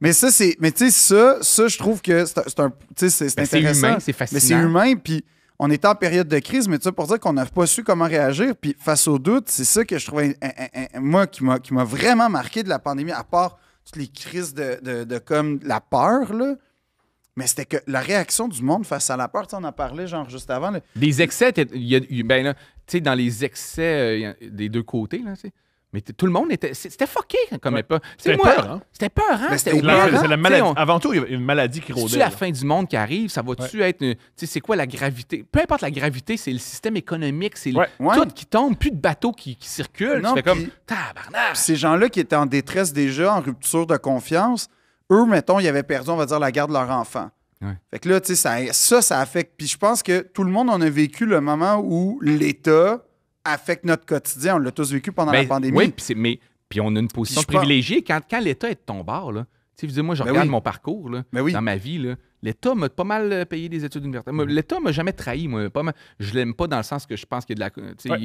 Speaker 3: mais ça, c'est. Mais tu sais, ça, ça, je trouve que c'est un. Tu sais, c'est humain, c'est fascinant. Mais c'est humain, puis on est en période de crise, mais tu pour dire qu'on n'a pas su comment réagir, puis face au doute, c'est ça que je trouvais, un, moi, qui m'a vraiment marqué de la pandémie, à part toutes les crises de, de, de comme la peur, là, mais c'était que la réaction du monde face à la peur, on en parlé genre juste avant.
Speaker 4: Les excès, y a, ben dans les excès euh, des deux côtés, mais tout le monde était. C'était fucké hein, comme époque. C'était peur, hein. C'était peur, hein? C'était la Avant tout, il y avait une maladie qui rôdait. C'est la fin du monde qui arrive, ça va-tu être. Euh, c'est quoi la gravité? Peu importe la gravité, c'est le système économique, c'est tout qui tombe, plus de bateaux qui, circulent. Non, comme
Speaker 3: Ces gens-là qui étaient en détresse déjà, en rupture de confiance, eux, mettons, ils avaient perdu, on va dire, la garde de leur enfant. Fait que là, ça, ça, affecte. Puis je pense que tout le monde on a vécu le moment où l'État affecte notre quotidien.
Speaker 4: On l'a tous vécu pendant la ben, pandémie. Oui, puis mais puis on a une position privilégiée. Quand, l'État est de ton bord, moi, je ben regarde mon parcours là, ben dans ma vie. Là, L'État m'a pas mal euh, payé des études universitaires. L'État m'a jamais trahi. Moi, pas Je l'aime pas dans le sens que je pense qu'il y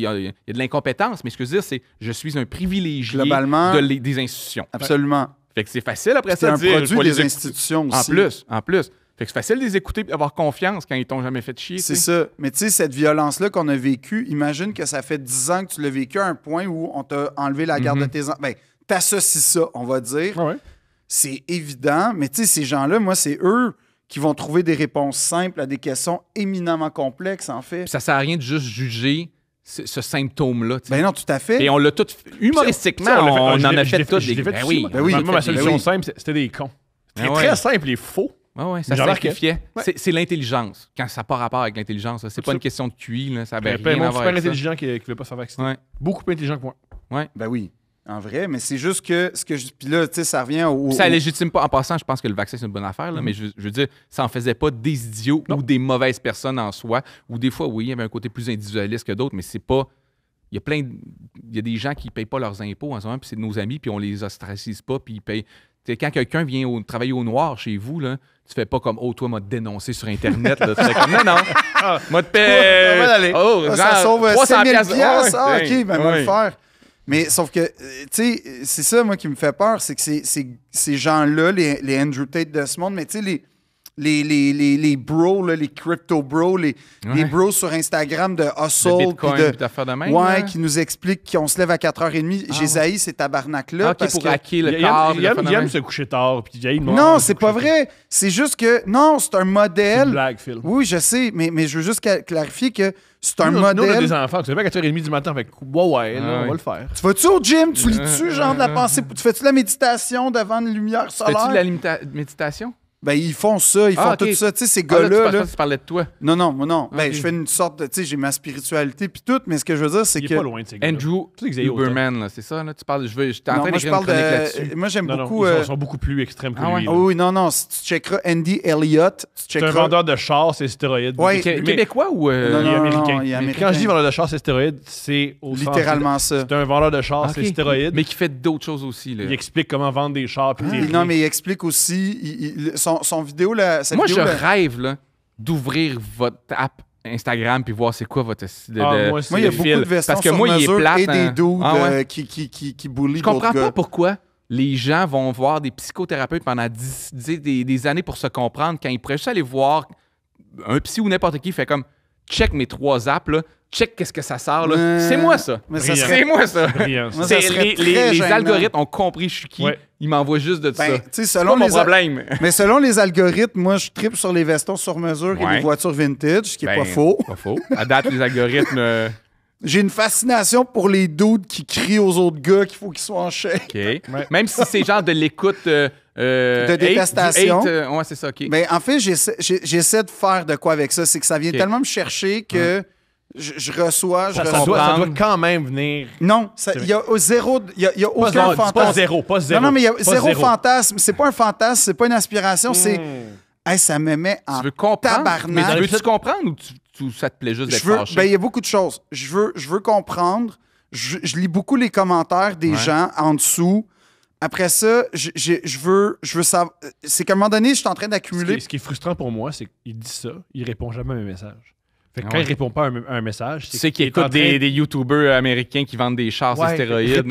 Speaker 4: a de l'incompétence, mais ce que je veux dire, c'est je suis un privilégié Globalement, de des institutions. Absolument. Fait que c'est facile après ça de un produit des les institutions aussi. En plus, en plus. Fait que c'est facile de les écouter et d'avoir confiance quand ils t'ont jamais fait chier. C'est ça. Mais tu sais,
Speaker 3: cette violence-là qu'on a vécue, imagine que ça fait 10 ans que tu l'as vécu à un point où on t'a enlevé la garde de mhm. tes enfants. Ben, t'associes ça, on va dire. C'est évident, mais tu sais, ces gens-là, moi, c'est eux qui vont trouver des réponses simples à des questions éminemment complexes, en fait. ça,
Speaker 4: ça sert à rien de juste juger ce symptôme-là. Ben non, tout à fait. Et on l'a tout. Humoristiquement, on, en a fait tout. Des... Ben, oui, ben oui moi, ma ben solution simple,
Speaker 2: c'était des cons. C'était ben très simple et faux.
Speaker 4: Ben oui, ça simplifiait. C'est l'intelligence. Quand ça n'a pas rapport avec l'intelligence, c'est pas une question de QI. Là, ça avait rien à voir super intelligent
Speaker 2: qui ne veut pas se vacciner. Beaucoup
Speaker 3: plus intelligent que moi. Ben oui. En vrai, mais c'est juste que ce que je. Puis là, tu sais, ça revient au. ça
Speaker 4: légitime pas. En passant, je pense que le vaccin, c'est une bonne affaire, là, mm. mais je, veux dire, ça en faisait pas des idiots ou des mauvaises personnes en soi. Ou des fois, oui, il y avait un côté plus individualiste que d'autres, mais c'est pas. Il y a plein. Il y a des gens qui payent pas leurs impôts en ce moment, puis c'est nos amis, puis on les ostracise pas, puis ils payent. sais, quand quelqu'un vient travailler au noir chez vous, là, tu fais pas comme Oh, toi, m'a dénoncé sur Internet. Là. tu fais comme Non, non. Ah. Moi, ah, Oh, ah, ça sauve 300 Ah, OK, ben, on va le faire.
Speaker 3: Mais sauf que, euh, tu sais, c'est ça, moi, qui me fait peur, c'est que ces, ces gens-là, les, les Andrew Tate de ce monde, mais tu sais, les les, les, les, les bros, les crypto bros, les, les, bros sur Instagram de Hustle. Bitcoin, de,
Speaker 2: de même, ouais,
Speaker 3: qui nous explique qu'on se lève à 4h30. Ah, J'ai ouais. ces tabarnak-là. Ah, parce pour hacker le Il, aime se
Speaker 2: coucher tard. Puis non,
Speaker 3: c'est pas vrai. C'est juste que, non, c'est un modèle. blague, Phil. Oui, je sais, mais, mais je veux juste clarifier que c'est un modèle. Nous, on a des
Speaker 2: enfants, tu pas à 4h30 du matin, avec « ouais, ouais, ah on va le faire. Tu vas-tu au gym? Tu lis-tu, genre, de la (laughs) pensée?
Speaker 3: Tu fais-tu la méditation devant une lumière solaire? Fais-tu
Speaker 4: de la méditation? Ben, ils font ça, ils ah, font tout ça. Tu sais, ces gars-là. Ah, là, tu, tu parlais de toi.
Speaker 3: Non, non, moi, non. Ben, je fais une sorte de. Tu sais, j'ai ma spiritualité puis tout, mais ce que je veux dire, c'est que. Pas loin de ces Andrew
Speaker 4: Uberman,
Speaker 2: c'est ça, là. Tu parles. Je, veux, je fait, moi, je parle de... Euh, moi, j'aime beaucoup. Non, ils sont, euh, sont, beaucoup plus extrêmes que ah, lui. Ouais.
Speaker 3: oui, non, non. Si tu checkeras Andy Elliott, tu checkeras. C'est un vendeur
Speaker 2: de chars, c'est stéroïdes. Ouais. Québécois ou. Euh, non, non, américain. il est américain. Quand je dis vendeur de chars, c'est stéroïdes, c'est Littéralement ça. C'est un vendeur de chars, ah, c'est stéroïdes. Mais qui fait d'autres choses aussi, là. Il explique comment vendre des chars. Non, mais il
Speaker 3: explique aussi son, vidéo, là, Moi, je
Speaker 2: rêve là, d'ouvrir
Speaker 4: votre app Instagram puis voir c'est quoi votre de, ah, moi il y a beaucoup de Parce que moi, il est et des hein. doudes ah, euh, qui, qui, qui, qui Je comprends pas pourquoi les gens vont voir des psychothérapeutes pendant des, des années pour se comprendre quand ils pourraient juste aller voir un psy ou n'importe qui fait comme check mes trois apps, check qu'est-ce que ça sort. c'est moi ça. c'est moi ça. les, algorithmes ont compris je suis qui. Ils m'envoient juste de ben, ça. C'est mon problème. (laughs) Mais
Speaker 3: selon les algorithmes, moi, je tripe sur les vestons sur mesure et les voitures vintage,
Speaker 4: ce qui n'est pas ben, faux. Pas faux. À date, les algorithmes. Euh,
Speaker 3: (laughs) J'ai une fascination pour les dudes qui crient aux autres gars qu'il faut qu'ils soient en chèque.
Speaker 4: Même si c'est genre de l'écoute. Euh, euh, de détestation. Euh, ouais, c'est ça,
Speaker 3: Mais en fait, j'essaie de faire de quoi avec ça. C'est que ça vient tellement me chercher que je, reçois, je reçois. Ça doit, quand même venir. Non, il y a zéro, il a, aucun fantasme. Pas zéro, pas zéro. Non, non, mais il y a zéro, fantasme. fantasme. C'est pas un fantasme, c'est pas une aspiration, c'est.
Speaker 4: Hmm.
Speaker 3: ça me met en tu veux Mais veux comprendre
Speaker 4: ou ça te plaît juste d'être fâché? Ben, il y a
Speaker 3: beaucoup de choses. Je veux, je veux comprendre. Je, lis beaucoup les commentaires des gens en dessous après ça, je, je, veux,
Speaker 2: je veux savoir. C'est qu'à un moment donné, je suis en train d'accumuler. Ce, qui est frustrant pour moi, c'est qu'il dit ça, il répond jamais à mes messages. Fait que ah quand il répond pas à un, message, c'est qu'il qu écoute des,
Speaker 4: des youtubeurs américains qui vendent des
Speaker 2: chars ouais,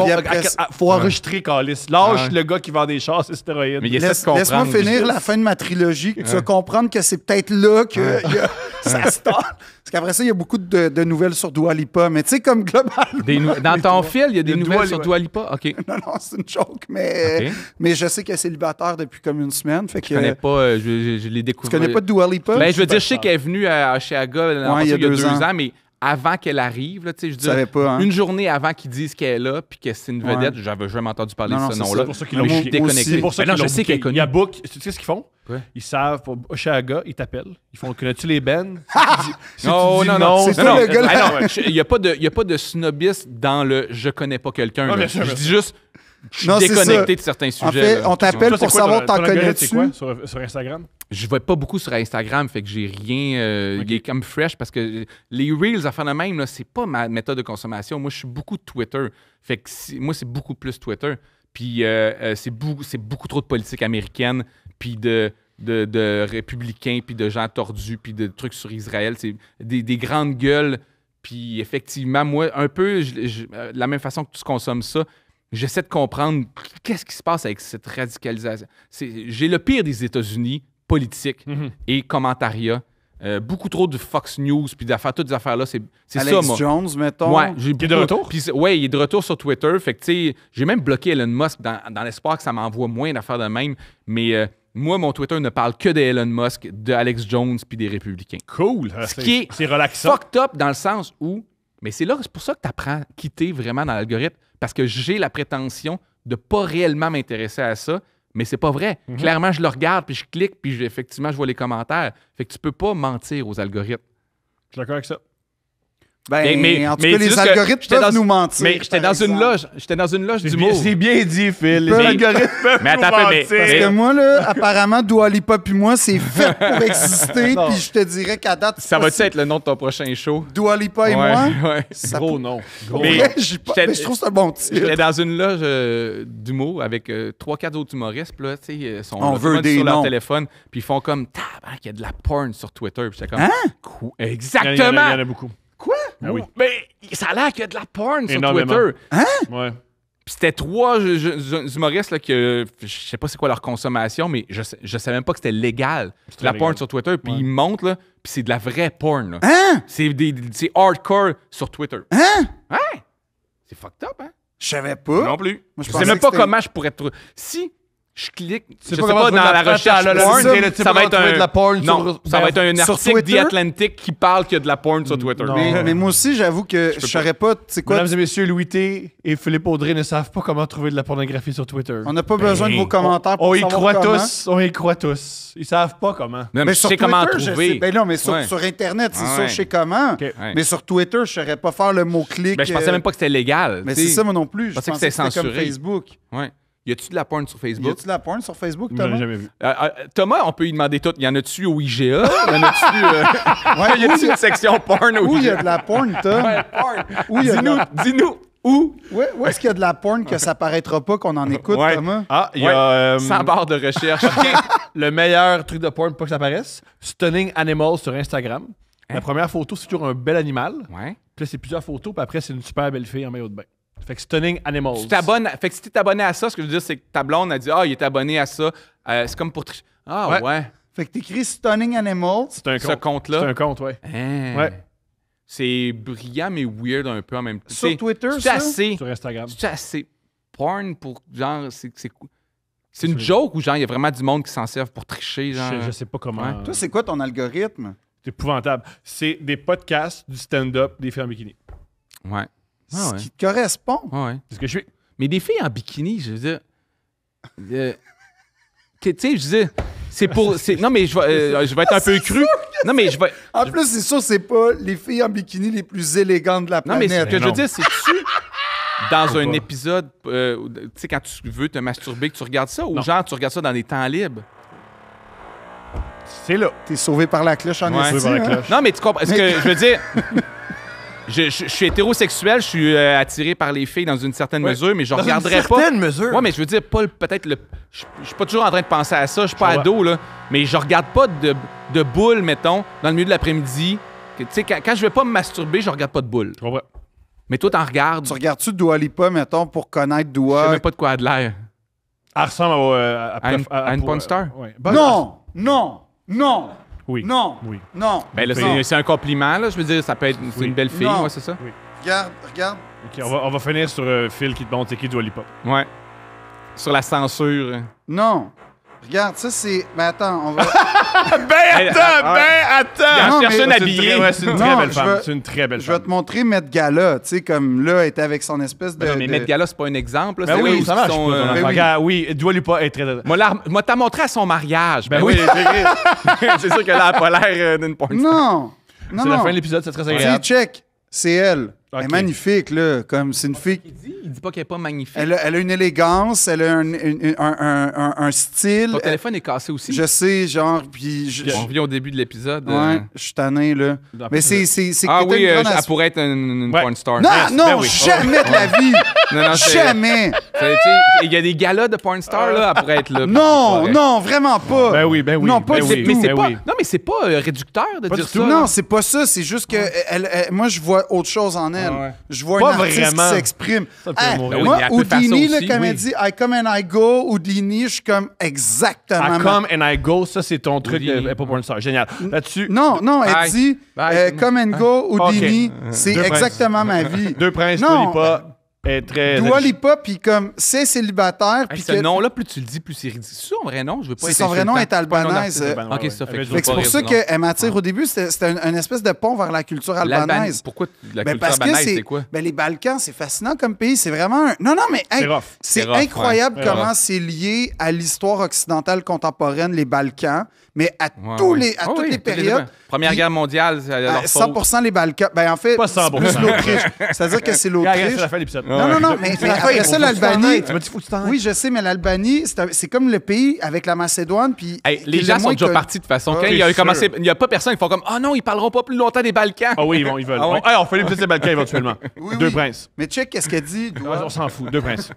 Speaker 2: faut enregistrer ouais. Calis. Lâche le gars qui vend des chars et stéroïdes. Mais Laisse, moi finir la fin
Speaker 3: de ma trilogie. Tu vas comprendre que c'est peut-être là que (laughs) ça se parce qu'après ça, il y a beaucoup de, nouvelles sur Doualipa, mais tu sais, comme global Dans ton fil, il y a des nouvelles sur Doualipa? OK. (laughs) Non, non, c'est une joke, mais, mais je sais qu'elle est célibataire
Speaker 4: depuis comme une semaine. Fait que, je connais pas, euh, je, l'ai découvert. Tu connais pas Doualipa? Ben, je veux dire, je sais qu'elle est venue à Chicago il y a deux, ans. ans, mais avant qu'elle arrive. je dis, hein? Une journée avant qu'ils disent qu'elle est là puis que c'est une vedette, j'avais jamais entendu parler de ce nom-là. C'est pour ça qu'ils l'ont déconnecté. pour ça non, je sais qu'elle est
Speaker 2: connue. Il y a Book, tu sais ce qu'ils font? Ils savent, pour Oshaga, ils t'appellent. Ils font Connais-tu les Ben (laughs) Non, non, non. C'est toi le ah, gars Il
Speaker 4: n'y a pas de snobisme dans le je connais pas quelqu'un. Je dis juste je suis déconnecté de certains sujets. on t'appelle pour savoir t'en connais-tu. Euh,
Speaker 2: sur, Instagram?
Speaker 4: Je vois pas beaucoup sur Instagram, fait que j'ai rien. Euh, il est comme fresh parce que les Reels, à faire de même, c'est pas ma méthode de consommation. Moi, je suis beaucoup de Twitter. Fait que moi, c'est beaucoup plus Twitter. Puis euh, c'est beaucoup, trop de politique américaine, puis de, de, républicains, puis de gens tordus, puis de trucs sur Israël. C'est des, grandes gueules. Puis effectivement, moi, un peu, la même façon que tu consommes ça, J'essaie de comprendre qu'est-ce qui se passe avec cette radicalisation. J'ai le pire des États-Unis, politique mhm. et commentariat. Euh, beaucoup trop de Fox News puis d'affaires, toutes ces affaires-là, c'est ça, moi. Jones, mettons. Ouais, il est de retour? Oui, ouais, il est de retour sur Twitter. Fait que, tu sais, j'ai même bloqué Elon Musk dans, l'espoir que ça m'envoie moins d'affaires de même. Mais euh, moi, mon Twitter ne parle que d'Elon Musk, de Alex Jones puis des Républicains. Cool! Ce qui est, fucked up dans le sens où... Mais c'est là, c'est pour ça que tu apprends quitter vraiment dans l'algorithme parce que j'ai la prétention de pas réellement m'intéresser à ça, mais c'est pas vrai. Mhm. Clairement, je le regarde, puis je clique, puis effectivement, je vois les commentaires. Fait que tu peux pas mentir aux algorithmes.
Speaker 2: Je suis d'accord avec ça. Ben, mais, en tout cas, les algorithmes peuvent nous mentir. Mais j'étais dans une loge,
Speaker 4: j'étais dans une loge du d'humour. C'est bien dit, Phil. Les algorithmes peuvent mais nous mentir. Parce que
Speaker 3: moi, là, apparemment, Lipa et moi, c'est fait pour exister. (laughs) puis je te dirais
Speaker 4: qu'à date... Ça va-tu être le nom de ton prochain show? Dua Lipa et moi? (laughs) Ouais. Ça Gros nom. mais, je trouve ça bon titre. J'étais dans une loge euh, d'humour avec euh, trois, quatre autres humoristes. là, tu sais, ils sont des sur leur téléphone. Puis ils font comme, tabarnak, il y a de la porn sur Twitter. Puis j'étais comme, Exactement! Hein? Il y en a beaucoup.
Speaker 2: Ah oui. Mais ça a l'air qu'il y a de la porn sur Twitter.
Speaker 4: Hein? Ouais. Puis c'était trois humoristes là, que je sais pas c'est quoi leur consommation, mais je, je savais même pas que c'était légal. La porn sur Twitter, puis ils montent, là, puis c'est de la vraie porn. là. Hein? C'est, des, c'est hardcore sur Twitter. Hein? Ouais! C'est fucked up, hein? Je savais pas. Non plus. je ne sais même pas comment je pourrais être. Si je clique, je sais pas, dans la recherche ça va être un ça va être article The qui parle qu'il y a de la porn sur mm, Twitter.
Speaker 3: Mais, moi aussi, j'avoue que je saurais pas, quoi. Mesdames et
Speaker 2: messieurs, Louis T et Philippe Audrey ne savent pas comment trouver de la pornographie sur Twitter. On n'a pas besoin de ben, vos commentaires pour on y croit tous, on y croit tous. Ils savent pas comment. mais je sais comment trouver. non, mais sur, internet, c'est sûr je sais comment. Mais sur Twitter, je saurais pas faire le mot clic.
Speaker 4: Mais ben, je pensais euh, même pas que c'était légal. Mais c'est ça moi non plus, je pensais que c'était censuré. Facebook. Ouais. Y a-tu de la porn sur Facebook? Y a-tu de la
Speaker 3: porn sur Facebook,
Speaker 4: Thomas? jamais vu. Euh, euh, Thomas, on peut lui demander tout. Y en a-tu au IGA? y en a-tu. Euh,
Speaker 3: (laughs) (laughs) y a une section porn au IGA? Où y a de la porn, Tom? dis-nous, dis-nous. Où? où est-ce qu'il y a de la porn que ça paraîtra pas qu'on en écoute, Thomas?
Speaker 2: Ah, il y a. Sans barre de recherche. (laughs) Le meilleur truc de porn, pour que ça apparaisse, Stunning Animals sur Instagram. La hein? première photo, c'est toujours un bel animal. Ouais. Puis là, c'est plusieurs photos, puis après, c'est une super belle fille en maillot de bain. Fait que Stunning
Speaker 4: Animals. Tu t'abonnes. Fait que si t'es abonné à ça, ce que je veux dire, c'est que ta blonde a dit Ah, il est abonné à ça. Euh, c'est comme pour. tricher. Ah, ouais.
Speaker 3: Fait que t'écris Stunning Animals. C'est un Ce compte. là C'est un compte, ouais.
Speaker 4: Hein? Ouais. C'est brillant, mais weird un peu en même temps. Sur Twitter, c'est assez. Sur Instagram. C'est assez porn pour genre. C'est c'est C'est une joke ou genre, il y a vraiment du monde qui s'en sert pour tricher, genre. Je, sais pas comment. Toi, c'est
Speaker 2: quoi ton algorithme? C'est épouvantable. C'est des podcasts, du stand-up, des films bikini. Ouais. Ah correspond. Ah que je Mais des filles en bikini, je veux dire. Euh,
Speaker 4: tu sais, je veux dire. C'est pour. Non, mais je vais, euh, je vais être un peu cru. Non, mais je vais. En plus,
Speaker 3: c'est sûr, c'est pas les filles en bikini les plus élégantes de la planète. Non, mais ce que je veux dire, c'est tu
Speaker 4: dans un épisode, euh, tu sais, quand tu veux te masturber, que tu regardes ça, ou genre, tu regardes ça dans des temps libres.
Speaker 3: C'est là. T'es sauvé par la cloche en hein?
Speaker 4: Non, mais tu comprends. Est-ce que je veux dire. (laughs) Je, suis hétérosexuel, je suis euh, attiré par les filles dans une certaine mesure, mais je dans regarderai une certaine pas. mesure. Ouais, mais je veux dire pas peut-être le. Je, suis pas toujours en train de penser à ça. Je suis pas ado là, mais je regarde pas de, de boules, mettons, dans le milieu de l'après-midi. Tu sais, quand, je vais pas me masturber, je regarde pas de boules. Je comprends. Mais toi, t'en regardes. Tu regardes-tu Dua Lipa, mettons, pour connaître Dua? Je sais même pas
Speaker 2: de quoi elle a l'air. Elle ressemble à, euh, à, à, euh, star? Ben, non! Non! Non! Non. Oui.
Speaker 4: Non. Ben là, c'est, un compliment, là. Je veux dire, ça peut être c'est une belle fille, moi c'est ça? Oui.
Speaker 3: Regarde, regarde. Ok,
Speaker 2: on, va, on va finir sur euh, Phil qui te montre c'est qui du Pop. Ouais. Sur la censure.
Speaker 3: Non. Regarde, ça c'est. Mais attends, on va. (laughs) ben attends, ah, ben attends! Il personne habillée. C'est une très belle femme. C'est une très belle Je vais te montrer Met Gala, tu sais, comme là, était avec son espèce
Speaker 4: ben de. mais Met Gala, c'est pas un exemple. Ben oui, ça marche. Euh, ben oui. Regarde, oui, lui pas être... très. Moi, t'as montré à son mariage. Ben, ben oui. (laughs) c'est sûr qu'elle a pas l'air euh, d'une pointe. Non! Non, C'est la fin de l'épisode, c'est très
Speaker 3: agréable. agréable. check, c'est elle. Elle est magnifique, là. Comme c'est une fille. Il dit,
Speaker 4: dit pas qu'elle est pas magnifique.
Speaker 3: Elle a, elle a une élégance, elle a un, un, un, style. Ton téléphone est cassé aussi. Je sais, genre,
Speaker 4: puis. Je... On au début de l'épisode. Ouais, euh,
Speaker 3: je suis tanné, là. Mais c'est. Ah oui, euh, elle pourrait
Speaker 4: être une, une porn star. Non, non, ben jamais de la vie! Jamais. Il y a des galas de porn star, là, après être là. Non, non,
Speaker 2: vraiment pas. Ben oui, ben oui. Non, pas ben ben Mais c'est pas, non,
Speaker 4: mais c'est pas euh, réducteur de dire ça. Non, c'est
Speaker 3: pas ça. C'est juste que moi, je vois autre chose en elle. Je vois une un artiste qui s'exprime. Ben moi, Houdini, elle dit I come and I go, Houdini, je suis comme exactement.
Speaker 2: I come and I go, ça c'est ton truc de pas Porn Star. Génial. Là-dessus, Non, non, elle dit
Speaker 3: euh, come and go, ah. Houdini, euh, c'est exactement ma vie. deux princes, non, pas est très. Dua puis comme c'est célibataire. puis ce nom-là,
Speaker 4: plus tu le dis, plus c'est ridicule. C'est son vrai nom, je veux pas. C'est son vrai nom est albanaise. Albanais, ok, ça fait. c'est pour ça qu'elle
Speaker 3: m'attire au début. C'était une, une, espèce de pont vers la culture albanaise. Pourquoi la ben, culture albanaise, c'est quoi ben, les Balkans, c'est fascinant comme pays. C'est vraiment. Un... Non, non, mais c'est incroyable comment c'est lié à l'histoire occidentale contemporaine, les Balkans mais ah à, tous les, à toutes les périodes.
Speaker 4: Première Guerre mondiale, c'est euh,
Speaker 2: ah, leur
Speaker 3: 100 les Balkans. Ben, en
Speaker 2: fait, pas l'Autriche. C'est-à-dire que c'est (laughs) l'Autriche. c'est la l'épisode. Non, non, non, mais, mais après ça, ah, l'Albanie. Tu m'as
Speaker 3: dit, faut que Oui, je sais, mais l'Albanie, c'est comme le pays avec la
Speaker 4: Macédoine. Puis les gens sont déjà partis de façon. Quand il y a commencé, il n'y a pas personne qui font comme, ah non, ils parleront pas plus longtemps des Balkans. Ah oui, ils, vont, ils veulent. Ah on fait les
Speaker 2: Balkans éventuellement. Deux
Speaker 4: princes. Mais check, qu'est-ce qu'elle dit?
Speaker 3: On s'en fout, deux princes.